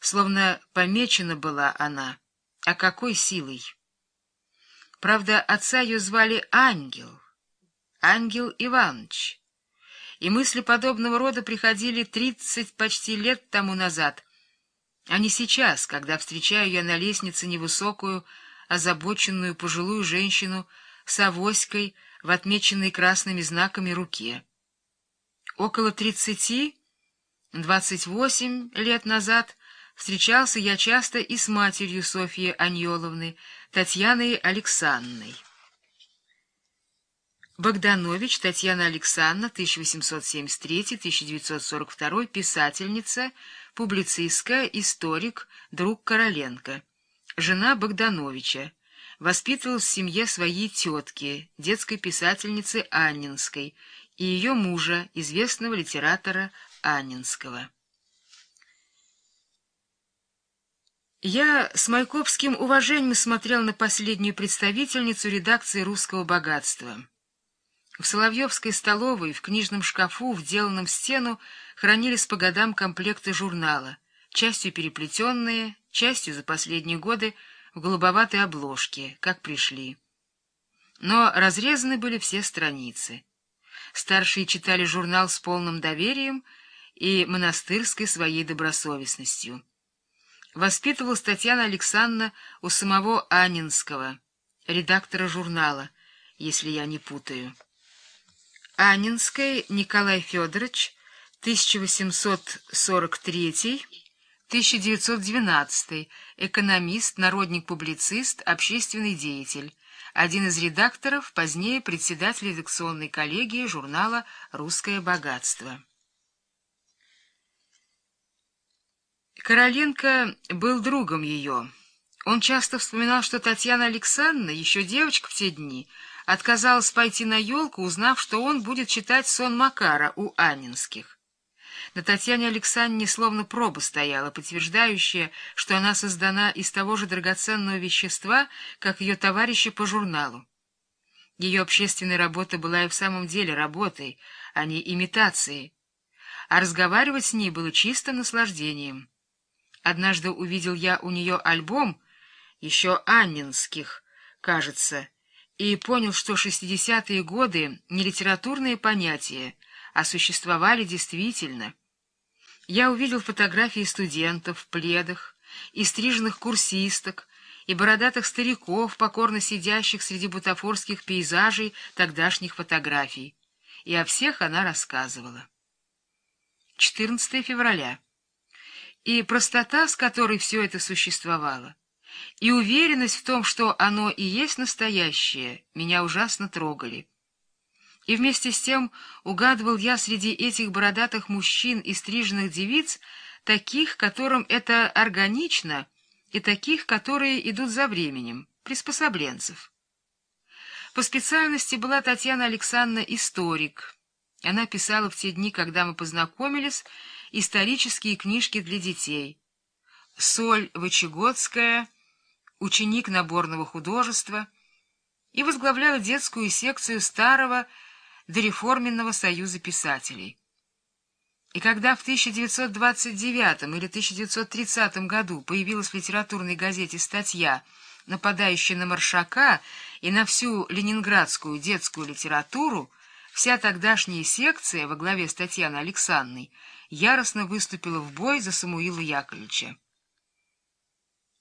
словно помечена была она. А какой силой! Правда, отца ее звали Ангел — Ангел Иванович. И мысли подобного рода приходили тридцать почти лет тому назад, а не сейчас, когда встречаю я на лестнице невысокую, озабоченную пожилую женщину с авоськой в отмеченной красными знаками руке. Около тридцати, двадцать восемь лет назад встречался я часто и с матерью Софьи Аньеловны, Татьяной Александровной. Богданович Татьяна Александровна, 1873-1942, писательница, публицистка, историк, друг Короленко. Жена Богдановича. Воспитывалась в семье своей тетки, детской писательницы Аннинской, и ее мужа, известного литератора Аннинского. Я с Майковским уважением смотрел на последнюю представительницу редакции «Русского богатства». В Соловьевской столовой, в книжном шкафу, вделанном в стену, хранились по годам комплекты журнала, частью переплетенные, частью за последние годы в голубоватой обложке, как пришли. Но разрезаны были все страницы. Старшие читали журнал с полным доверием и монастырской своей добросовестностью. Воспитывалась Татьяна Александровна у самого Анинского, редактора журнала, если я не путаю. Анинский Николай Федорович, 1843-1912, экономист, народник-публицист, общественный деятель, один из редакторов, позднее председатель редакционной коллегии журнала «Русское богатство». Короленко был другом ее. Он часто вспоминал, что Татьяна Александровна, еще девочка в те дни, отказалась пойти на елку, узнав, что он будет читать сон Макара у Анинских. На Татьяне Александровне словно проба стояла, подтверждающая, что она создана из того же драгоценного вещества, как ее товарищи по журналу. Ее общественная работа была и в самом деле работой, а не имитацией. А разговаривать с ней было чисто наслаждением. Однажды увидел я у нее альбом, еще Аннинских, кажется, и понял, что шестидесятые годы — не литературные понятия, а существовали действительно. Я увидел фотографии студентов в пледах, и стриженных курсисток, и бородатых стариков, покорно сидящих среди бутафорских пейзажей тогдашних фотографий. И о всех она рассказывала. 14 февраля. И простота, с которой все это существовало и уверенность в том, что оно и есть настоящее, меня ужасно трогали. И вместе с тем угадывал я среди этих бородатых мужчин и стриженных девиц таких, которым это органично, и таких, которые идут за временем, приспособленцев. По специальности была Татьяна Александровна историк. Она писала в те дни, когда мы познакомились, исторические книжки для детей. «Соль Вычегодская», ученик наборного художества, и возглавлял детскую секцию старого дореформенного союза писателей. И когда в 1929 или 1930 году появилась в литературной газете статья нападающая на Маршака» и на всю ленинградскую детскую литературу, вся тогдашняя секция во главе с Татьяной Александрой яростно выступила в бой за Самуила Яковлевича.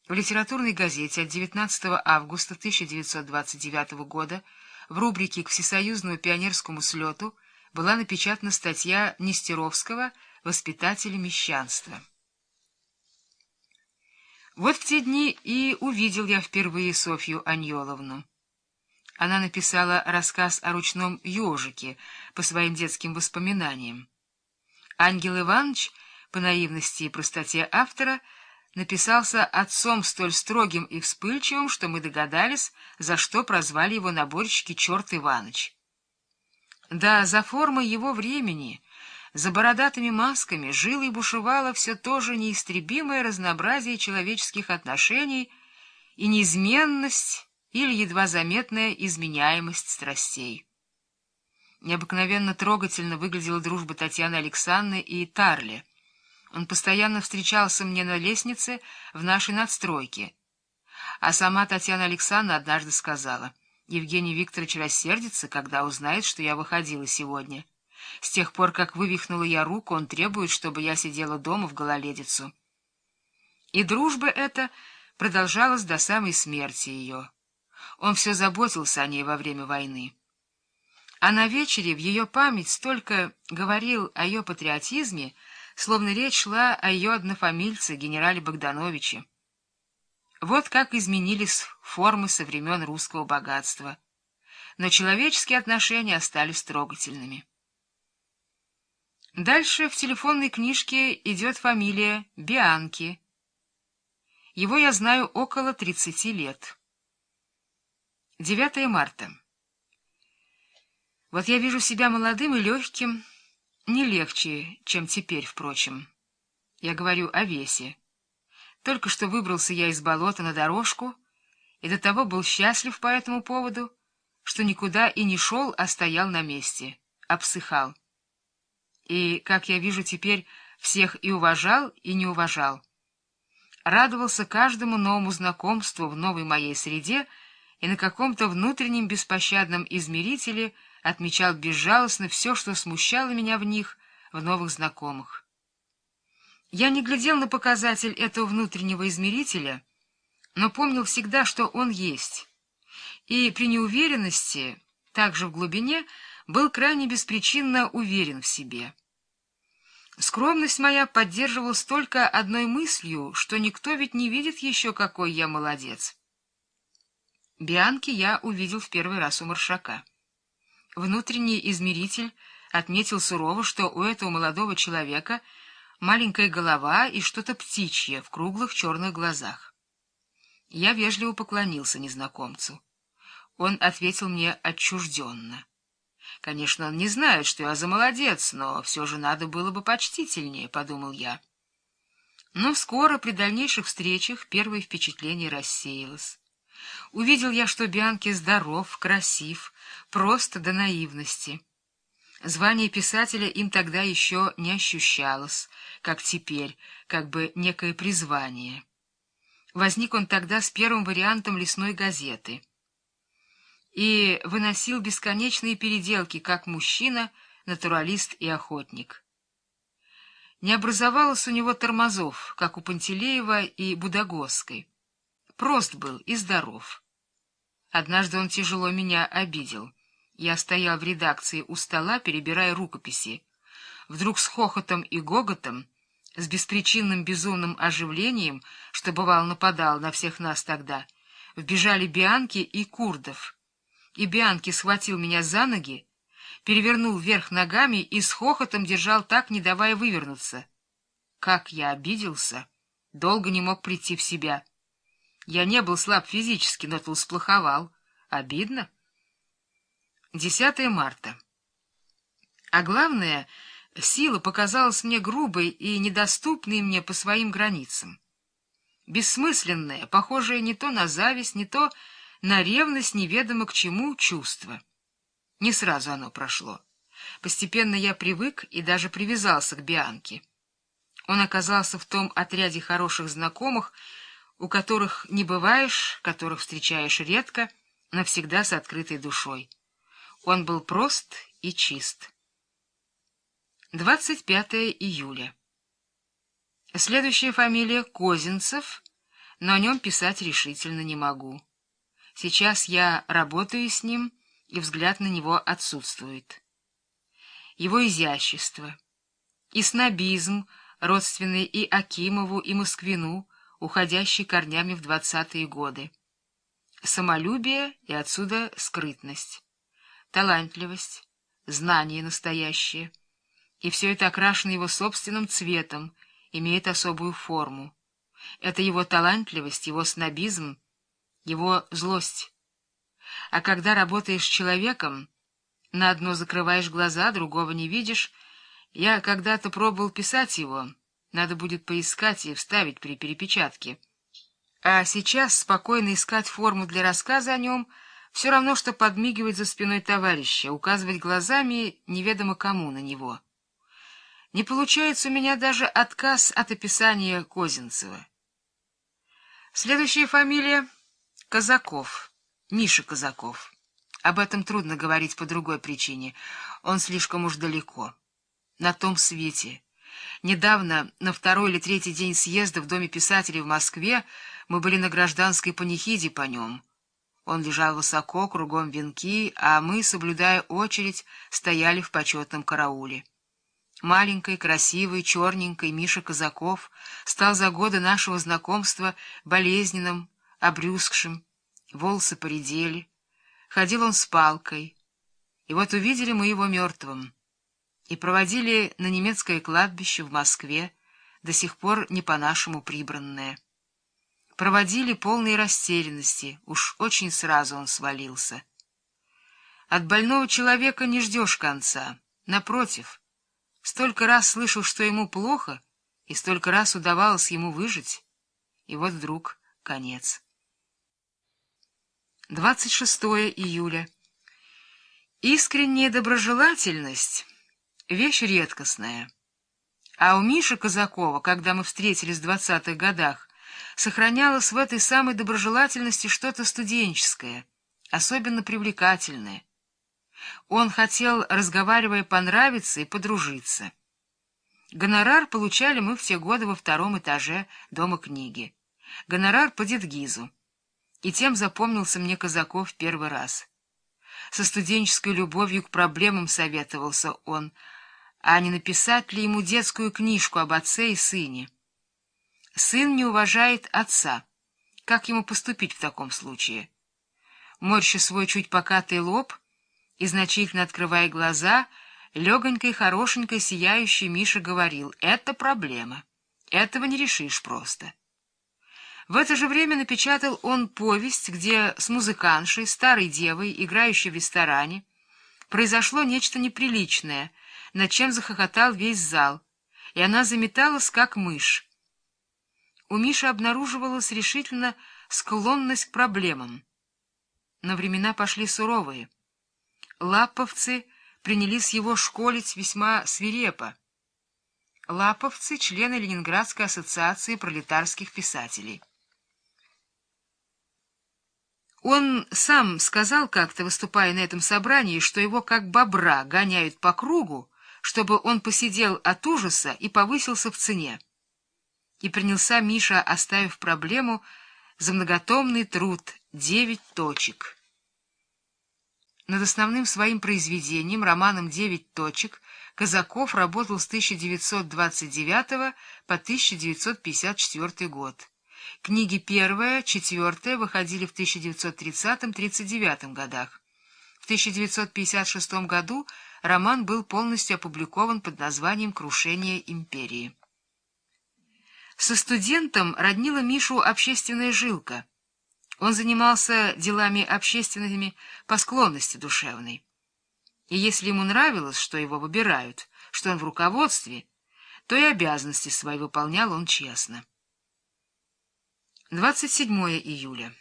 В литературной газете от 19 августа 1929 года в рубрике «К всесоюзному пионерскому слету» была напечатана статья Нестеровского «Воспитатели мещанства». Вот в те дни и увидел я впервые Софью Аньоловну. Она написала рассказ о ручном ежике по своим детским воспоминаниям. Ангел Иванович, по наивности и простоте автора, — написался отцом столь строгим и вспыльчивым, что мы догадались, за что прозвали его наборщики «Черт Иваныч». Да, за формой его времени, за бородатыми масками жило и бушевало все то же неистребимое разнообразие человеческих отношений и неизменность или едва заметная изменяемость страстей. Необыкновенно трогательно выглядела дружба Татьяны Александры и Тарли, он постоянно встречался мне на лестнице в нашей надстройке. А сама Татьяна Александровна однажды сказала, «Евгений Викторович рассердится, когда узнает, что я выходила сегодня. С тех пор, как вывихнула я руку, он требует, чтобы я сидела дома в гололедицу». И дружба эта продолжалась до самой смерти ее. Он все заботился о ней во время войны. А на вечере в ее память столько говорил о ее патриотизме, словно речь шла о ее однофамильце, генерале Богдановиче. Вот как изменились формы со времен русского богатства. Но человеческие отношения остались трогательными. Дальше в телефонной книжке идет фамилия Бианки. Его я знаю около 30 лет. 9 марта. Вот я вижу себя молодым и легким, не легче, чем теперь, впрочем. Я говорю о весе. Только что выбрался я из болота на дорожку, и до того был счастлив по этому поводу, что никуда и не шел, а стоял на месте, обсыхал. И, как я вижу теперь, всех и уважал, и не уважал. Радовался каждому новому знакомству в новой моей среде и на каком-то внутреннем беспощадном измерителе — отмечал безжалостно все, что смущало меня в них, в новых знакомых. Я не глядел на показатель этого внутреннего измерителя, но помнил всегда, что он есть. И при неуверенности, также в глубине, был крайне беспричинно уверен в себе. Скромность моя поддерживалась только одной мыслью, что никто ведь не видит еще, какой я молодец. Бианки я увидел в первый раз у Маршака. Внутренний измеритель отметил сурово, что у этого молодого человека маленькая голова и что-то птичье в круглых черных глазах. Я вежливо поклонился незнакомцу. Он ответил мне отчужденно. Конечно, он не знает, что я за молодец, но все же надо было бы почтительнее, — подумал я. Но скоро при дальнейших встречах первое впечатление рассеялось. Увидел я, что Бианки здоров, красив, просто до наивности. Звание писателя им тогда еще не ощущалось, как теперь, как бы некое призвание. Возник он тогда с первым вариантом лесной газеты и выносил бесконечные переделки, как мужчина, натуралист и охотник. Не образовалось у него тормозов, как у Пантелеева и Будагоской прост был и здоров. Однажды он тяжело меня обидел. Я стоял в редакции у стола, перебирая рукописи. Вдруг с хохотом и гоготом, с беспричинным безумным оживлением, что, бывал, нападал на всех нас тогда, вбежали Бианки и Курдов. И Бианки схватил меня за ноги, перевернул вверх ногами и с хохотом держал так, не давая вывернуться. Как я обиделся! Долго не мог прийти в себя. Я не был слаб физически, но тут сплоховал. Обидно. 10 марта. А главное, сила показалась мне грубой и недоступной мне по своим границам. Бессмысленное, похожее не то на зависть, не то на ревность неведомо к чему чувство. Не сразу оно прошло. Постепенно я привык и даже привязался к Бианке. Он оказался в том отряде хороших знакомых, у которых не бываешь, которых встречаешь редко, навсегда с открытой душой. Он был прост и чист. 25 июля. Следующая фамилия Козинцев, но о нем писать решительно не могу. Сейчас я работаю с ним, и взгляд на него отсутствует. Его изящество и снобизм, родственный и Акимову, и Москвину, уходящий корнями в двадцатые годы. Самолюбие и отсюда скрытность, талантливость, знания настоящие И все это окрашено его собственным цветом, имеет особую форму. Это его талантливость, его снобизм, его злость. А когда работаешь с человеком, на одно закрываешь глаза, другого не видишь. Я когда-то пробовал писать его — надо будет поискать и вставить при перепечатке. А сейчас спокойно искать форму для рассказа о нем — все равно, что подмигивать за спиной товарища, указывать глазами неведомо кому на него. Не получается у меня даже отказ от описания Козинцева. Следующая фамилия — Казаков, Миша Казаков. Об этом трудно говорить по другой причине, он слишком уж далеко. На том свете — Недавно, на второй или третий день съезда в Доме писателей в Москве, мы были на гражданской панихиде по нем. Он лежал высоко, кругом венки, а мы, соблюдая очередь, стояли в почетном карауле. Маленький, красивый, черненький Миша Казаков стал за годы нашего знакомства болезненным, обрюзгшим, волосы поредели. Ходил он с палкой. И вот увидели мы его мертвым и проводили на немецкое кладбище в Москве, до сих пор не по-нашему прибранное. Проводили полные растерянности, уж очень сразу он свалился. От больного человека не ждешь конца, напротив. Столько раз слышал, что ему плохо, и столько раз удавалось ему выжить. И вот вдруг конец. 26 июля. Искренняя доброжелательность вещь редкостная. А у Миши Казакова, когда мы встретились в двадцатых годах, сохранялось в этой самой доброжелательности что-то студенческое, особенно привлекательное. Он хотел, разговаривая, понравиться и подружиться. Гонорар получали мы в те годы во втором этаже Дома книги. Гонорар по Дедгизу. И тем запомнился мне Казаков первый раз. Со студенческой любовью к проблемам советовался он — а не написать ли ему детскую книжку об отце и сыне. Сын не уважает отца. Как ему поступить в таком случае? Морща свой чуть покатый лоб и, значительно открывая глаза, легонькой, хорошенькой, сияющей Миша говорил, «Это проблема. Этого не решишь просто». В это же время напечатал он повесть, где с музыканшей, старой девой, играющей в ресторане, произошло нечто неприличное — над чем захохотал весь зал, и она заметалась, как мышь. У Миши обнаруживалась решительно склонность к проблемам. Но времена пошли суровые. Лаповцы принялись его школить весьма свирепо. Лаповцы — члены Ленинградской ассоциации пролетарских писателей. Он сам сказал как-то, выступая на этом собрании, что его как бобра гоняют по кругу, чтобы он посидел от ужаса и повысился в цене. И принялся Миша, оставив проблему, за многотомный труд «Девять точек». Над основным своим произведением, романом «Девять точек», Казаков работал с 1929 по 1954 год. Книги первая, четвертая выходили в 1930-39 годах. В 1956 году роман был полностью опубликован под названием «Крушение империи». Со студентом роднила Мишу общественная жилка. Он занимался делами общественными по склонности душевной. И если ему нравилось, что его выбирают, что он в руководстве, то и обязанности свои выполнял он честно. 27 июля.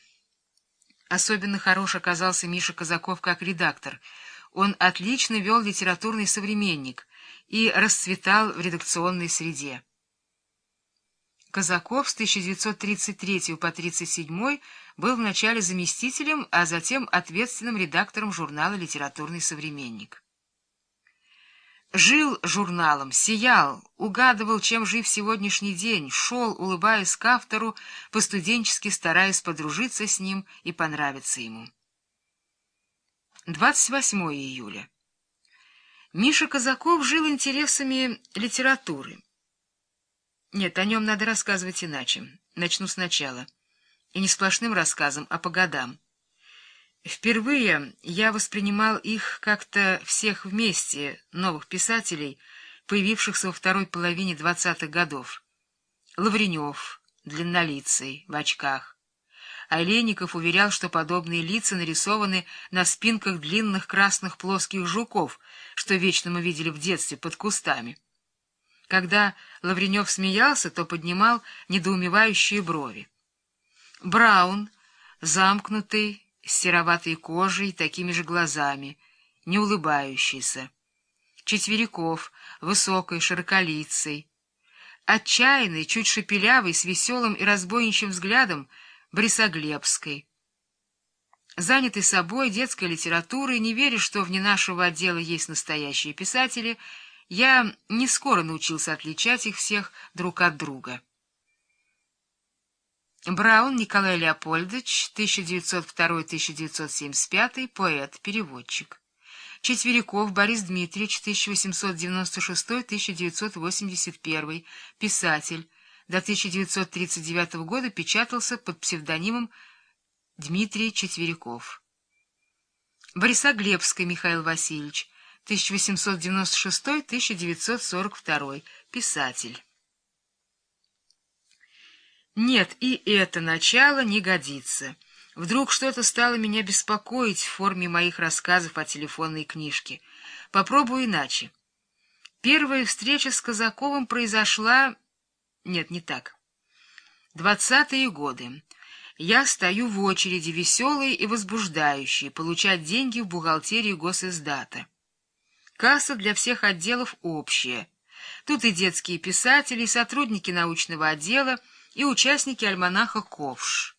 Особенно хорош оказался Миша Казаков как редактор — он отлично вел литературный современник и расцветал в редакционной среде. Казаков с 1933 по 1937 был вначале заместителем, а затем ответственным редактором журнала «Литературный современник». Жил журналом, сиял, угадывал, чем жив сегодняшний день, шел, улыбаясь к автору, постуденчески стараясь подружиться с ним и понравиться ему. 28 июля. Миша Казаков жил интересами литературы. Нет, о нем надо рассказывать иначе. Начну сначала. И не сплошным рассказом, а по годам. Впервые я воспринимал их как-то всех вместе, новых писателей, появившихся во второй половине двадцатых годов. Лавренев, длиннолицый, в очках, Олейников уверял, что подобные лица нарисованы на спинках длинных красных плоских жуков, что вечно мы видели в детстве под кустами. Когда Лавренев смеялся, то поднимал недоумевающие брови. Браун, замкнутый, с сероватой кожей и такими же глазами, не улыбающийся. Четверяков, высокой, широколицей. Отчаянный, чуть шепелявый, с веселым и разбойничьим взглядом — Брисоглебской. Занятый собой, детской литературой, не веря, что вне нашего отдела есть настоящие писатели, я не скоро научился отличать их всех друг от друга. Браун Николай Леопольдович, 1902-1975, поэт, переводчик. Четверяков Борис Дмитриевич, 1896-1981, писатель, до 1939 года печатался под псевдонимом Дмитрий Четверяков. Борисоглебский Михаил Васильевич, 1896-1942, писатель. Нет, и это начало не годится. Вдруг что-то стало меня беспокоить в форме моих рассказов о телефонной книжке. Попробую иначе. Первая встреча с Казаковым произошла нет, не так. Двадцатые годы. Я стою в очереди, веселый и возбуждающий, получать деньги в бухгалтерии госиздата. Касса для всех отделов общая. Тут и детские писатели, и сотрудники научного отдела, и участники альманаха «Ковш».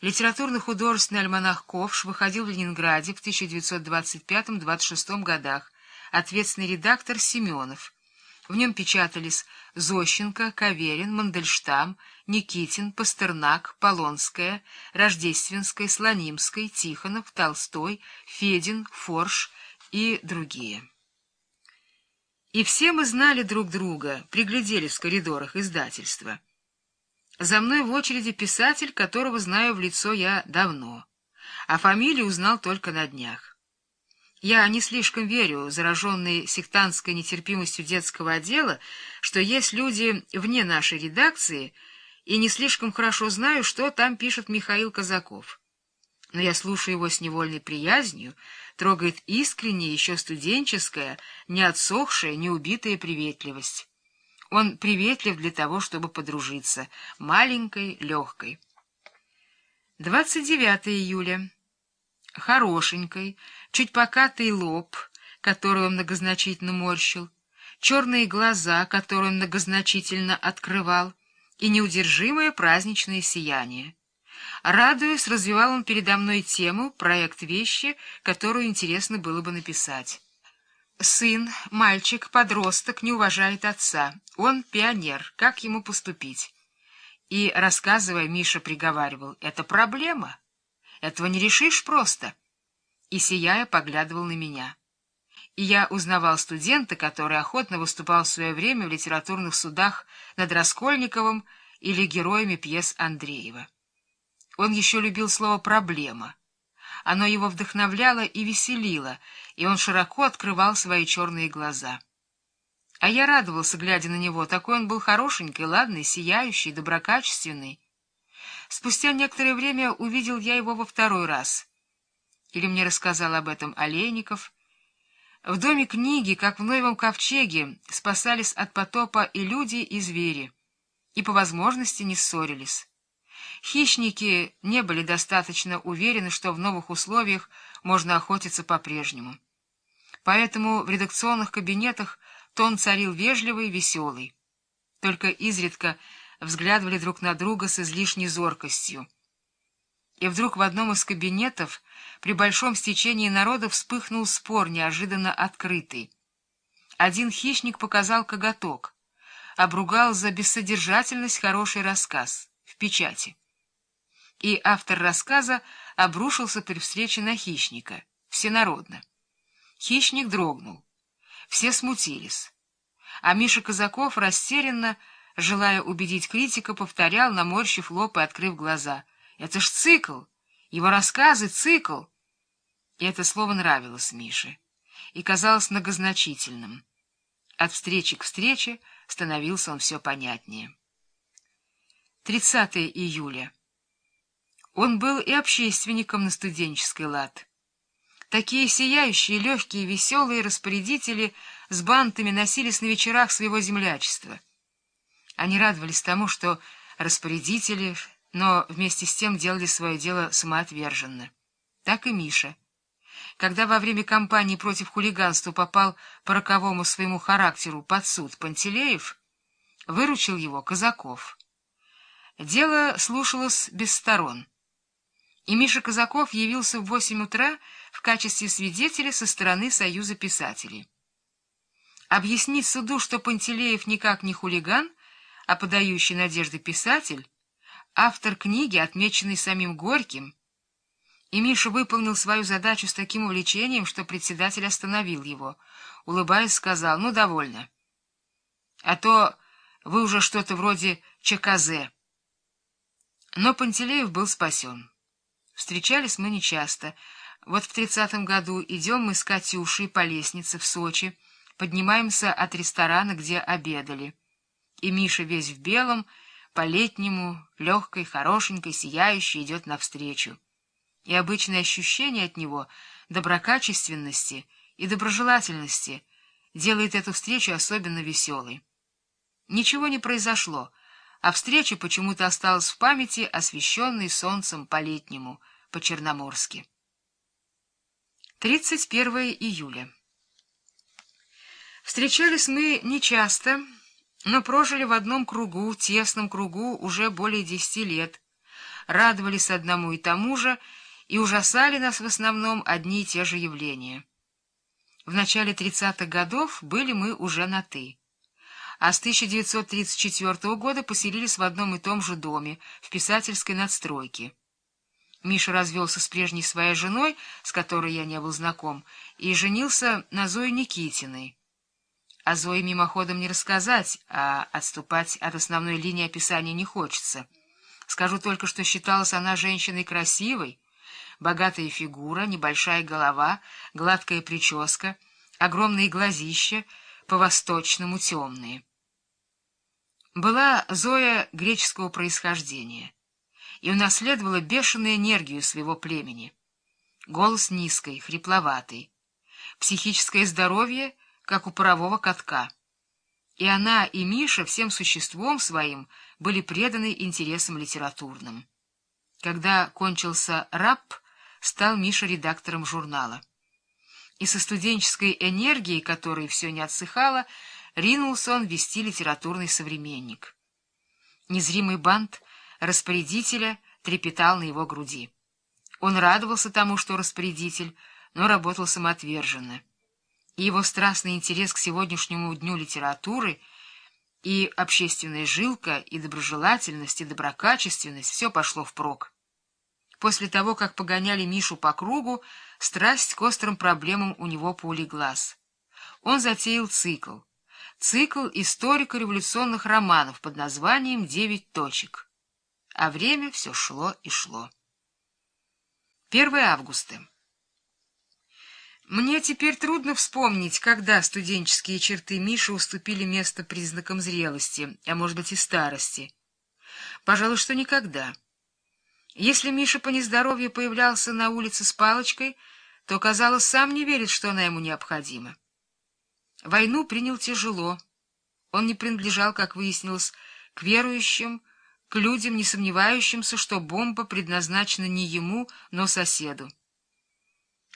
Литературно-художественный альманах «Ковш» выходил в Ленинграде в 1925-26 годах. Ответственный редактор Семенов – в нем печатались Зощенко, Каверин, Мандельштам, Никитин, Пастернак, Полонская, Рождественская, Слонимская, Тихонов, Толстой, Федин, Форш и другие. И все мы знали друг друга, пригляделись в коридорах издательства. За мной в очереди писатель, которого знаю в лицо я давно, а фамилию узнал только на днях. Я не слишком верю, зараженный сектантской нетерпимостью детского отдела, что есть люди вне нашей редакции, и не слишком хорошо знаю, что там пишет Михаил Казаков. Но я слушаю его с невольной приязнью, трогает искренняя еще студенческая, не отсохшая, не убитая приветливость. Он приветлив для того, чтобы подружиться, маленькой, легкой. 29 июля хорошенькой, чуть покатый лоб, который многозначительно морщил, черные глаза, которые многозначительно открывал, и неудержимое праздничное сияние. Радуясь, развивал он передо мной тему, проект вещи, которую интересно было бы написать. Сын, мальчик, подросток не уважает отца. Он пионер. Как ему поступить? И, рассказывая, Миша приговаривал, «Это проблема». Этого не решишь просто. И, сияя, поглядывал на меня. И я узнавал студента, который охотно выступал в свое время в литературных судах над Раскольниковым или героями пьес Андреева. Он еще любил слово «проблема». Оно его вдохновляло и веселило, и он широко открывал свои черные глаза. А я радовался, глядя на него, такой он был хорошенький, ладный, сияющий, доброкачественный. Спустя некоторое время увидел я его во второй раз. Или мне рассказал об этом Олейников. В доме книги, как в новом ковчеге, спасались от потопа и люди, и звери. И по возможности не ссорились. Хищники не были достаточно уверены, что в новых условиях можно охотиться по-прежнему. Поэтому в редакционных кабинетах тон царил вежливый, веселый. Только изредка взглядывали друг на друга с излишней зоркостью. И вдруг в одном из кабинетов при большом стечении народа вспыхнул спор, неожиданно открытый. Один хищник показал коготок, обругал за бессодержательность хороший рассказ в печати. И автор рассказа обрушился при встрече на хищника, всенародно. Хищник дрогнул. Все смутились. А Миша Казаков растерянно желая убедить критика, повторял, наморщив лоб и открыв глаза. «Это ж цикл! Его рассказы — цикл!» И это слово нравилось Мише и казалось многозначительным. От встречи к встрече становился он все понятнее. 30 июля. Он был и общественником на студенческий лад. Такие сияющие, легкие, веселые распорядители с бантами носились на вечерах своего землячества — они радовались тому, что распорядители, но вместе с тем делали свое дело самоотверженно. Так и Миша. Когда во время кампании против хулиганства попал по роковому своему характеру под суд Пантелеев, выручил его Казаков. Дело слушалось без сторон. И Миша Казаков явился в восемь утра в качестве свидетеля со стороны Союза писателей. Объяснить суду, что Пантелеев никак не хулиган — а подающий надежды писатель, автор книги, отмеченный самим Горьким, и Миша выполнил свою задачу с таким увлечением, что председатель остановил его. Улыбаясь, сказал, ну, довольно. А то вы уже что-то вроде ЧКЗ. Но Пантелеев был спасен. Встречались мы нечасто. Вот в тридцатом году идем мы с Катюшей по лестнице в Сочи, поднимаемся от ресторана, где обедали и Миша весь в белом, по-летнему, легкой, хорошенькой, сияющей, идет навстречу. И обычное ощущение от него доброкачественности и доброжелательности делает эту встречу особенно веселой. Ничего не произошло, а встреча почему-то осталась в памяти, освещенной солнцем по-летнему, по-черноморски. 31 июля. Встречались мы нечасто, но прожили в одном кругу, тесном кругу, уже более десяти лет, радовались одному и тому же и ужасали нас в основном одни и те же явления. В начале 30-х годов были мы уже на «ты». А с 1934 года поселились в одном и том же доме, в писательской надстройке. Миша развелся с прежней своей женой, с которой я не был знаком, и женился на Зое Никитиной. О а Зое мимоходом не рассказать, а отступать от основной линии описания не хочется. Скажу только, что считалась она женщиной красивой. Богатая фигура, небольшая голова, гладкая прическа, огромные глазища, по-восточному темные. Была Зоя греческого происхождения и унаследовала бешеную энергию своего племени. Голос низкий, хрипловатый. Психическое здоровье — как у парового катка. И она, и Миша всем существом своим были преданы интересам литературным. Когда кончился раб, стал Миша редактором журнала. И со студенческой энергией, которой все не отсыхало, ринулся он вести литературный современник. Незримый бант распорядителя трепетал на его груди. Он радовался тому, что распорядитель, но работал самоотверженно и его страстный интерес к сегодняшнему дню литературы — и общественная жилка, и доброжелательность, и доброкачественность — все пошло впрок. После того, как погоняли Мишу по кругу, страсть к острым проблемам у него поулеглась. Он затеял цикл. Цикл историко-революционных романов под названием «Девять точек». А время все шло и шло. 1 августа. Мне теперь трудно вспомнить, когда студенческие черты Миши уступили место признакам зрелости, а может быть и старости. Пожалуй, что никогда. Если Миша по нездоровью появлялся на улице с палочкой, то, казалось, сам не верит, что она ему необходима. Войну принял тяжело. Он не принадлежал, как выяснилось, к верующим, к людям, не сомневающимся, что бомба предназначена не ему, но соседу.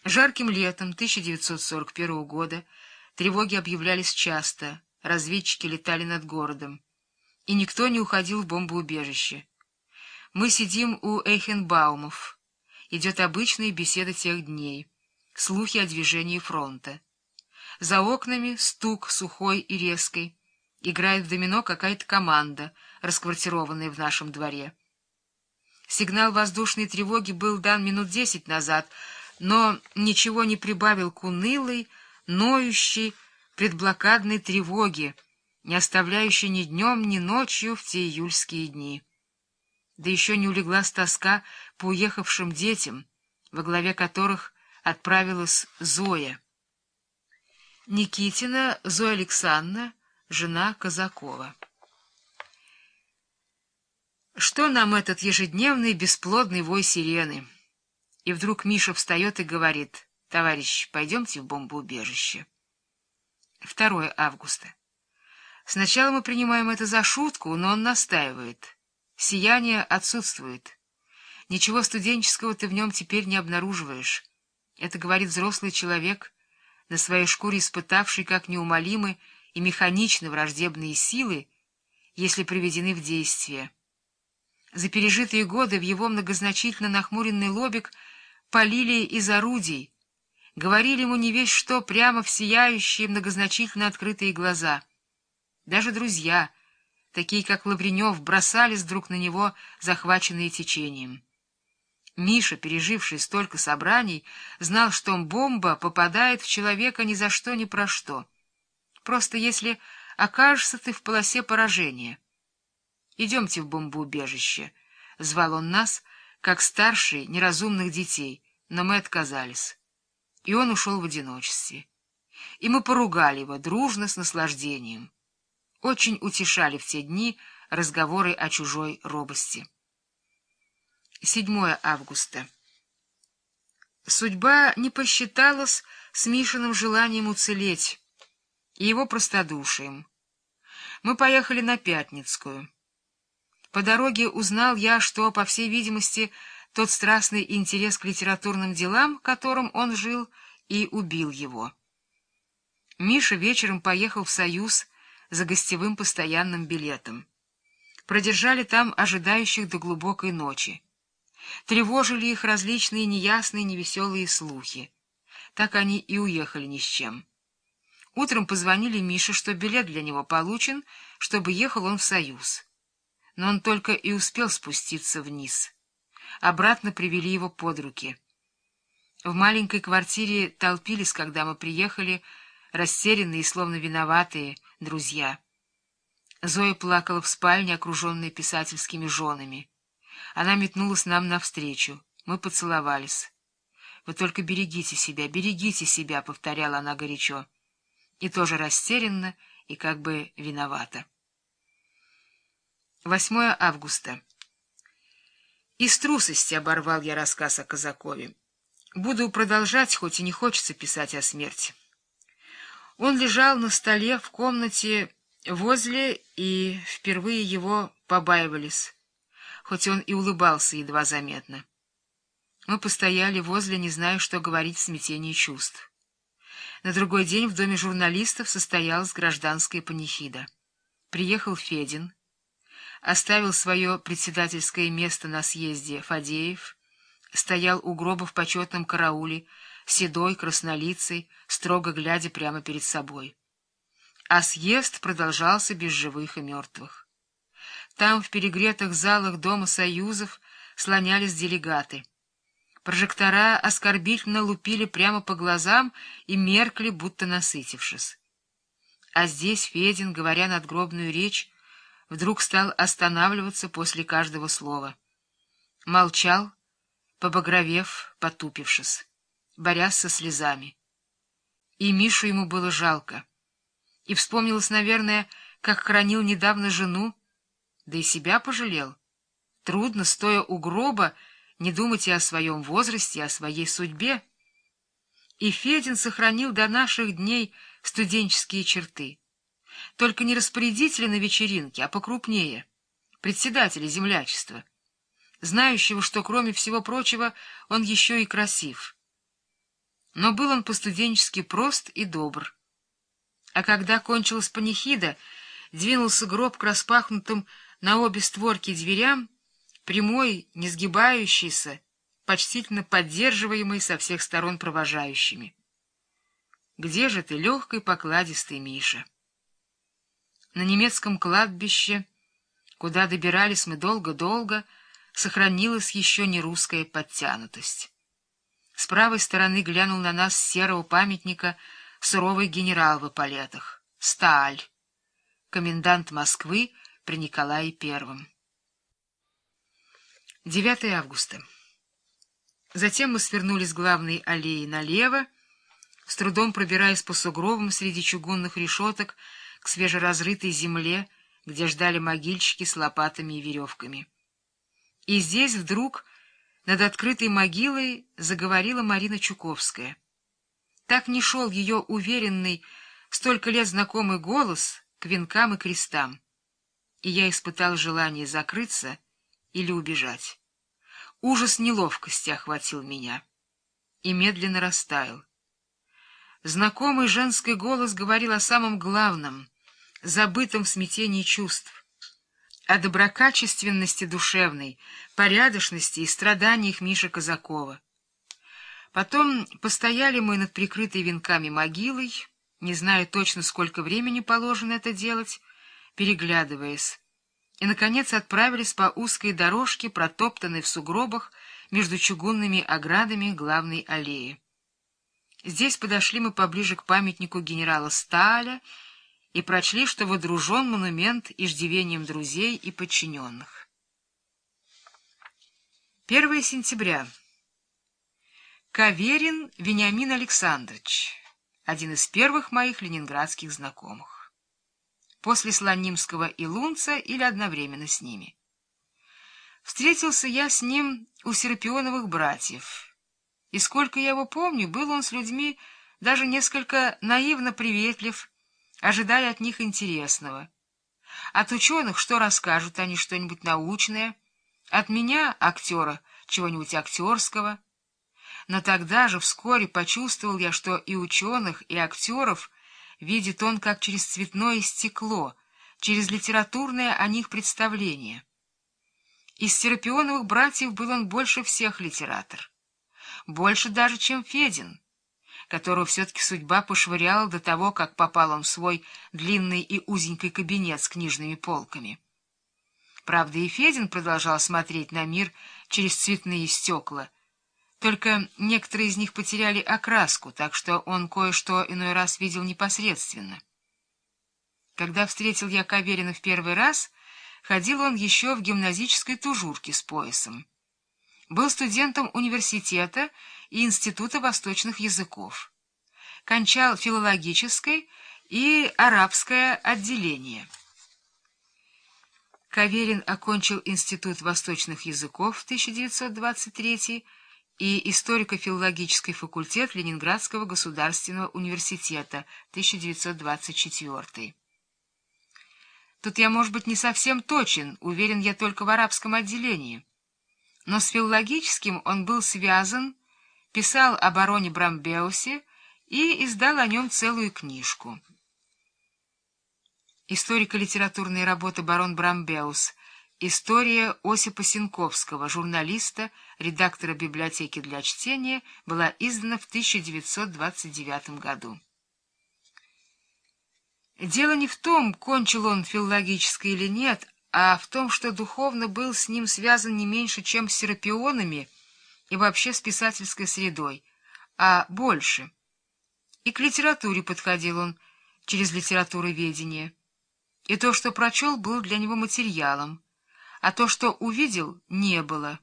Жарким летом 1941 года тревоги объявлялись часто, разведчики летали над городом, и никто не уходил в бомбоубежище. Мы сидим у Эйхенбаумов. Идет обычная беседа тех дней. Слухи о движении фронта. За окнами стук сухой и резкой. Играет в домино какая-то команда, расквартированная в нашем дворе. Сигнал воздушной тревоги был дан минут десять назад — но ничего не прибавил к унылой, ноющей, предблокадной тревоге, не оставляющей ни днем, ни ночью в те июльские дни. Да еще не улеглась тоска по уехавшим детям, во главе которых отправилась Зоя. Никитина Зоя Александровна, жена Казакова. Что нам этот ежедневный бесплодный вой сирены? И вдруг Миша встает и говорит, «Товарищ, пойдемте в бомбоубежище». 2 августа. Сначала мы принимаем это за шутку, но он настаивает. Сияние отсутствует. Ничего студенческого ты в нем теперь не обнаруживаешь. Это говорит взрослый человек, на своей шкуре испытавший, как неумолимы и механично враждебные силы, если приведены в действие. За пережитые годы в его многозначительно нахмуренный лобик — полили из орудий, говорили ему не весь что прямо в сияющие, многозначительно открытые глаза. Даже друзья, такие как Лавренев, бросались вдруг на него, захваченные течением. Миша, переживший столько собраний, знал, что бомба попадает в человека ни за что, ни про что. Просто если окажешься ты в полосе поражения. «Идемте в бомбоубежище», — звал он нас, как старший неразумных детей, но мы отказались. И он ушел в одиночестве. И мы поругали его дружно с наслаждением. Очень утешали в те дни разговоры о чужой робости. 7 августа. Судьба не посчиталась с Мишиным желанием уцелеть и его простодушием. Мы поехали на Пятницкую. По дороге узнал я, что, по всей видимости, тот страстный интерес к литературным делам, которым он жил, и убил его. Миша вечером поехал в «Союз» за гостевым постоянным билетом. Продержали там ожидающих до глубокой ночи. Тревожили их различные неясные невеселые слухи. Так они и уехали ни с чем. Утром позвонили Мише, что билет для него получен, чтобы ехал он в «Союз» но он только и успел спуститься вниз. Обратно привели его под руки. В маленькой квартире толпились, когда мы приехали, растерянные и словно виноватые друзья. Зоя плакала в спальне, окруженной писательскими женами. Она метнулась нам навстречу. Мы поцеловались. «Вы только берегите себя, берегите себя», — повторяла она горячо. И тоже растерянно, и как бы виновата. 8 августа. Из трусости оборвал я рассказ о Казакове. Буду продолжать, хоть и не хочется писать о смерти. Он лежал на столе в комнате возле, и впервые его побаивались, хоть он и улыбался едва заметно. Мы постояли возле, не зная, что говорить в смятении чувств. На другой день в доме журналистов состоялась гражданская панихида. Приехал Федин, оставил свое председательское место на съезде Фадеев, стоял у гроба в почетном карауле, седой, краснолицей, строго глядя прямо перед собой. А съезд продолжался без живых и мертвых. Там, в перегретых залах Дома Союзов, слонялись делегаты. Прожектора оскорбительно лупили прямо по глазам и меркли, будто насытившись. А здесь Федин, говоря надгробную речь, вдруг стал останавливаться после каждого слова. Молчал, побагровев, потупившись, борясь со слезами. И Мишу ему было жалко. И вспомнилось, наверное, как хранил недавно жену, да и себя пожалел. Трудно, стоя у гроба, не думать и о своем возрасте, и о своей судьбе. И Федин сохранил до наших дней студенческие черты. Только не распорядители на вечеринке, а покрупнее. Председателя землячества. Знающего, что, кроме всего прочего, он еще и красив. Но был он по-студенчески прост и добр. А когда кончилась панихида, двинулся гроб к распахнутым на обе створки дверям, прямой, не сгибающийся, почтительно поддерживаемый со всех сторон провожающими. «Где же ты, легкой покладистый Миша?» на немецком кладбище, куда добирались мы долго-долго, сохранилась еще не русская подтянутость. С правой стороны глянул на нас с серого памятника суровый генерал в эполетах — Сталь, комендант Москвы при Николае Первом. 9 августа. Затем мы свернули с главной аллеи налево, с трудом пробираясь по сугробам среди чугунных решеток, к свежеразрытой земле, где ждали могильщики с лопатами и веревками. И здесь вдруг над открытой могилой заговорила Марина Чуковская. Так не шел ее уверенный, столько лет знакомый голос к венкам и крестам. И я испытал желание закрыться или убежать. Ужас неловкости охватил меня и медленно растаял. Знакомый женский голос говорил о самом главном, забытом в смятении чувств, о доброкачественности душевной, порядочности и страданиях Миши Казакова. Потом постояли мы над прикрытой венками могилой, не зная точно, сколько времени положено это делать, переглядываясь, и, наконец, отправились по узкой дорожке, протоптанной в сугробах между чугунными оградами главной аллеи. Здесь подошли мы поближе к памятнику генерала Сталя и прочли, что водружен монумент иждивением друзей и подчиненных. 1 сентября. Каверин Вениамин Александрович, один из первых моих ленинградских знакомых. После Слонимского и Лунца или одновременно с ними. Встретился я с ним у Серпионовых братьев, и сколько я его помню, был он с людьми даже несколько наивно приветлив, ожидая от них интересного. От ученых что расскажут они что-нибудь научное, от меня, актера, чего-нибудь актерского. Но тогда же вскоре почувствовал я, что и ученых, и актеров видит он как через цветное стекло, через литературное о них представление. Из Серапионовых братьев был он больше всех литератор больше даже, чем Федин, которого все-таки судьба пошвыряла до того, как попал он в свой длинный и узенький кабинет с книжными полками. Правда, и Федин продолжал смотреть на мир через цветные стекла, только некоторые из них потеряли окраску, так что он кое-что иной раз видел непосредственно. Когда встретил я Каверина в первый раз, ходил он еще в гимназической тужурке с поясом. Был студентом университета и Института восточных языков. Кончал филологическое и арабское отделение. Каверин окончил Институт восточных языков в 1923 и историко-филологический факультет Ленинградского государственного университета 1924. Тут я, может быть, не совсем точен, уверен я только в арабском отделении но с филологическим он был связан, писал о бароне Брамбеусе и издал о нем целую книжку. Историко-литературные работы «Барон Брамбеус», «История Осипа Синковского», журналиста, редактора библиотеки для чтения, была издана в 1929 году. Дело не в том, кончил он филологическое или нет, а в том, что духовно был с ним связан не меньше, чем с серапионами и вообще с писательской средой, а больше. И к литературе подходил он через литературоведение. И то, что прочел, был для него материалом, а то, что увидел, не было.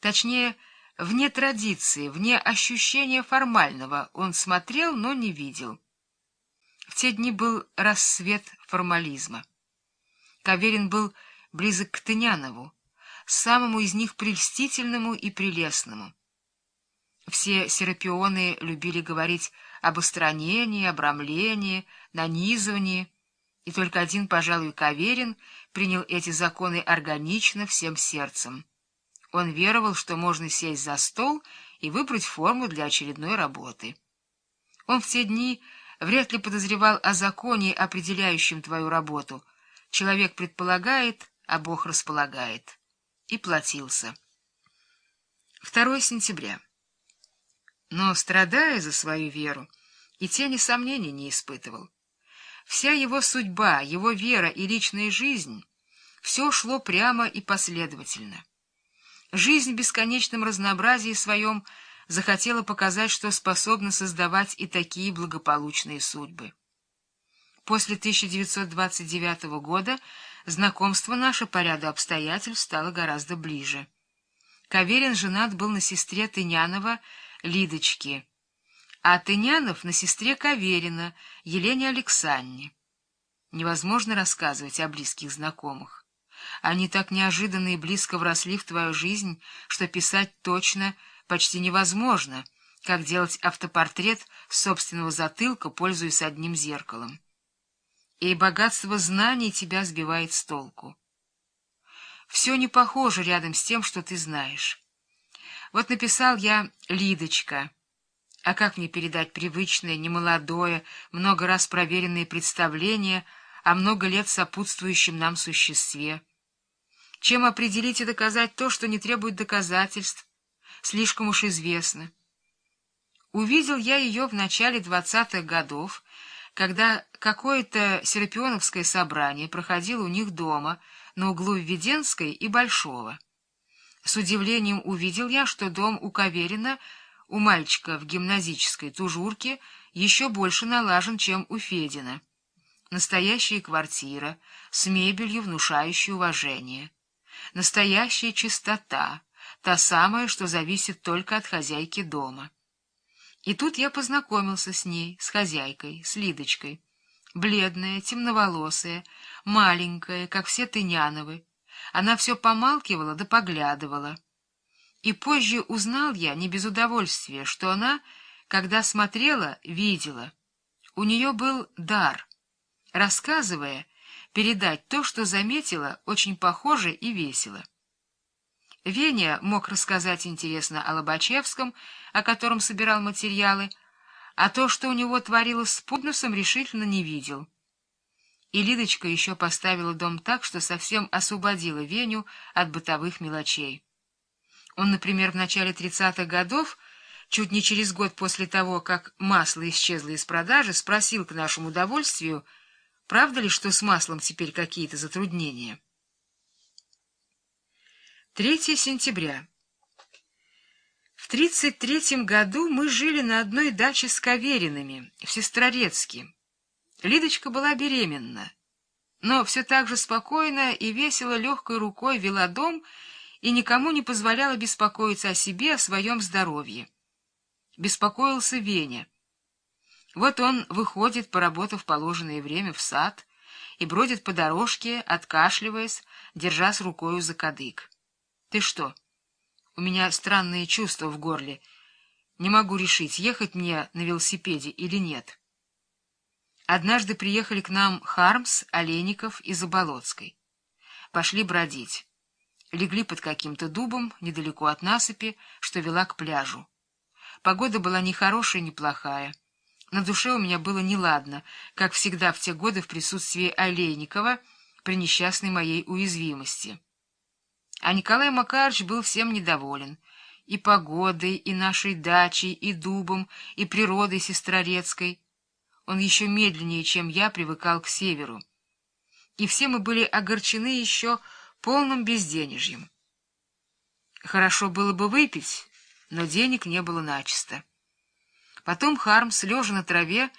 Точнее, вне традиции, вне ощущения формального он смотрел, но не видел. В те дни был рассвет формализма. Каверин был близок к Тынянову, самому из них прельстительному и прелестному. Все серапионы любили говорить об устранении, обрамлении, нанизывании, и только один, пожалуй, Каверин принял эти законы органично всем сердцем. Он веровал, что можно сесть за стол и выбрать форму для очередной работы. Он в те дни вряд ли подозревал о законе, определяющем твою работу — Человек предполагает, а Бог располагает. И платился. 2 сентября. Но, страдая за свою веру, и тени сомнений не испытывал. Вся его судьба, его вера и личная жизнь — все шло прямо и последовательно. Жизнь в бесконечном разнообразии своем захотела показать, что способна создавать и такие благополучные судьбы. После 1929 года знакомство наше по ряду обстоятельств стало гораздо ближе. Каверин женат был на сестре Тынянова Лидочки, а Тынянов на сестре Каверина Елене Александре. Невозможно рассказывать о близких знакомых. Они так неожиданно и близко вросли в твою жизнь, что писать точно почти невозможно, как делать автопортрет собственного затылка, пользуясь одним зеркалом и богатство знаний тебя сбивает с толку. Все не похоже рядом с тем, что ты знаешь. Вот написал я «Лидочка». А как мне передать привычное, немолодое, много раз проверенное представление о много лет сопутствующем нам существе? Чем определить и доказать то, что не требует доказательств? Слишком уж известно. Увидел я ее в начале двадцатых годов, когда какое-то серапионовское собрание проходило у них дома на углу Введенской и Большого. С удивлением увидел я, что дом у Каверина, у мальчика в гимназической тужурке, еще больше налажен, чем у Федина. Настоящая квартира, с мебелью, внушающей уважение. Настоящая чистота, та самая, что зависит только от хозяйки дома. И тут я познакомился с ней, с хозяйкой, с Лидочкой. Бледная, темноволосая, маленькая, как все Тыняновы. Она все помалкивала да поглядывала. И позже узнал я, не без удовольствия, что она, когда смотрела, видела. У нее был дар. Рассказывая, передать то, что заметила, очень похоже и весело. Веня мог рассказать интересно о Лобачевском, о котором собирал материалы, а то, что у него творилось с Пуднусом, решительно не видел. И Лидочка еще поставила дом так, что совсем освободила Веню от бытовых мелочей. Он, например, в начале 30-х годов, чуть не через год после того, как масло исчезло из продажи, спросил к нашему удовольствию, правда ли, что с маслом теперь какие-то затруднения. 3 сентября. В 33 году мы жили на одной даче с Каверинами, в Сестрорецке. Лидочка была беременна, но все так же спокойно и весело легкой рукой вела дом и никому не позволяла беспокоиться о себе, о своем здоровье. Беспокоился Веня. Вот он выходит, поработав положенное время, в сад и бродит по дорожке, откашливаясь, держась рукою за кадык. Ты что? У меня странные чувства в горле. Не могу решить, ехать мне на велосипеде или нет. Однажды приехали к нам Хармс, Олейников и Заболоцкой. Пошли бродить. Легли под каким-то дубом, недалеко от насыпи, что вела к пляжу. Погода была ни хорошая, ни плохая. На душе у меня было неладно, как всегда в те годы в присутствии Олейникова при несчастной моей уязвимости. А Николай Макарович был всем недоволен. И погодой, и нашей дачей, и дубом, и природой сестрорецкой. Он еще медленнее, чем я, привыкал к северу. И все мы были огорчены еще полным безденежьем. Хорошо было бы выпить, но денег не было начисто. Потом Хармс, лежа на траве,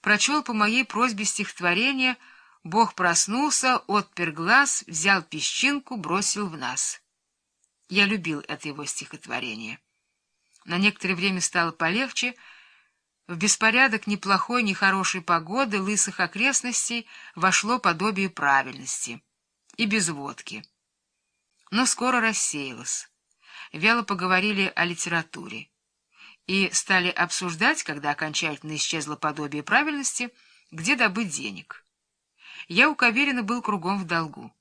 прочел по моей просьбе стихотворение — Бог проснулся, отпер глаз, взял песчинку, бросил в нас. Я любил это его стихотворение. На некоторое время стало полегче. В беспорядок неплохой, нехорошей погоды лысых окрестностей вошло подобие правильности. И без водки. Но скоро рассеялось. Вяло поговорили о литературе. И стали обсуждать, когда окончательно исчезло подобие правильности, где добыть денег я, у уверенно, был кругом в долгу.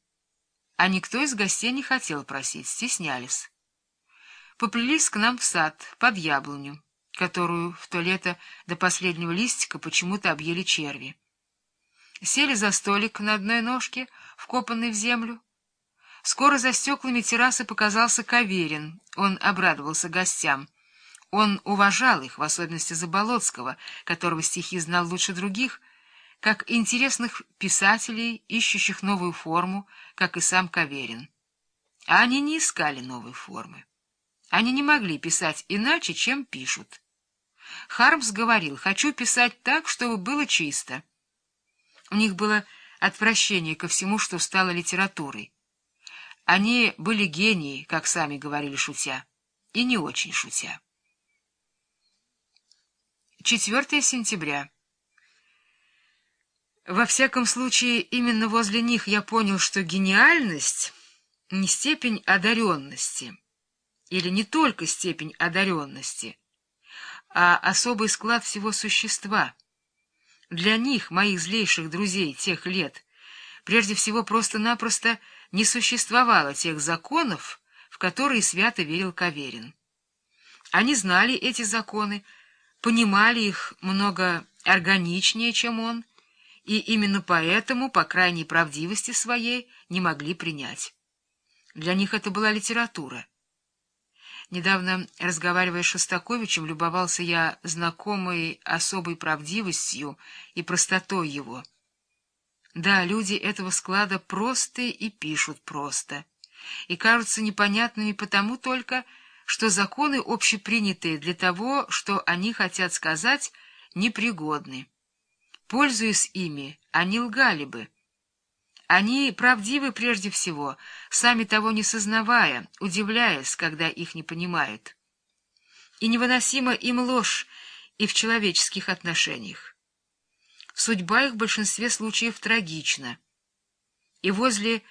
А никто из гостей не хотел просить, стеснялись. Поплелись к нам в сад, под яблоню, которую в то лето до последнего листика почему-то объели черви. Сели за столик на одной ножке, вкопанный в землю. Скоро за стеклами террасы показался Каверин, он обрадовался гостям — он уважал их, в особенности Заболоцкого, которого стихи знал лучше других, как интересных писателей, ищущих новую форму, как и сам Каверин. А они не искали новой формы. Они не могли писать иначе, чем пишут. Хармс говорил, хочу писать так, чтобы было чисто. У них было отвращение ко всему, что стало литературой. Они были гении, как сами говорили шутя, и не очень шутя. 4 сентября. Во всяком случае, именно возле них я понял, что гениальность — не степень одаренности, или не только степень одаренности, а особый склад всего существа. Для них, моих злейших друзей тех лет, прежде всего просто-напросто не существовало тех законов, в которые свято верил Каверин. Они знали эти законы, понимали их много органичнее, чем он — и именно поэтому, по крайней правдивости своей, не могли принять. Для них это была литература. Недавно, разговаривая с Шостаковичем, любовался я знакомой особой правдивостью и простотой его. Да, люди этого склада простые и пишут просто, и кажутся непонятными потому только, что законы общепринятые для того, что они хотят сказать, непригодны. Пользуясь ими, они лгали бы. Они правдивы прежде всего, сами того не сознавая, удивляясь, когда их не понимают. И невыносима им ложь и в человеческих отношениях. Судьба их в большинстве случаев трагична. И возле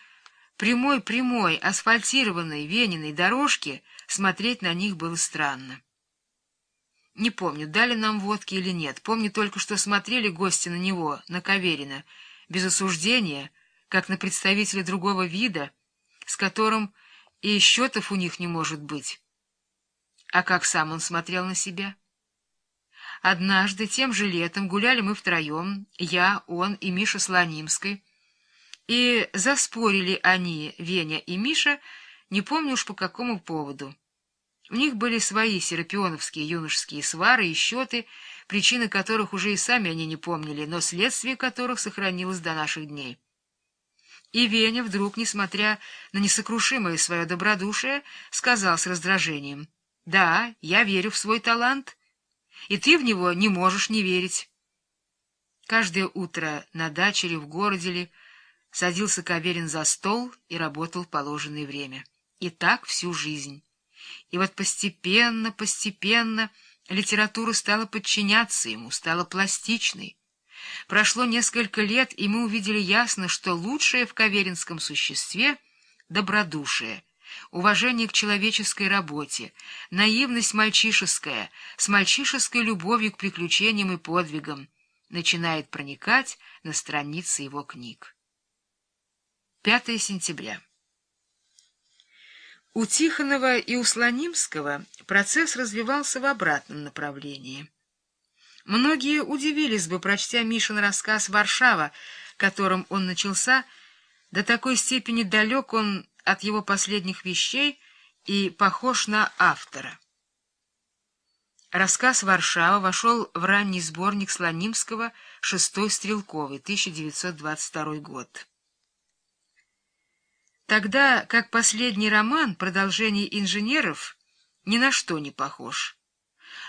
прямой-прямой асфальтированной Вениной дорожки смотреть на них было странно. Не помню, дали нам водки или нет. Помню только, что смотрели гости на него, на Каверина, без осуждения, как на представителя другого вида, с которым и счетов у них не может быть. А как сам он смотрел на себя? Однажды, тем же летом, гуляли мы втроем, я, он и Миша Слонимской, и заспорили они, Веня и Миша, не помню уж по какому поводу. У них были свои серапионовские юношеские свары и счеты, причины которых уже и сами они не помнили, но следствие которых сохранилось до наших дней. И Веня вдруг, несмотря на несокрушимое свое добродушие, сказал с раздражением, «Да, я верю в свой талант, и ты в него не можешь не верить». Каждое утро на даче или в городе ли садился Каверин за стол и работал в положенное время. И так всю жизнь. И вот постепенно, постепенно литература стала подчиняться ему, стала пластичной. Прошло несколько лет, и мы увидели ясно, что лучшее в каверинском существе — добродушие, уважение к человеческой работе, наивность мальчишеская, с мальчишеской любовью к приключениям и подвигам, начинает проникать на страницы его книг. 5 сентября. У Тихонова и у Слонимского процесс развивался в обратном направлении. Многие удивились бы, прочтя Мишин рассказ «Варшава», которым он начался, до такой степени далек он от его последних вещей и похож на автора. Рассказ «Варшава» вошел в ранний сборник Слонимского «Шестой стрелковый», 1922 год. Тогда как последний роман «Продолжение инженеров» ни на что не похож.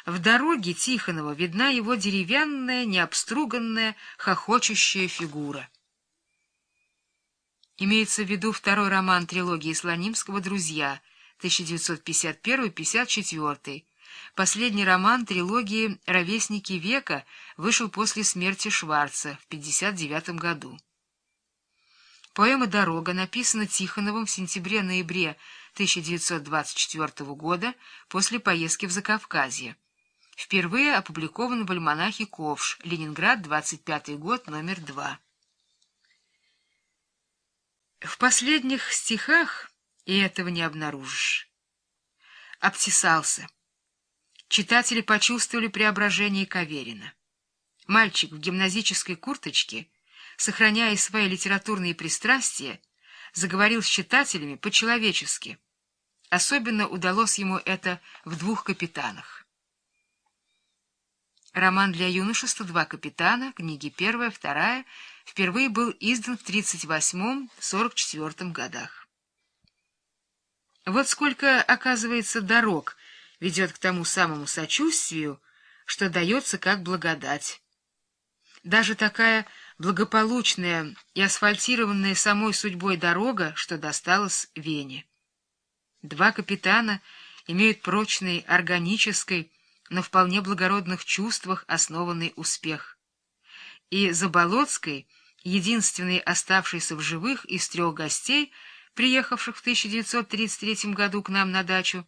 В дороге Тихонова видна его деревянная, необструганная, хохочущая фигура. Имеется в виду второй роман трилогии Слонимского «Друзья» 1951-54, Последний роман трилогии «Ровесники века» вышел после смерти Шварца в 1959 году. Поэма «Дорога» написана Тихоновым в сентябре-ноябре 1924 года после поездки в Закавказье. Впервые опубликован в альманахе «Ковш», Ленинград, 25 год, номер 2. В последних стихах и этого не обнаружишь. Обтесался. Читатели почувствовали преображение Каверина. Мальчик в гимназической курточке — сохраняя свои литературные пристрастия, заговорил с читателями по-человечески. Особенно удалось ему это в «Двух капитанах». Роман для юношества «Два капитана», книги первая, вторая, впервые был издан в 38-44 годах. Вот сколько, оказывается, дорог ведет к тому самому сочувствию, что дается как благодать. Даже такая благополучная и асфальтированная самой судьбой дорога, что досталась Вене. Два капитана имеют прочный, органический, но вполне благородных чувствах основанный успех. И Заболоцкой, единственный оставшийся в живых из трех гостей, приехавших в 1933 году к нам на дачу,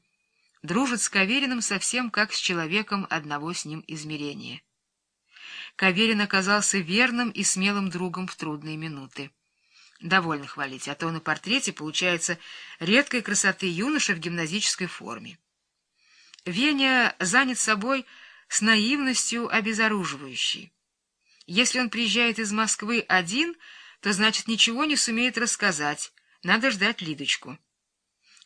дружит с Кавериным совсем как с человеком одного с ним измерения. Каверин оказался верным и смелым другом в трудные минуты. Довольно хвалить, а то на портрете получается редкой красоты юноша в гимназической форме. Веня занят собой с наивностью обезоруживающей. Если он приезжает из Москвы один, то значит ничего не сумеет рассказать, надо ждать Лидочку.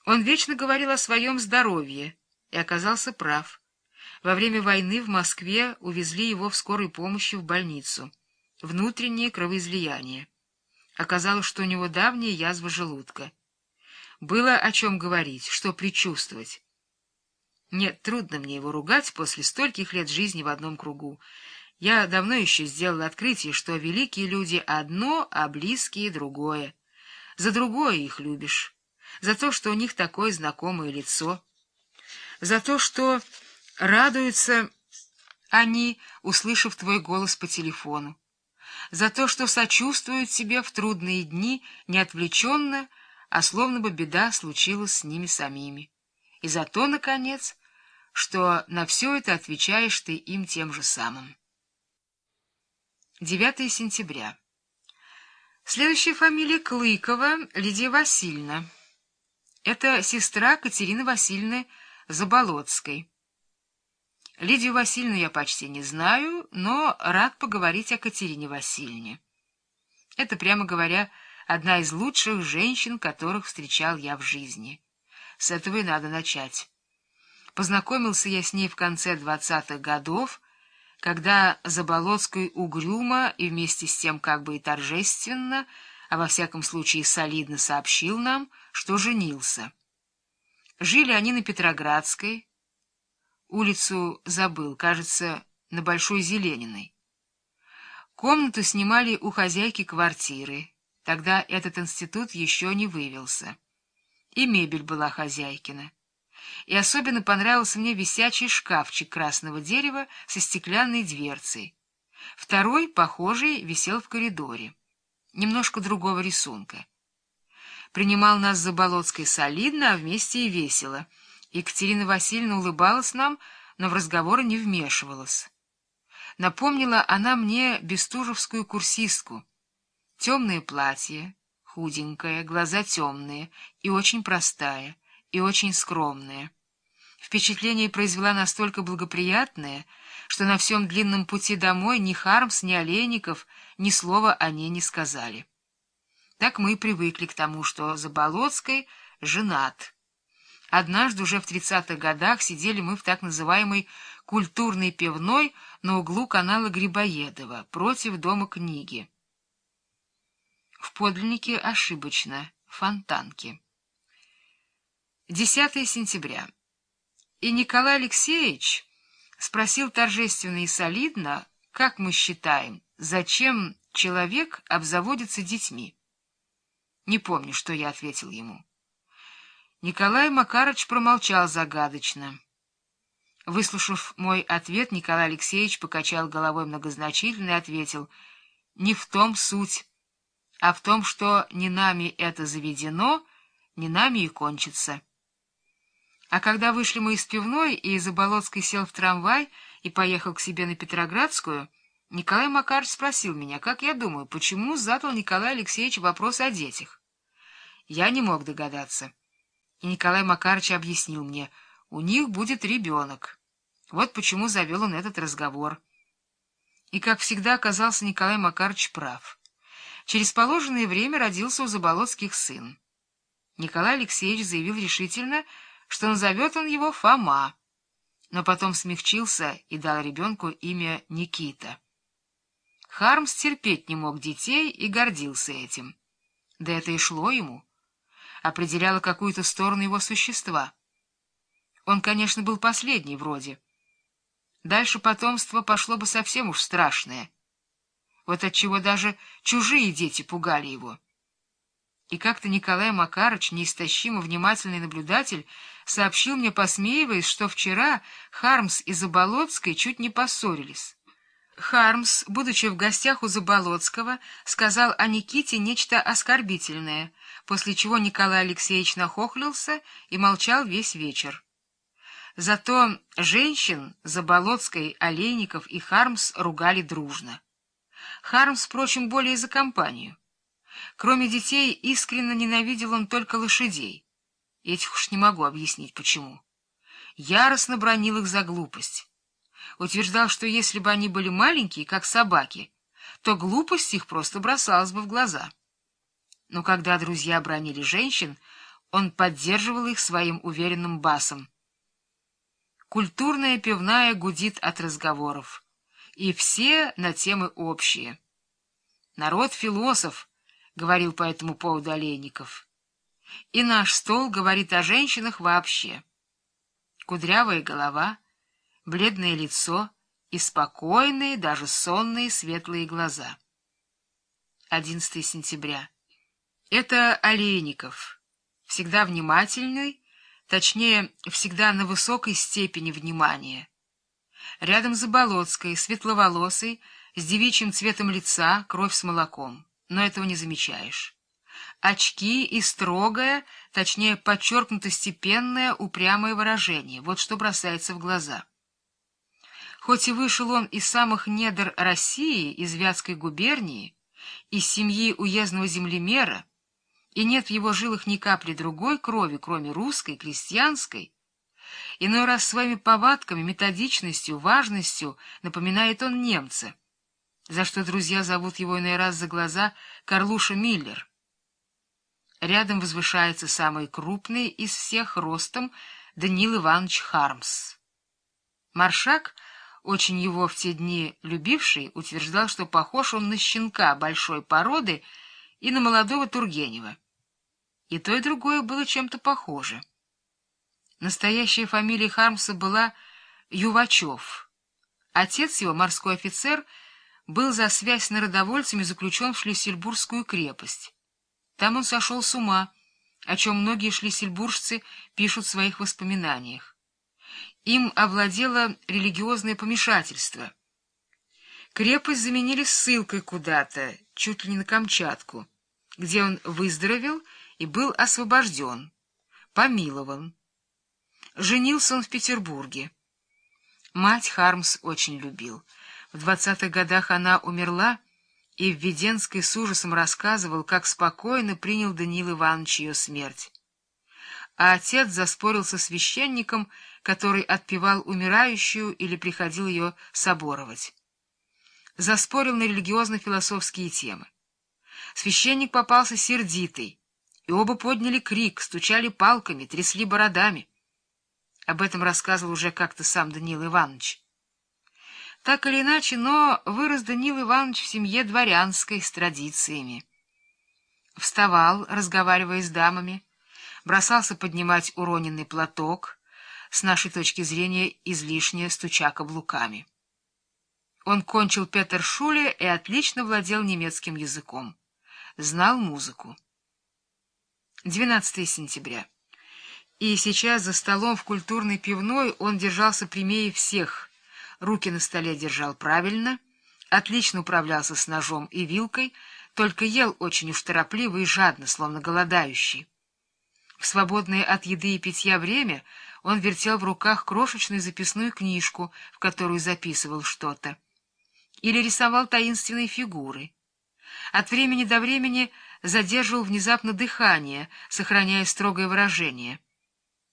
Он вечно говорил о своем здоровье и оказался прав. Во время войны в Москве увезли его в скорой помощи в больницу. Внутреннее кровоизлияние. Оказалось, что у него давняя язва желудка. Было о чем говорить, что предчувствовать. Нет, трудно мне его ругать после стольких лет жизни в одном кругу. Я давно еще сделал открытие, что великие люди одно, а близкие другое. За другое их любишь. За то, что у них такое знакомое лицо. За то, что... Радуются они, услышав твой голос по телефону. За то, что сочувствуют тебе в трудные дни не отвлеченно, а словно бы беда случилась с ними самими. И за то, наконец, что на все это отвечаешь ты им тем же самым. 9 сентября. Следующая фамилия Клыкова Лидия Васильевна. Это сестра Катерины Васильевны Заболоцкой. Лидию Васильевну я почти не знаю, но рад поговорить о Катерине Васильевне. Это, прямо говоря, одна из лучших женщин, которых встречал я в жизни. С этого и надо начать. Познакомился я с ней в конце двадцатых годов, когда Заболоцкой угрюмо и вместе с тем как бы и торжественно, а во всяком случае солидно сообщил нам, что женился. Жили они на Петроградской, Улицу забыл, кажется, на Большой Зелениной. Комнату снимали у хозяйки квартиры. Тогда этот институт еще не вывелся. И мебель была хозяйкина. И особенно понравился мне висячий шкафчик красного дерева со стеклянной дверцей. Второй, похожий, висел в коридоре. Немножко другого рисунка. Принимал нас за Заболоцкой солидно, а вместе и весело — Екатерина Васильевна улыбалась нам, но в разговоры не вмешивалась. Напомнила она мне бестужевскую курсистку. Темное платье, худенькое, глаза темные, и очень простая, и очень скромная. Впечатление произвела настолько благоприятное, что на всем длинном пути домой ни Хармс, ни Олейников ни слова о ней не сказали. Так мы и привыкли к тому, что Заболоцкой женат — Однажды уже в 30-х годах сидели мы в так называемой «культурной пивной» на углу канала Грибоедова, против Дома книги. В подлиннике ошибочно. Фонтанки. 10 сентября. И Николай Алексеевич спросил торжественно и солидно, как мы считаем, зачем человек обзаводится детьми. Не помню, что я ответил ему. Николай Макарыч промолчал загадочно. Выслушав мой ответ, Николай Алексеевич покачал головой многозначительно и ответил, «Не в том суть, а в том, что не нами это заведено, не нами и кончится». А когда вышли мы из пивной, и из Заболоцкий сел в трамвай и поехал к себе на Петроградскую, Николай Макарович спросил меня, как я думаю, почему задал Николай Алексеевич вопрос о детях. Я не мог догадаться. И Николай Макарович объяснил мне, у них будет ребенок. Вот почему завел он этот разговор. И, как всегда, оказался Николай Макарович прав. Через положенное время родился у Заболоцких сын. Николай Алексеевич заявил решительно, что назовет он его Фома, но потом смягчился и дал ребенку имя Никита. Хармс терпеть не мог детей и гордился этим. Да это и шло ему определяла какую-то сторону его существа. Он, конечно, был последний вроде. Дальше потомство пошло бы совсем уж страшное. Вот отчего даже чужие дети пугали его. И как-то Николай Макарыч, неистощимо внимательный наблюдатель, сообщил мне, посмеиваясь, что вчера Хармс и Заболоцкой чуть не поссорились. Хармс, будучи в гостях у Заболоцкого, сказал о Никите нечто оскорбительное — после чего Николай Алексеевич нахохлился и молчал весь вечер. Зато женщин за Заболоцкой, Олейников и Хармс ругали дружно. Хармс, впрочем, более за компанию. Кроме детей, искренне ненавидел он только лошадей. Этих уж не могу объяснить, почему. Яростно бронил их за глупость. Утверждал, что если бы они были маленькие, как собаки, то глупость их просто бросалась бы в глаза. Но когда друзья бронили женщин, он поддерживал их своим уверенным басом. Культурная пивная гудит от разговоров. И все на темы общие. «Народ философ», — говорил по этому поводу Олейников. «И наш стол говорит о женщинах вообще. Кудрявая голова, бледное лицо и спокойные, даже сонные светлые глаза». 11 сентября это Олейников, всегда внимательный, точнее, всегда на высокой степени внимания. Рядом за светловолосый, с девичьим цветом лица, кровь с молоком, но этого не замечаешь. Очки и строгое, точнее, подчеркнуто степенное, упрямое выражение, вот что бросается в глаза. Хоть и вышел он из самых недр России, из Вятской губернии, из семьи уездного землемера, и нет в его жилах ни капли другой крови, кроме русской, крестьянской. Иной раз своими повадками, методичностью, важностью напоминает он немца, за что друзья зовут его иной раз за глаза Карлуша Миллер. Рядом возвышается самый крупный из всех ростом Данил Иванович Хармс. Маршак, очень его в те дни любивший, утверждал, что похож он на щенка большой породы и на молодого Тургенева и то, и другое было чем-то похоже. Настоящая фамилия Хармса была Ювачев. Отец его, морской офицер, был за связь с народовольцами заключен в Шлиссельбургскую крепость. Там он сошел с ума, о чем многие шлиссельбуржцы пишут в своих воспоминаниях. Им овладело религиозное помешательство. Крепость заменили ссылкой куда-то, чуть ли не на Камчатку, где он выздоровел и, и был освобожден, помилован. Женился он в Петербурге. Мать Хармс очень любил. В двадцатых годах она умерла, и Введенский с ужасом рассказывал, как спокойно принял Даниил Иванович ее смерть. А отец заспорил со священником, который отпевал умирающую или приходил ее соборовать. Заспорил на религиозно-философские темы. Священник попался сердитый, и оба подняли крик, стучали палками, трясли бородами. Об этом рассказывал уже как-то сам Данил Иванович. Так или иначе, но вырос Данил Иванович в семье дворянской с традициями. Вставал, разговаривая с дамами, бросался поднимать уроненный платок, с нашей точки зрения излишне стуча каблуками. Он кончил Петершуле и отлично владел немецким языком, знал музыку. 12 сентября. И сейчас за столом в культурной пивной он держался прямее всех. Руки на столе держал правильно, отлично управлялся с ножом и вилкой, только ел очень уж торопливо и жадно, словно голодающий. В свободное от еды и питья время он вертел в руках крошечную записную книжку, в которую записывал что-то. Или рисовал таинственные фигуры. От времени до времени задерживал внезапно дыхание, сохраняя строгое выражение.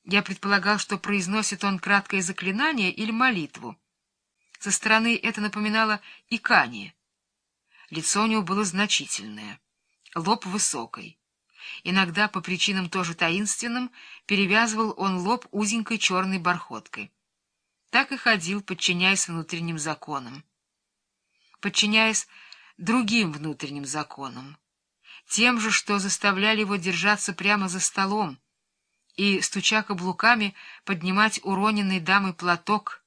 Я предполагал, что произносит он краткое заклинание или молитву. Со стороны это напоминало икание. Лицо у него было значительное, лоб высокий. Иногда, по причинам тоже таинственным, перевязывал он лоб узенькой черной бархоткой. Так и ходил, подчиняясь внутренним законам. Подчиняясь другим внутренним законам тем же, что заставляли его держаться прямо за столом и, стуча каблуками, поднимать уроненный дамой платок.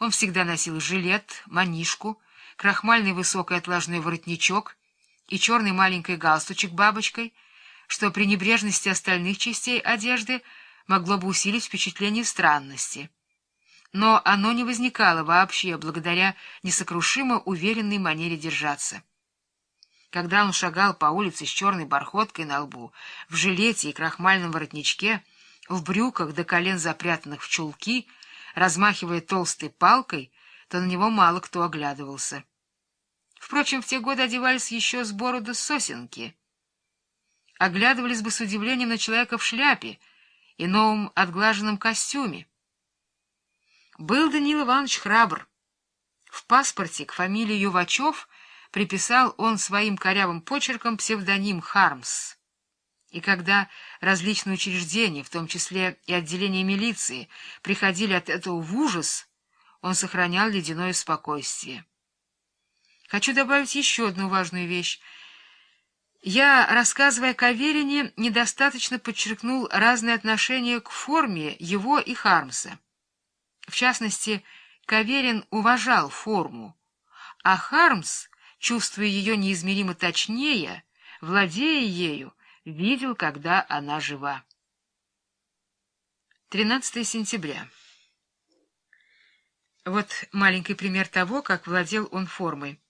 Он всегда носил жилет, манишку, крахмальный высокий отложной воротничок и черный маленький галстучек бабочкой, что при небрежности остальных частей одежды могло бы усилить впечатление странности. Но оно не возникало вообще благодаря несокрушимо уверенной манере держаться. Когда он шагал по улице с черной бархоткой на лбу, в жилете и крахмальном воротничке, в брюках до колен запрятанных в чулки, размахивая толстой палкой, то на него мало кто оглядывался. Впрочем, в те годы одевались еще с борода сосенки. Оглядывались бы с удивлением на человека в шляпе и новом отглаженном костюме. Был Данил Иванович храбр. В паспорте к фамилии Ювачев — приписал он своим корявым почерком псевдоним Хармс. И когда различные учреждения, в том числе и отделение милиции, приходили от этого в ужас, он сохранял ледяное спокойствие. Хочу добавить еще одну важную вещь. Я, рассказывая о Каверине, недостаточно подчеркнул разные отношения к форме его и Хармса. В частности, Каверин уважал форму, а Хармс чувствуя ее неизмеримо точнее, владея ею, видел, когда она жива. 13 сентября. Вот маленький пример того, как владел он формой.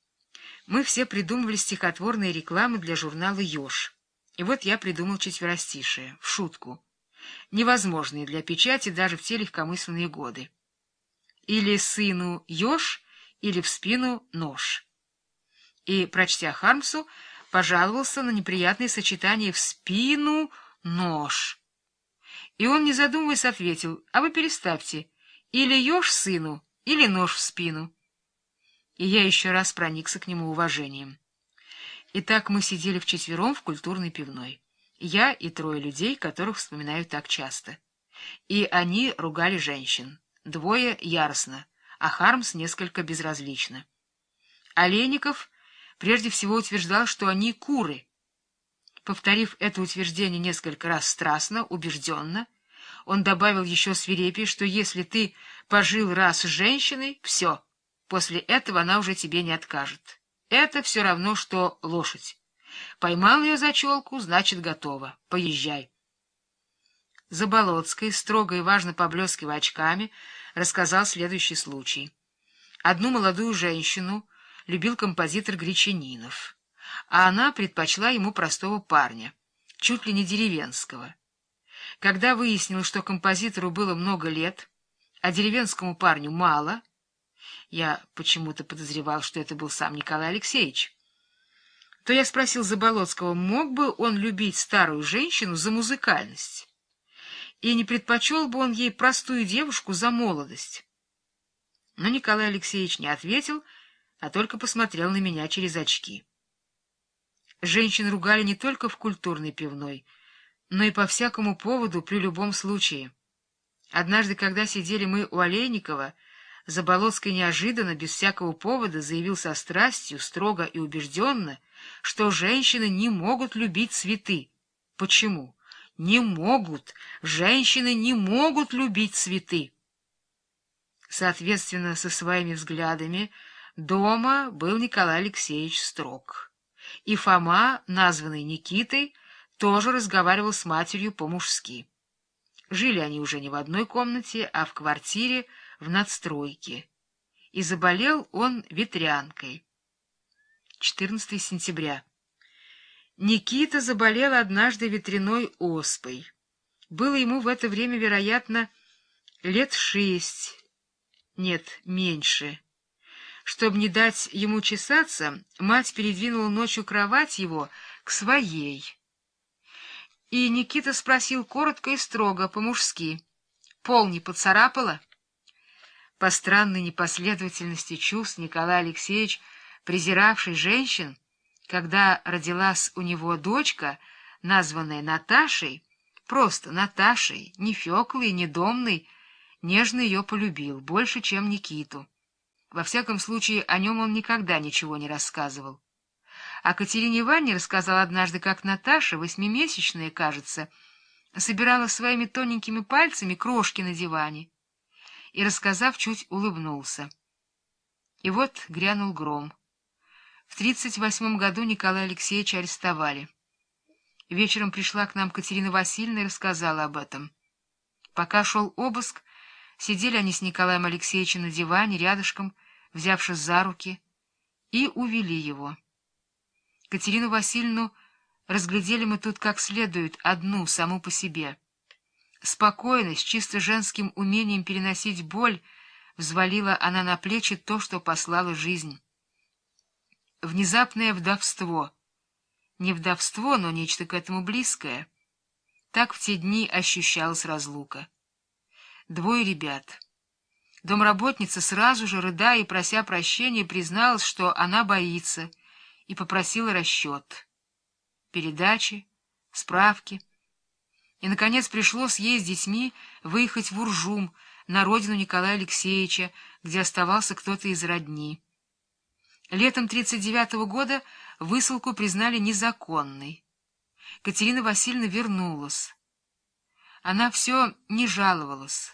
Мы все придумывали стихотворные рекламы для журнала «Еж». И вот я придумал четверостишие, в шутку, невозможные для печати даже в те легкомысленные годы. Или сыну «Еж», или в спину «Нож» и, прочтя Хармсу, пожаловался на неприятное сочетание в спину нож. И он, не задумываясь, ответил, а вы переставьте, или ешь сыну, или нож в спину. И я еще раз проникся к нему уважением. И так мы сидели вчетвером в культурной пивной. Я и трое людей, которых вспоминаю так часто. И они ругали женщин. Двое яростно, а Хармс несколько безразлично. Олейников прежде всего утверждал, что они куры. Повторив это утверждение несколько раз страстно, убежденно, он добавил еще свирепее, что если ты пожил раз с женщиной, все, после этого она уже тебе не откажет. Это все равно, что лошадь. Поймал ее за челку, значит, готова. Поезжай. Заболоцкой, строго и важно поблескивая очками, рассказал следующий случай. Одну молодую женщину любил композитор Гречанинов, а она предпочла ему простого парня, чуть ли не деревенского. Когда выяснил, что композитору было много лет, а деревенскому парню мало, я почему-то подозревал, что это был сам Николай Алексеевич, то я спросил Заболоцкого, мог бы он любить старую женщину за музыкальность, и не предпочел бы он ей простую девушку за молодость. Но Николай Алексеевич не ответил, — а только посмотрел на меня через очки. Женщин ругали не только в культурной пивной, но и по всякому поводу при любом случае. Однажды, когда сидели мы у Олейникова, Заболоцкий неожиданно, без всякого повода, заявил со страстью, строго и убежденно, что женщины не могут любить цветы. Почему? Не могут. Женщины не могут любить цветы. Соответственно, со своими взглядами Дома был Николай Алексеевич строг. И Фома, названный Никитой, тоже разговаривал с матерью по-мужски. Жили они уже не в одной комнате, а в квартире в надстройке. И заболел он ветрянкой. 14 сентября. Никита заболел однажды ветряной оспой. Было ему в это время, вероятно, лет шесть, нет, меньше. Чтобы не дать ему чесаться, мать передвинула ночью кровать его к своей. И Никита спросил коротко и строго, по-мужски. «Пол не поцарапала?» По странной непоследовательности чувств Николай Алексеевич, презиравший женщин, когда родилась у него дочка, названная Наташей, просто Наташей, не Феклой, не Домной, нежно ее полюбил, больше, чем Никиту. Во всяком случае, о нем он никогда ничего не рассказывал. А Катерине Ивановне рассказал однажды, как Наташа, восьмимесячная, кажется, собирала своими тоненькими пальцами крошки на диване. И, рассказав, чуть улыбнулся. И вот грянул гром. В тридцать восьмом году Николая Алексеевича арестовали. Вечером пришла к нам Катерина Васильевна и рассказала об этом. Пока шел обыск, Сидели они с Николаем Алексеевичем на диване, рядышком, взявшись за руки, и увели его. Катерину Васильевну разглядели мы тут как следует, одну, саму по себе. Спокойность, чисто женским умением переносить боль, взвалила она на плечи то, что послала жизнь. Внезапное вдовство. Не вдовство, но нечто к этому близкое. Так в те дни ощущалась разлука двое ребят. Домработница сразу же, рыдая и прося прощения, призналась, что она боится, и попросила расчет. Передачи, справки. И, наконец, пришлось ей с детьми выехать в Уржум, на родину Николая Алексеевича, где оставался кто-то из родни. Летом 1939 года высылку признали незаконной. Катерина Васильевна вернулась. Она все не жаловалась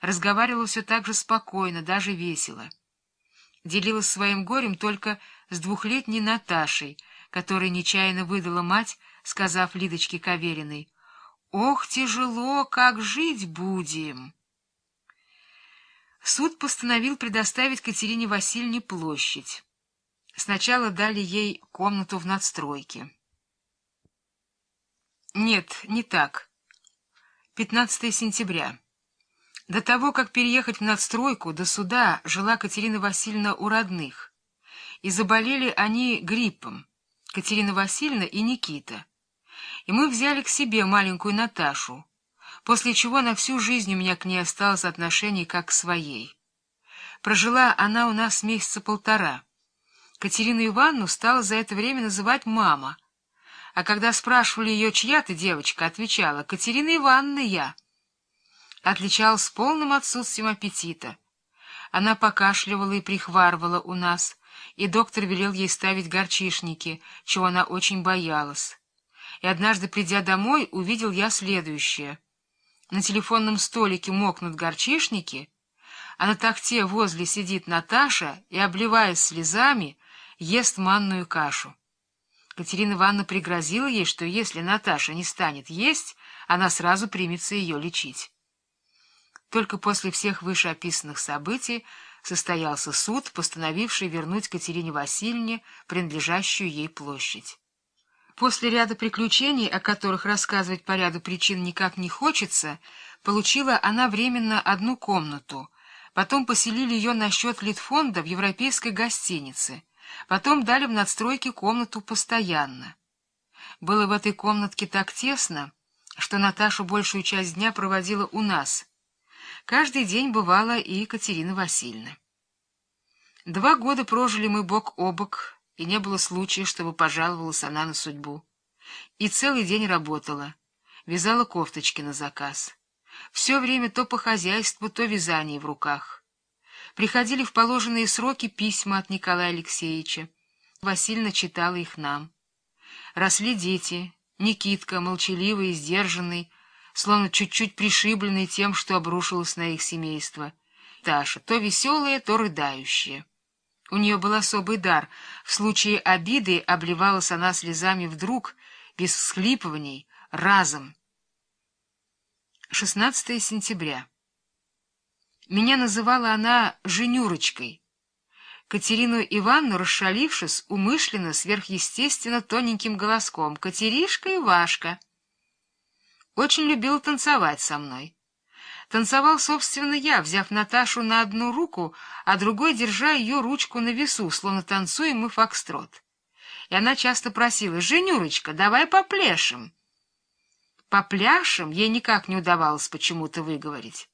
разговаривала все так же спокойно, даже весело. Делилась своим горем только с двухлетней Наташей, которой нечаянно выдала мать, сказав Лидочке Кавериной, «Ох, тяжело, как жить будем!» Суд постановил предоставить Катерине Васильевне площадь. Сначала дали ей комнату в надстройке. Нет, не так. 15 сентября. До того, как переехать в надстройку, до суда жила Катерина Васильевна у родных. И заболели они гриппом, Катерина Васильевна и Никита. И мы взяли к себе маленькую Наташу, после чего на всю жизнь у меня к ней осталось отношение как к своей. Прожила она у нас месяца полтора. Катерину Ивановну стала за это время называть «мама». А когда спрашивали ее, чья ты девочка, отвечала «Катерина Ивановна я» отличалась полным отсутствием аппетита. Она покашливала и прихварывала у нас, и доктор велел ей ставить горчишники, чего она очень боялась. И однажды, придя домой, увидел я следующее. На телефонном столике мокнут горчишники, а на тахте возле сидит Наташа и, обливаясь слезами, ест манную кашу. Катерина Ивановна пригрозила ей, что если Наташа не станет есть, она сразу примется ее лечить. Только после всех вышеописанных событий состоялся суд, постановивший вернуть Катерине Васильевне принадлежащую ей площадь. После ряда приключений, о которых рассказывать по ряду причин никак не хочется, получила она временно одну комнату, потом поселили ее на счет Литфонда в европейской гостинице, потом дали в надстройке комнату постоянно. Было в этой комнатке так тесно, что Наташу большую часть дня проводила у нас — Каждый день бывала и Екатерина Васильевна. Два года прожили мы бок о бок, и не было случая, чтобы пожаловалась она на судьбу. И целый день работала, вязала кофточки на заказ. Все время то по хозяйству, то вязание в руках. Приходили в положенные сроки письма от Николая Алексеевича. Васильевна читала их нам. Росли дети. Никитка, молчаливый и сдержанный, словно чуть-чуть пришибленные тем, что обрушилось на их семейство. Таша то веселая, то рыдающая. У нее был особый дар. В случае обиды обливалась она слезами вдруг, без всхлипываний, разом. 16 сентября. Меня называла она «женюрочкой». Катерину Ивановну, расшалившись, умышленно, сверхъестественно тоненьким голоском «Катеришка и Вашка». Очень любил танцевать со мной. Танцевал, собственно, я, взяв Наташу на одну руку, а другой держа ее ручку на весу, словно танцуем мы фокстрот. И она часто просила, «Женюрочка, давай попляшем». «Попляшем» ей никак не удавалось почему-то выговорить.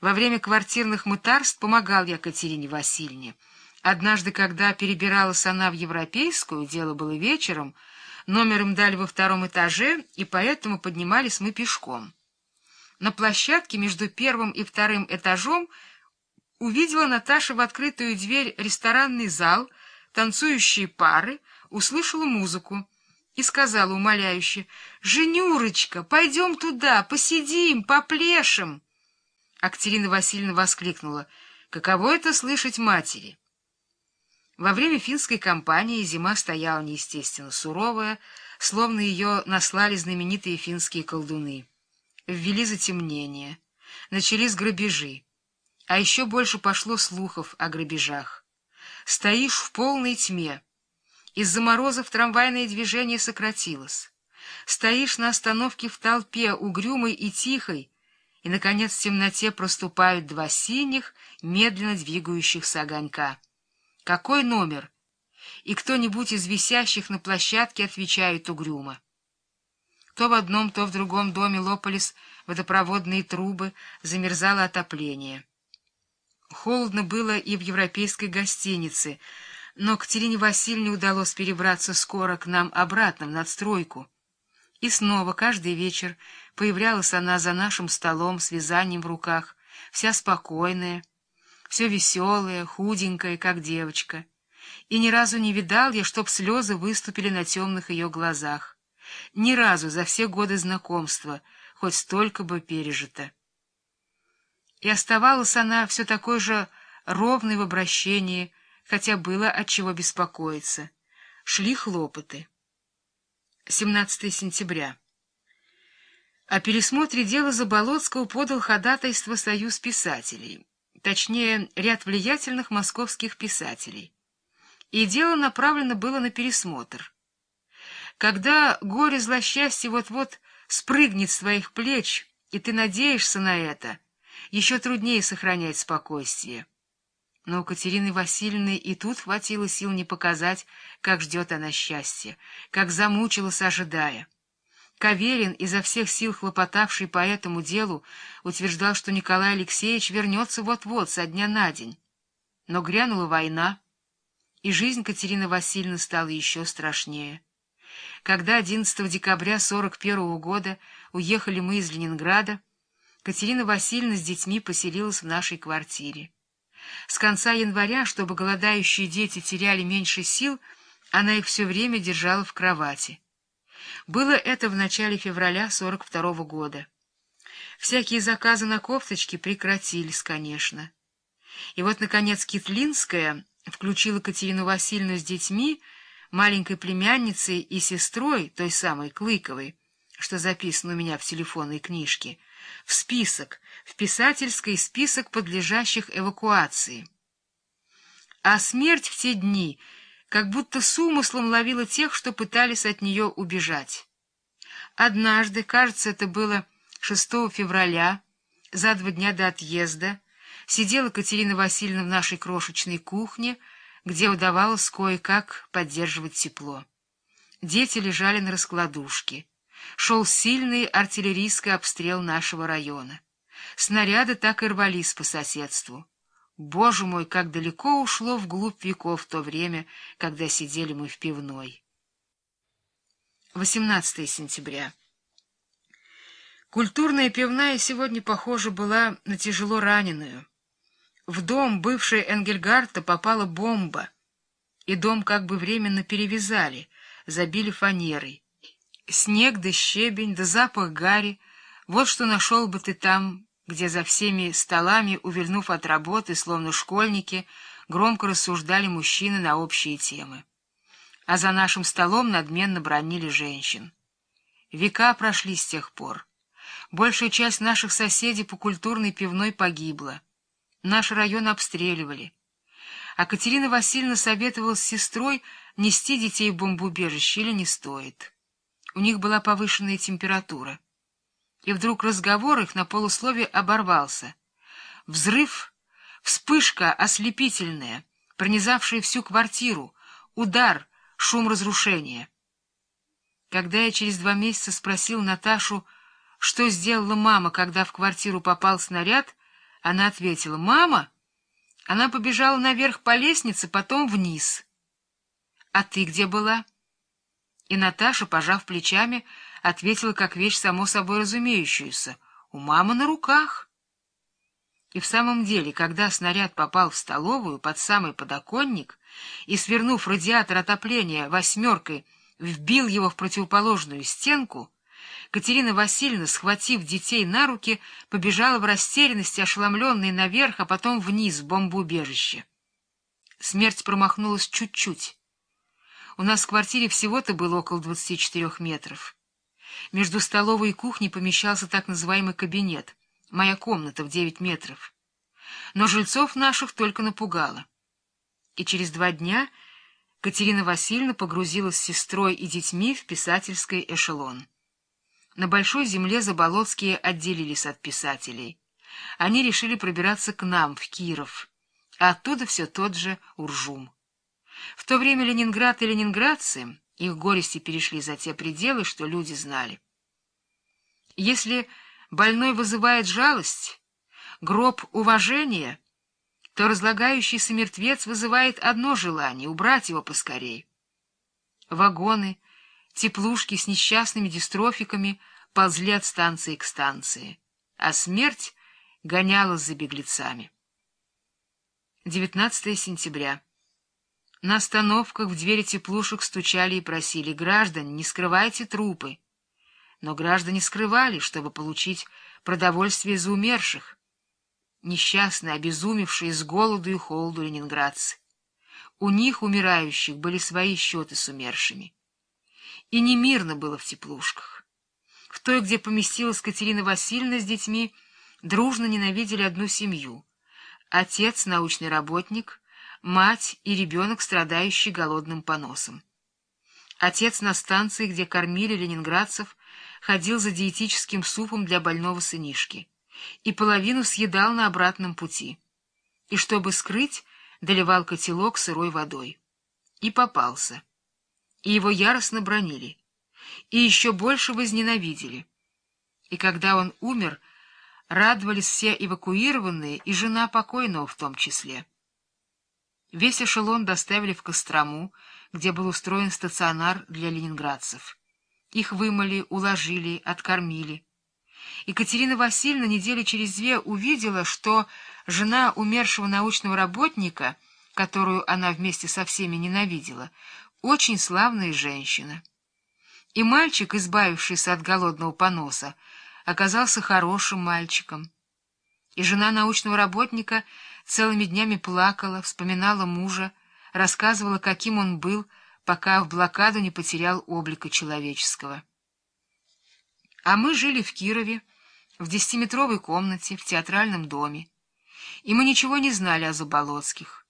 Во время квартирных мытарств помогал я Катерине Васильевне. Однажды, когда перебиралась она в Европейскую, дело было вечером — Номер им дали во втором этаже, и поэтому поднимались мы пешком. На площадке между первым и вторым этажом увидела Наташа в открытую дверь ресторанный зал, танцующие пары, услышала музыку и сказала умоляюще, «Женюрочка, пойдем туда, посидим, поплешем". Актерина Васильевна воскликнула, «Каково это слышать матери?» Во время финской кампании зима стояла неестественно суровая, словно ее наслали знаменитые финские колдуны. Ввели затемнение, начались грабежи, а еще больше пошло слухов о грабежах. Стоишь в полной тьме. Из-за морозов трамвайное движение сократилось. Стоишь на остановке в толпе, угрюмой и тихой, и, наконец, в темноте проступают два синих, медленно двигающихся огонька. Какой номер? И кто-нибудь из висящих на площадке отвечает угрюмо. То в одном, то в другом доме лопались водопроводные трубы, замерзало отопление. Холодно было и в европейской гостинице, но Катерине Васильевне удалось перебраться скоро к нам обратно, в надстройку. И снова каждый вечер появлялась она за нашим столом с вязанием в руках, вся спокойная, все веселая, худенькая, как девочка. И ни разу не видал я, чтоб слезы выступили на темных ее глазах. Ни разу за все годы знакомства, хоть столько бы пережито. И оставалась она все такой же ровной в обращении, хотя было от чего беспокоиться. Шли хлопоты. 17 сентября. О пересмотре дела Заболоцкого подал ходатайство Союз писателей точнее, ряд влиятельных московских писателей. И дело направлено было на пересмотр. Когда горе злосчастье вот-вот спрыгнет с твоих плеч, и ты надеешься на это, еще труднее сохранять спокойствие. Но у Катерины Васильевны и тут хватило сил не показать, как ждет она счастья, как замучилась, ожидая. Каверин, изо всех сил хлопотавший по этому делу, утверждал, что Николай Алексеевич вернется вот-вот, со дня на день. Но грянула война, и жизнь Катерины Васильевны стала еще страшнее. Когда 11 декабря 41 года уехали мы из Ленинграда, Катерина Васильевна с детьми поселилась в нашей квартире. С конца января, чтобы голодающие дети теряли меньше сил, она их все время держала в кровати. Было это в начале февраля 42 -го года. Всякие заказы на кофточки прекратились, конечно. И вот, наконец, Китлинская включила Катерину Васильевну с детьми, маленькой племянницей и сестрой, той самой Клыковой, что записано у меня в телефонной книжке, в список, в писательский список подлежащих эвакуации. А смерть в те дни — как будто с умыслом ловила тех, что пытались от нее убежать. Однажды, кажется, это было 6 февраля, за два дня до отъезда, сидела Катерина Васильевна в нашей крошечной кухне, где удавалось кое-как поддерживать тепло. Дети лежали на раскладушке. Шел сильный артиллерийский обстрел нашего района. Снаряды так и рвались по соседству. Боже мой, как далеко ушло вглубь веков то время, когда сидели мы в пивной. 18 сентября. Культурная пивная сегодня, похоже, была на тяжело раненую. В дом бывшей Энгельгарта попала бомба, и дом как бы временно перевязали, забили фанерой. Снег да щебень да запах гари — вот что нашел бы ты там где за всеми столами, увернув от работы, словно школьники, громко рассуждали мужчины на общие темы. А за нашим столом надменно бронили женщин. Века прошли с тех пор. Большая часть наших соседей по культурной пивной погибла. Наш район обстреливали. А Катерина Васильевна советовала с сестрой нести детей в бомбоубежище или не стоит. У них была повышенная температура. И вдруг разговор их на полуслове оборвался. Взрыв, вспышка ослепительная, пронизавшая всю квартиру, удар, шум разрушения. Когда я через два месяца спросил Наташу, что сделала мама, когда в квартиру попал снаряд, она ответила «Мама!» Она побежала наверх по лестнице, потом вниз. «А ты где была?» И Наташа, пожав плечами, ответила как вещь само собой разумеющуюся. «У мамы на руках». И в самом деле, когда снаряд попал в столовую под самый подоконник и, свернув радиатор отопления восьмеркой, вбил его в противоположную стенку, Катерина Васильевна, схватив детей на руки, побежала в растерянности, ошеломленной наверх, а потом вниз, в бомбоубежище. Смерть промахнулась чуть-чуть. У нас в квартире всего-то было около двадцати четырех метров. Между столовой и кухней помещался так называемый кабинет, моя комната в девять метров. Но жильцов наших только напугало. И через два дня Катерина Васильевна погрузилась с сестрой и детьми в писательский эшелон. На Большой земле Заболоцкие отделились от писателей. Они решили пробираться к нам, в Киров, а оттуда все тот же Уржум. В то время Ленинград и ленинградцы их горести перешли за те пределы, что люди знали. Если больной вызывает жалость, гроб уважение, то разлагающийся мертвец вызывает одно желание — убрать его поскорей. Вагоны, теплушки с несчастными дистрофиками ползли от станции к станции, а смерть гонялась за беглецами. 19 сентября. На остановках в двери теплушек стучали и просили граждан: не скрывайте трупы!» Но граждане скрывали, чтобы получить продовольствие за умерших. Несчастные, обезумевшие с голоду и холоду ленинградцы. У них, умирающих, были свои счеты с умершими. И немирно было в теплушках. В той, где поместилась Катерина Васильевна с детьми, дружно ненавидели одну семью. Отец — научный работник — мать и ребенок, страдающий голодным поносом. Отец на станции, где кормили ленинградцев, ходил за диетическим супом для больного сынишки и половину съедал на обратном пути. И чтобы скрыть, доливал котелок сырой водой. И попался. И его яростно бронили. И еще больше возненавидели. И когда он умер, радовались все эвакуированные и жена покойного в том числе. Весь эшелон доставили в Кострому, где был устроен стационар для ленинградцев. Их вымыли, уложили, откормили. Екатерина Васильевна недели через две увидела, что жена умершего научного работника, которую она вместе со всеми ненавидела, очень славная женщина. И мальчик, избавившийся от голодного поноса, оказался хорошим мальчиком. И жена научного работника — целыми днями плакала, вспоминала мужа, рассказывала, каким он был, пока в блокаду не потерял облика человеческого. А мы жили в Кирове, в десятиметровой комнате, в театральном доме. И мы ничего не знали о Заболоцких.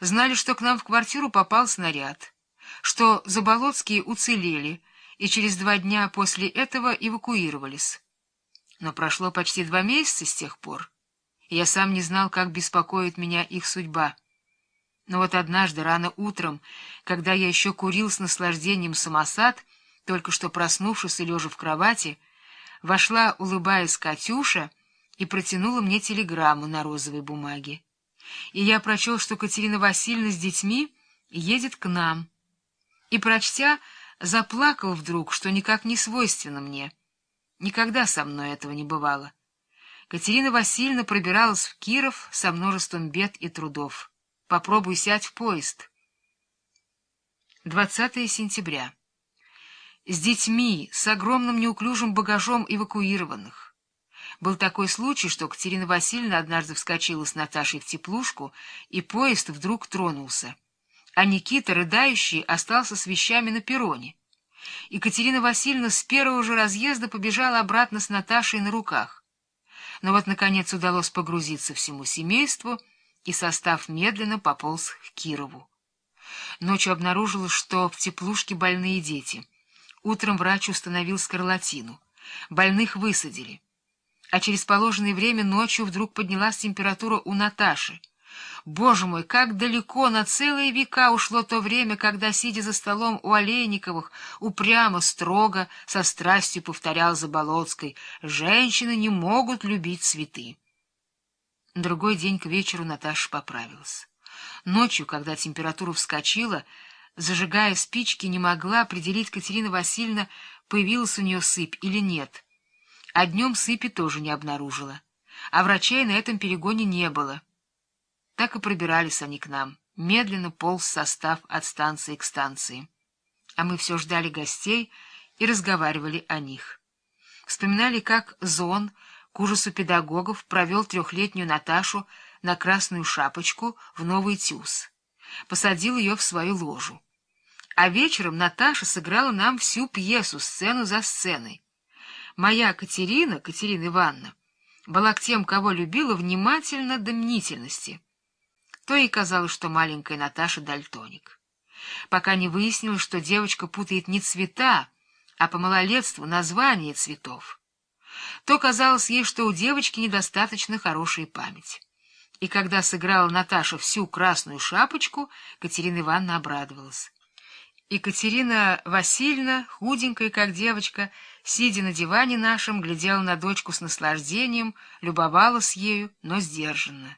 Знали, что к нам в квартиру попал снаряд, что Заболоцкие уцелели и через два дня после этого эвакуировались. Но прошло почти два месяца с тех пор я сам не знал, как беспокоит меня их судьба. Но вот однажды, рано утром, когда я еще курил с наслаждением самосад, только что проснувшись и лежа в кровати, вошла, улыбаясь, Катюша и протянула мне телеграмму на розовой бумаге. И я прочел, что Катерина Васильевна с детьми едет к нам. И, прочтя, заплакал вдруг, что никак не свойственно мне. Никогда со мной этого не бывало. Катерина Васильевна пробиралась в Киров со множеством бед и трудов. Попробуй сядь в поезд. 20 сентября. С детьми, с огромным неуклюжим багажом эвакуированных. Был такой случай, что Катерина Васильевна однажды вскочила с Наташей в теплушку, и поезд вдруг тронулся. А Никита, рыдающий, остался с вещами на перроне. Екатерина Васильевна с первого же разъезда побежала обратно с Наташей на руках. Но вот, наконец, удалось погрузиться всему семейству, и состав медленно пополз к Кирову. Ночью обнаружилось, что в теплушке больные дети. Утром врач установил скарлатину. Больных высадили. А через положенное время ночью вдруг поднялась температура у Наташи — Боже мой, как далеко на целые века ушло то время, когда, сидя за столом у Олейниковых, упрямо, строго, со страстью повторял Заболоцкой, «Женщины не могут любить цветы». Другой день к вечеру Наташа поправилась. Ночью, когда температура вскочила, зажигая спички, не могла определить Катерина Васильевна, появилась у нее сыпь или нет. А днем сыпи тоже не обнаружила. А врачей на этом перегоне не было. Так и пробирались они к нам. Медленно полз состав от станции к станции. А мы все ждали гостей и разговаривали о них. Вспоминали, как Зон, к ужасу педагогов, провел трехлетнюю Наташу на красную шапочку в новый тюз. Посадил ее в свою ложу. А вечером Наташа сыграла нам всю пьесу, сцену за сценой. Моя Катерина, Катерина Ивановна, была к тем, кого любила, внимательно до мнительности — то и казалось, что маленькая Наташа дальтоник. Пока не выяснилось, что девочка путает не цвета, а по малолетству название цветов. То казалось ей, что у девочки недостаточно хорошая память. И когда сыграла Наташа всю красную шапочку, Катерина Ивановна обрадовалась. Екатерина Васильевна, худенькая, как девочка, сидя на диване нашем, глядела на дочку с наслаждением, любовалась ею, но сдержанно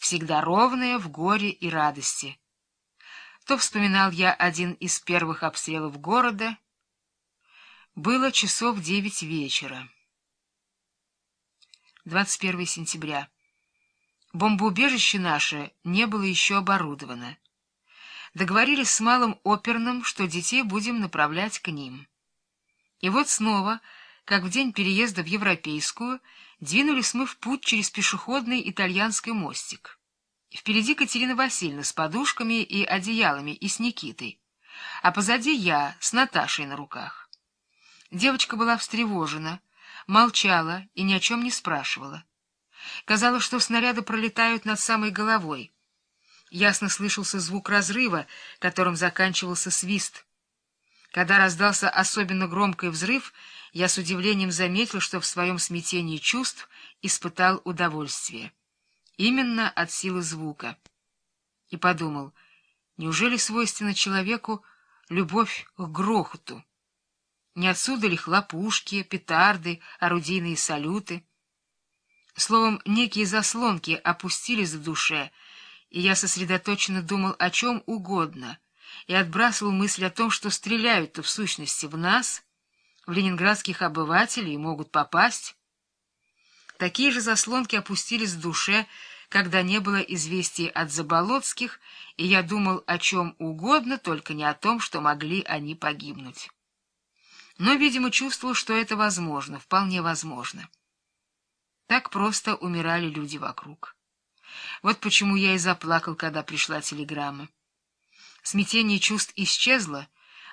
всегда ровная в горе и радости. То вспоминал я один из первых обстрелов города. Было часов девять вечера. 21 сентября. Бомбоубежище наше не было еще оборудовано. Договорились с малым оперным, что детей будем направлять к ним. И вот снова, как в день переезда в Европейскую, двинулись мы в путь через пешеходный итальянский мостик. Впереди Катерина Васильевна с подушками и одеялами и с Никитой, а позади я с Наташей на руках. Девочка была встревожена, молчала и ни о чем не спрашивала. Казалось, что снаряды пролетают над самой головой. Ясно слышался звук разрыва, которым заканчивался свист. Когда раздался особенно громкий взрыв — я с удивлением заметил, что в своем смятении чувств испытал удовольствие. Именно от силы звука. И подумал, неужели свойственно человеку любовь к грохоту? Не отсюда ли хлопушки, петарды, орудийные салюты? Словом, некие заслонки опустились в душе, и я сосредоточенно думал о чем угодно и отбрасывал мысль о том, что стреляют-то в сущности в нас — в ленинградских обывателей и могут попасть. Такие же заслонки опустились в душе, когда не было известий от Заболоцких, и я думал о чем угодно, только не о том, что могли они погибнуть. Но, видимо, чувствовал, что это возможно, вполне возможно. Так просто умирали люди вокруг. Вот почему я и заплакал, когда пришла телеграмма. Смятение чувств исчезло,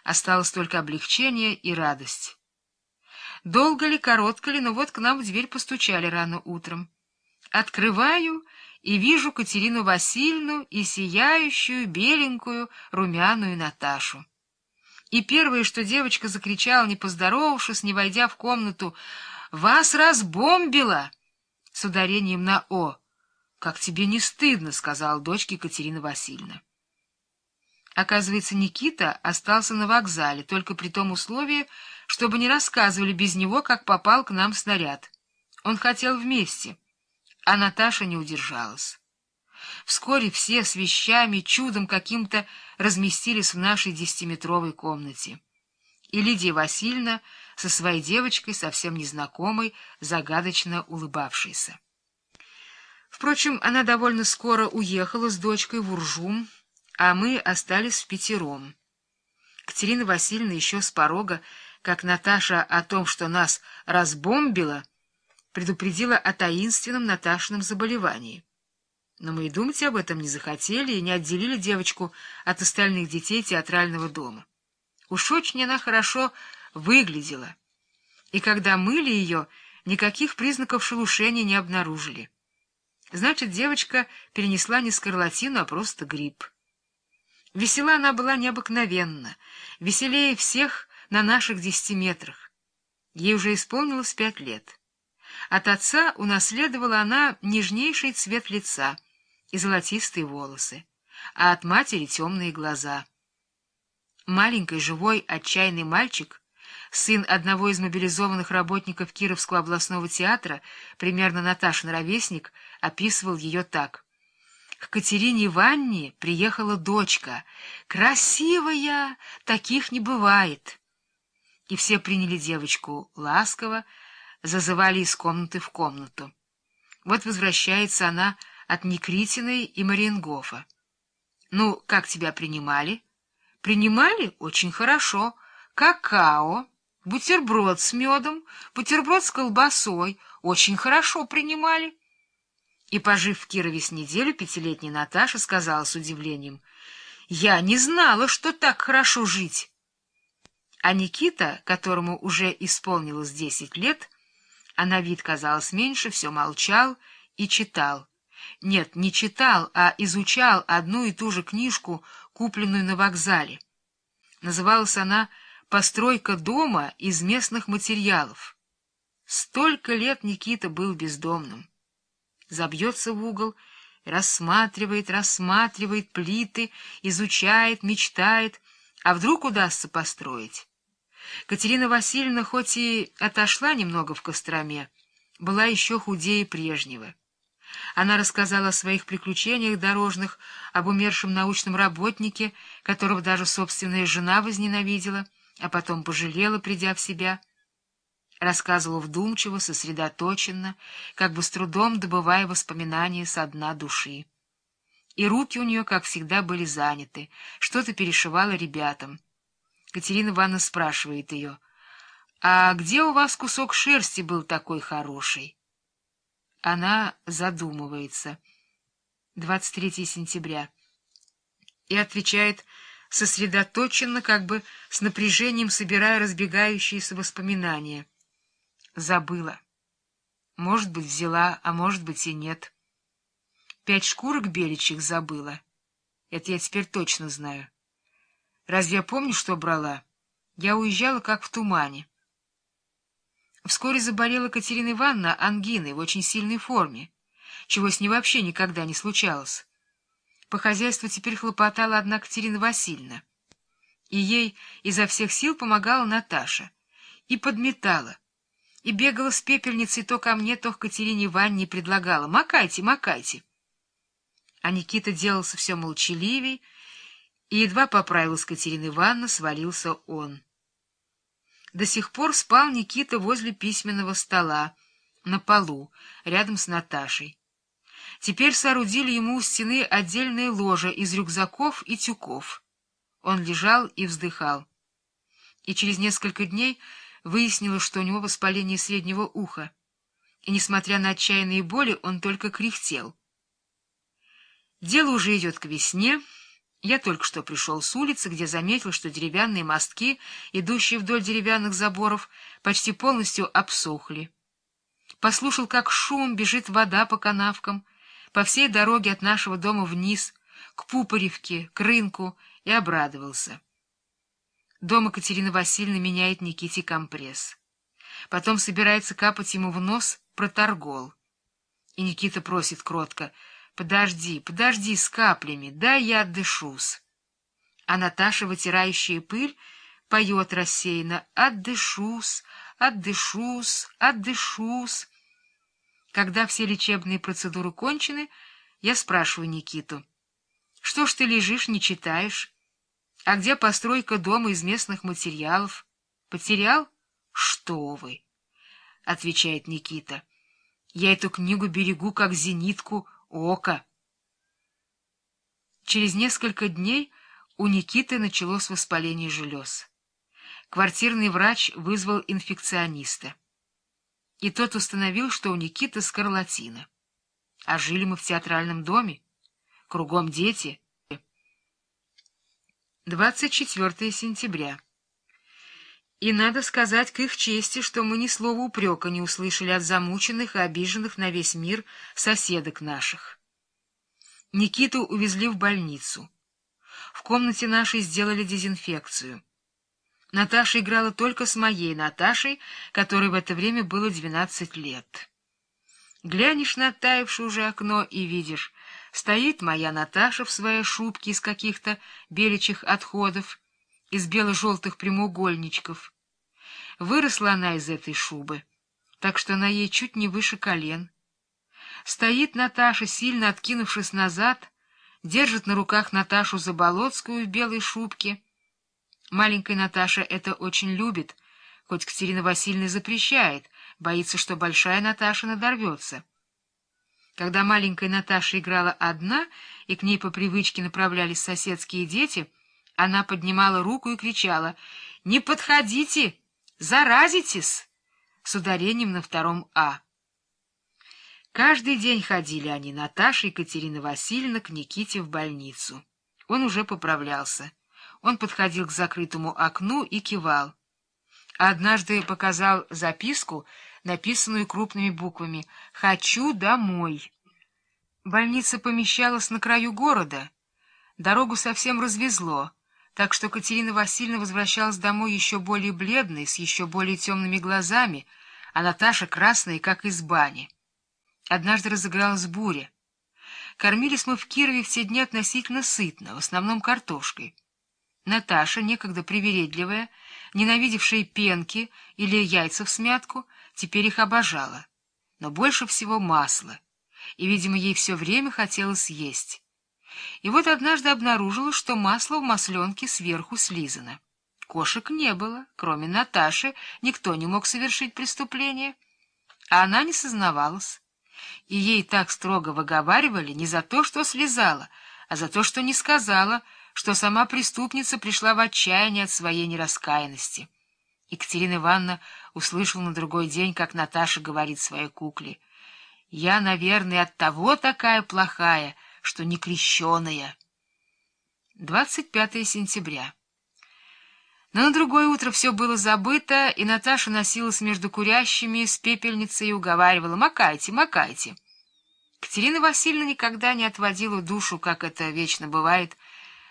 осталось только облегчение и радость. Долго ли, коротко ли, но вот к нам в дверь постучали рано утром. Открываю и вижу Катерину Васильевну и сияющую, беленькую, румяную Наташу. И первое, что девочка закричала, не поздоровавшись, не войдя в комнату, «Вас разбомбило!» с ударением на «о». «Как тебе не стыдно», — сказал дочке Катерина Васильевна. Оказывается, Никита остался на вокзале, только при том условии, чтобы не рассказывали без него, как попал к нам снаряд. Он хотел вместе, а Наташа не удержалась. Вскоре все с вещами, чудом каким-то разместились в нашей десятиметровой комнате. И Лидия Васильевна со своей девочкой, совсем незнакомой, загадочно улыбавшейся. Впрочем, она довольно скоро уехала с дочкой в Уржум, а мы остались в пятером. Катерина Васильевна еще с порога как Наташа о том, что нас разбомбила, предупредила о таинственном Наташином заболевании. Но мы и думать об этом не захотели и не отделили девочку от остальных детей театрального дома. Уж очень она хорошо выглядела. И когда мыли ее, никаких признаков шелушения не обнаружили. Значит, девочка перенесла не скарлатину, а просто грипп. Весела она была необыкновенно, веселее всех на наших десяти метрах. Ей уже исполнилось пять лет. От отца унаследовала она нежнейший цвет лица и золотистые волосы, а от матери темные глаза. Маленький, живой, отчаянный мальчик, сын одного из мобилизованных работников Кировского областного театра, примерно Наташин ровесник, описывал ее так. К Катерине Ванне приехала дочка. «Красивая! Таких не бывает!» и все приняли девочку ласково, зазывали из комнаты в комнату. Вот возвращается она от Некритиной и Марингофа. Ну, как тебя принимали? — Принимали? Очень хорошо. Какао, бутерброд с медом, бутерброд с колбасой. Очень хорошо принимали. И, пожив в Кирове с неделю, пятилетняя Наташа сказала с удивлением, «Я не знала, что так хорошо жить». А Никита, которому уже исполнилось десять лет, а на вид казалось меньше, все молчал и читал. Нет, не читал, а изучал одну и ту же книжку, купленную на вокзале. Называлась она «Постройка дома из местных материалов». Столько лет Никита был бездомным. Забьется в угол, рассматривает, рассматривает плиты, изучает, мечтает — а вдруг удастся построить? Катерина Васильевна хоть и отошла немного в Костроме, была еще худее прежнего. Она рассказала о своих приключениях дорожных, об умершем научном работнике, которого даже собственная жена возненавидела, а потом пожалела, придя в себя. Рассказывала вдумчиво, сосредоточенно, как бы с трудом добывая воспоминания со дна души и руки у нее, как всегда, были заняты, что-то перешивала ребятам. Катерина Ивановна спрашивает ее, «А где у вас кусок шерсти был такой хороший?» Она задумывается. 23 сентября. И отвечает сосредоточенно, как бы с напряжением собирая разбегающиеся воспоминания. Забыла. Может быть, взяла, а может быть и нет. Пять шкурок беличьих забыла. Это я теперь точно знаю. Разве я помню, что брала? Я уезжала как в тумане. Вскоре заболела Катерина Ивановна ангиной в очень сильной форме, чего с ней вообще никогда не случалось. По хозяйству теперь хлопотала одна Катерина Васильевна. И ей изо всех сил помогала Наташа. И подметала. И бегала с пепельницей то ко мне, то к Катерине Ивановне и предлагала «Макайте, макайте». А Никита делался все молчаливей, и едва поправилась Катерина Ивановна, свалился он. До сих пор спал Никита возле письменного стола, на полу, рядом с Наташей. Теперь соорудили ему у стены отдельное ложе из рюкзаков и тюков. Он лежал и вздыхал. И через несколько дней выяснилось, что у него воспаление среднего уха. И, несмотря на отчаянные боли, он только кряхтел. Дело уже идет к весне. Я только что пришел с улицы, где заметил, что деревянные мостки, идущие вдоль деревянных заборов, почти полностью обсохли. Послушал, как шум, бежит вода по канавкам, по всей дороге от нашего дома вниз, к Пупоревке, к рынку, и обрадовался. Дома Катерина Васильевна меняет Никите компресс. Потом собирается капать ему в нос проторгол. И Никита просит кротко — Подожди, подожди с каплями, дай я отдышусь. А Наташа, вытирающая пыль, поет рассеянно «Отдышусь, отдышусь, отдышусь». Когда все лечебные процедуры кончены, я спрашиваю Никиту. «Что ж ты лежишь, не читаешь? А где постройка дома из местных материалов? Потерял? Что вы!» — отвечает Никита. «Я эту книгу берегу, как зенитку» Око. Через несколько дней у Никиты началось воспаление желез. Квартирный врач вызвал инфекциониста. И тот установил, что у Никиты скарлатина. А жили мы в театральном доме. Кругом дети. 24 сентября. И надо сказать к их чести, что мы ни слова упрека не услышали от замученных и обиженных на весь мир соседок наших. Никиту увезли в больницу. В комнате нашей сделали дезинфекцию. Наташа играла только с моей Наташей, которой в это время было двенадцать лет. Глянешь на таявшее уже окно и видишь, стоит моя Наташа в своей шубке из каких-то беличьих отходов, из бело-желтых прямоугольничков. Выросла она из этой шубы, так что она ей чуть не выше колен. Стоит Наташа, сильно откинувшись назад, держит на руках Наташу Заболоцкую в белой шубке. Маленькая Наташа это очень любит, хоть Катерина Васильевна запрещает, боится, что большая Наташа надорвется. Когда маленькая Наташа играла одна, и к ней по привычке направлялись соседские дети — она поднимала руку и кричала «Не подходите! Заразитесь!» с ударением на втором «а». Каждый день ходили они, Наташа и Екатерина Васильевна, к Никите в больницу. Он уже поправлялся. Он подходил к закрытому окну и кивал. однажды показал записку, написанную крупными буквами «Хочу домой». Больница помещалась на краю города. Дорогу совсем развезло так что Катерина Васильевна возвращалась домой еще более бледной, с еще более темными глазами, а Наташа красная, как из бани. Однажды разыгралась буря. Кормились мы в Кирове все дни относительно сытно, в основном картошкой. Наташа, некогда привередливая, ненавидевшая пенки или яйца в смятку, теперь их обожала. Но больше всего масло, и, видимо, ей все время хотелось есть. И вот однажды обнаружила, что масло в масленке сверху слизано. Кошек не было, кроме Наташи, никто не мог совершить преступление. А она не сознавалась. И ей так строго выговаривали не за то, что слезала, а за то, что не сказала, что сама преступница пришла в отчаяние от своей нераскаянности. Екатерина Ивановна услышала на другой день, как Наташа говорит своей кукле, «Я, наверное, от того такая плохая», что не крещеная. 25 сентября. Но на другое утро все было забыто, и Наташа носилась между курящими с пепельницей и уговаривала «Макайте, макайте». Катерина Васильевна никогда не отводила душу, как это вечно бывает,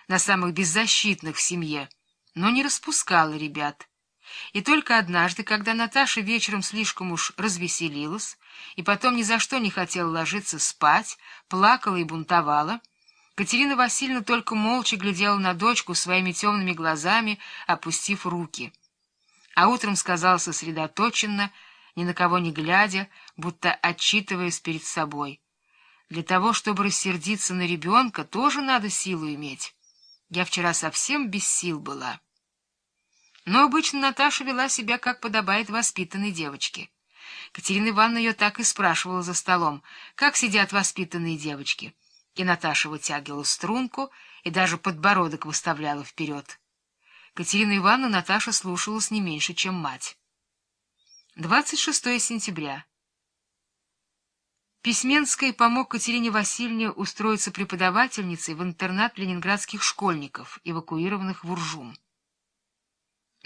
на самых беззащитных в семье, но не распускала ребят. И только однажды, когда Наташа вечером слишком уж развеселилась, и потом ни за что не хотела ложиться спать, плакала и бунтовала, Катерина Васильевна только молча глядела на дочку своими темными глазами, опустив руки. А утром сказала сосредоточенно, ни на кого не глядя, будто отчитываясь перед собой. «Для того, чтобы рассердиться на ребенка, тоже надо силу иметь. Я вчера совсем без сил была». Но обычно Наташа вела себя, как подобает воспитанной девочке. Катерина Ивановна ее так и спрашивала за столом, как сидят воспитанные девочки. И Наташа вытягивала струнку и даже подбородок выставляла вперед. Катерина Ивановна Наташа слушалась не меньше, чем мать. 26 сентября. Письменский помог Катерине Васильевне устроиться преподавательницей в интернат ленинградских школьников, эвакуированных в Уржум.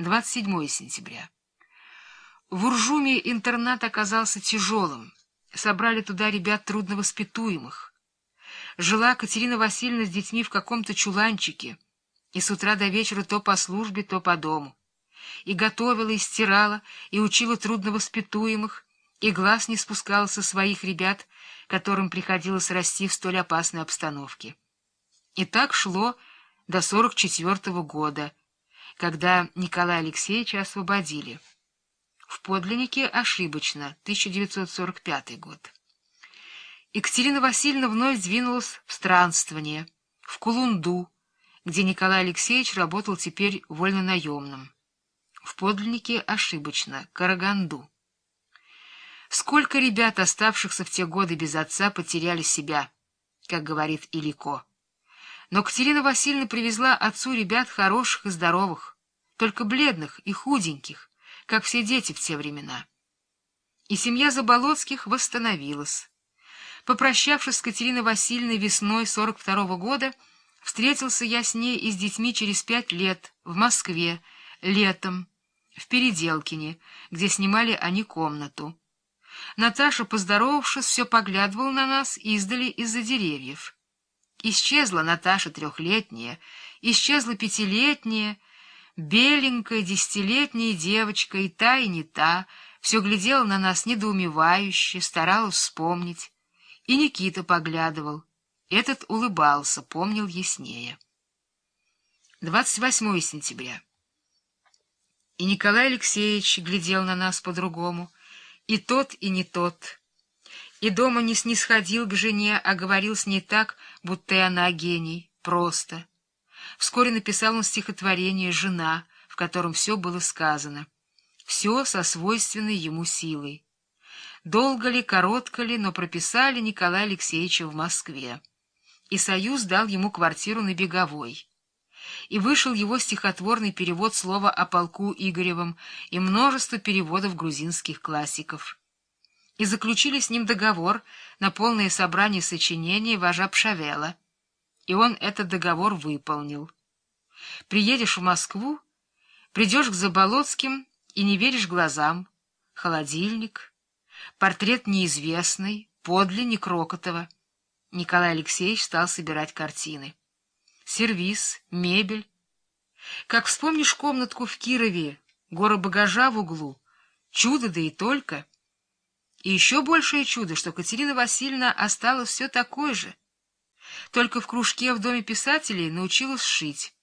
27 сентября. В Уржуме интернат оказался тяжелым. Собрали туда ребят трудновоспитуемых. Жила Катерина Васильевна с детьми в каком-то чуланчике, и с утра до вечера то по службе, то по дому. И готовила, и стирала, и учила трудновоспитуемых, и глаз не спускала со своих ребят, которым приходилось расти в столь опасной обстановке. И так шло до 44 -го года — когда Николая Алексеевича освободили. В подлиннике ошибочно, 1945 год. Екатерина Васильевна вновь двинулась в странствование, в Кулунду, где Николай Алексеевич работал теперь вольнонаемным. В подлиннике ошибочно, Караганду. Сколько ребят, оставшихся в те годы без отца, потеряли себя, как говорит Илико. Но Катерина Васильевна привезла отцу ребят хороших и здоровых, только бледных и худеньких, как все дети в те времена. И семья Заболоцких восстановилась. Попрощавшись с Катериной Васильевной весной 42 -го года, встретился я с ней и с детьми через пять лет в Москве, летом, в Переделкине, где снимали они комнату. Наташа, поздоровавшись, все поглядывала на нас издали из-за деревьев. Исчезла Наташа трехлетняя, исчезла пятилетняя, беленькая десятилетняя девочка, и та, и не та, все глядела на нас недоумевающе, старалась вспомнить. И Никита поглядывал. Этот улыбался, помнил яснее. 28 сентября. И Николай Алексеевич глядел на нас по-другому. И тот, и не тот — и дома не снисходил к жене, а говорил с ней так, будто и она гений, просто. Вскоре написал он стихотворение «Жена», в котором все было сказано. Все со свойственной ему силой. Долго ли, коротко ли, но прописали Николая Алексеевича в Москве. И Союз дал ему квартиру на Беговой. И вышел его стихотворный перевод слова о полку Игоревом и множество переводов грузинских классиков и заключили с ним договор на полное собрание сочинений вожа Пшавела. И он этот договор выполнил. Приедешь в Москву, придешь к Заболоцким и не веришь глазам. Холодильник, портрет неизвестный, подлинник Рокотова. Николай Алексеевич стал собирать картины. сервис, мебель. Как вспомнишь комнатку в Кирове, гора багажа в углу, чудо да и только — и еще большее чудо, что Катерина Васильевна осталась все такой же. Только в кружке в Доме писателей научилась шить.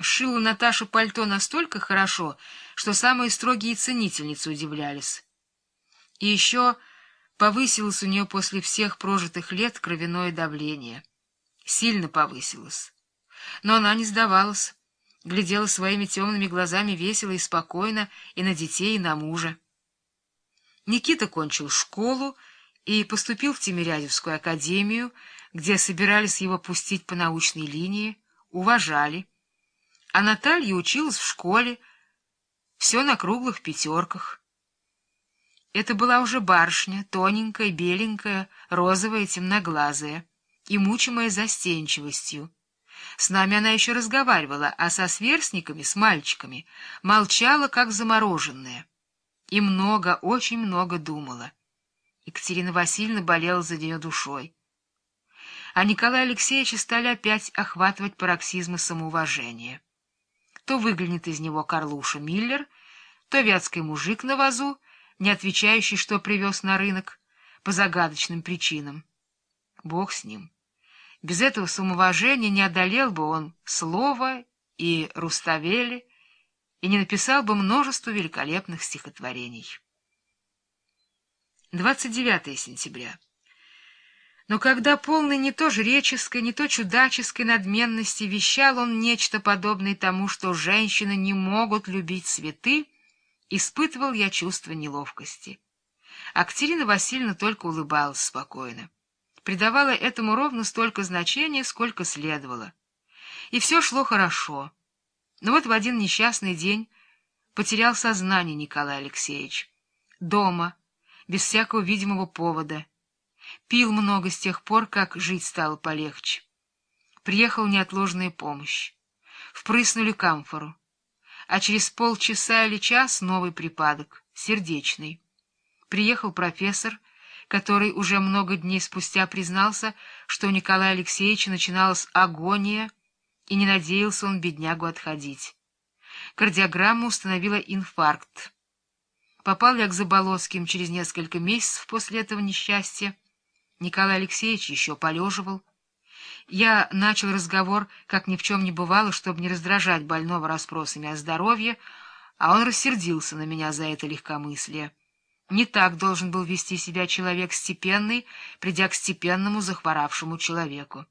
Шила Наташа пальто настолько хорошо, что самые строгие ценительницы удивлялись. И еще повысилось у нее после всех прожитых лет кровяное давление. Сильно повысилось. Но она не сдавалась, глядела своими темными глазами весело и спокойно и на детей, и на мужа. Никита кончил школу и поступил в Тимирязевскую академию, где собирались его пустить по научной линии, уважали. А Наталья училась в школе, все на круглых пятерках. Это была уже барышня, тоненькая, беленькая, розовая, темноглазая и мучимая застенчивостью. С нами она еще разговаривала, а со сверстниками, с мальчиками, молчала, как замороженная и много, очень много думала. Екатерина Васильевна болела за нее душой. А Николая Алексеевича стали опять охватывать пароксизмы самоуважения. То выглянет из него Карлуша Миллер, то вятский мужик на вазу, не отвечающий, что привез на рынок, по загадочным причинам. Бог с ним. Без этого самоуважения не одолел бы он слова и Руставели, и не написал бы множество великолепных стихотворений. 29 сентября. Но когда полный не то жреческой, не то чудаческой надменности вещал он нечто подобное тому, что женщины не могут любить цветы, испытывал я чувство неловкости. Актерина Васильевна только улыбалась спокойно. Придавала этому ровно столько значения, сколько следовало. И все шло хорошо. Но вот в один несчастный день потерял сознание Николай Алексеевич. Дома, без всякого видимого повода. Пил много с тех пор, как жить стало полегче. Приехал неотложная помощь. Впрыснули камфору. А через полчаса или час новый припадок, сердечный. Приехал профессор, который уже много дней спустя признался, что у Николая Алексеевича начиналась агония, и не надеялся он беднягу отходить. Кардиограмма установила инфаркт. Попал я к Заболоцким через несколько месяцев после этого несчастья. Николай Алексеевич еще полеживал. Я начал разговор, как ни в чем не бывало, чтобы не раздражать больного расспросами о здоровье, а он рассердился на меня за это легкомыслие. Не так должен был вести себя человек степенный, придя к степенному захворавшему человеку.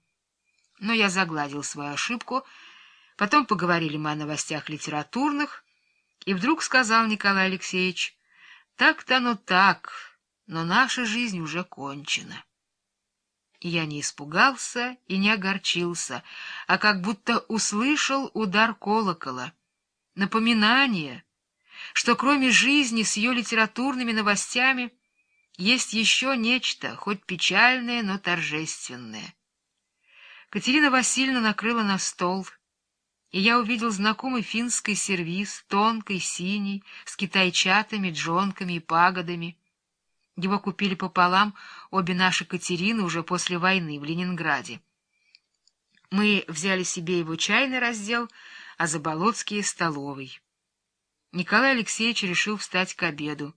Но я загладил свою ошибку. Потом поговорили мы о новостях литературных. И вдруг сказал Николай Алексеевич, «Так-то оно так, но наша жизнь уже кончена». И я не испугался и не огорчился, а как будто услышал удар колокола. Напоминание, что кроме жизни с ее литературными новостями есть еще нечто, хоть печальное, но торжественное — Катерина Васильевна накрыла на стол, и я увидел знакомый финский сервиз, тонкий, синий, с китайчатами, джонками и пагодами. Его купили пополам обе наши Катерины уже после войны в Ленинграде. Мы взяли себе его чайный раздел, а Заболоцкие — столовый. Николай Алексеевич решил встать к обеду.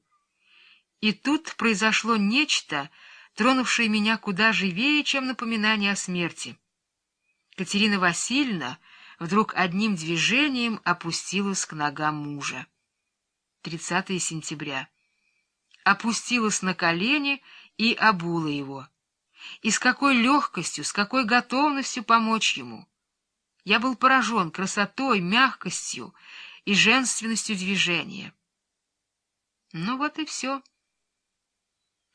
И тут произошло нечто, тронувшее меня куда живее, чем напоминание о смерти. Катерина Васильевна вдруг одним движением опустилась к ногам мужа. 30 сентября. Опустилась на колени и обула его. И с какой легкостью, с какой готовностью помочь ему. Я был поражен красотой, мягкостью и женственностью движения. Ну вот и все.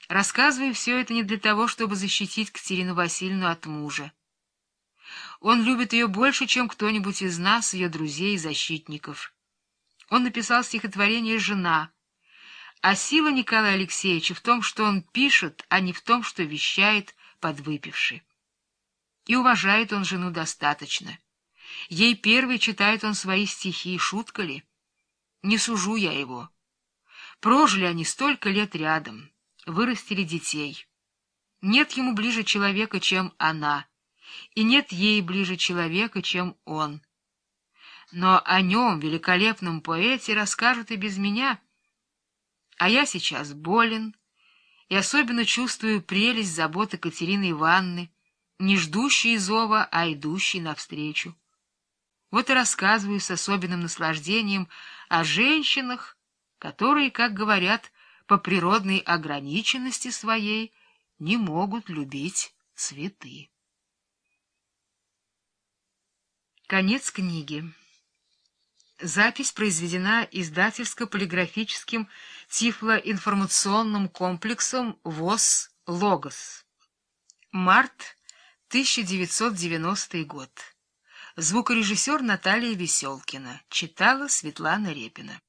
Рассказываю все это не для того, чтобы защитить Катерину Васильевну от мужа. Он любит ее больше, чем кто-нибудь из нас, ее друзей и защитников. Он написал стихотворение «Жена». А сила Николая Алексеевича в том, что он пишет, а не в том, что вещает подвыпивший. И уважает он жену достаточно. Ей первый читает он свои стихи, шутка ли? Не сужу я его. Прожили они столько лет рядом, вырастили детей. Нет ему ближе человека, чем она — и нет ей ближе человека, чем он. Но о нем, великолепном поэте, расскажут и без меня. А я сейчас болен, и особенно чувствую прелесть заботы Катерины Ивановны, не ждущей зова, а идущей навстречу. Вот и рассказываю с особенным наслаждением о женщинах, которые, как говорят, по природной ограниченности своей не могут любить цветы. Конец книги. Запись произведена издательско-полиграфическим тифлоинформационным комплексом ВОЗ «Логос». Март 1990 год. Звукорежиссер Наталья Веселкина. Читала Светлана Репина.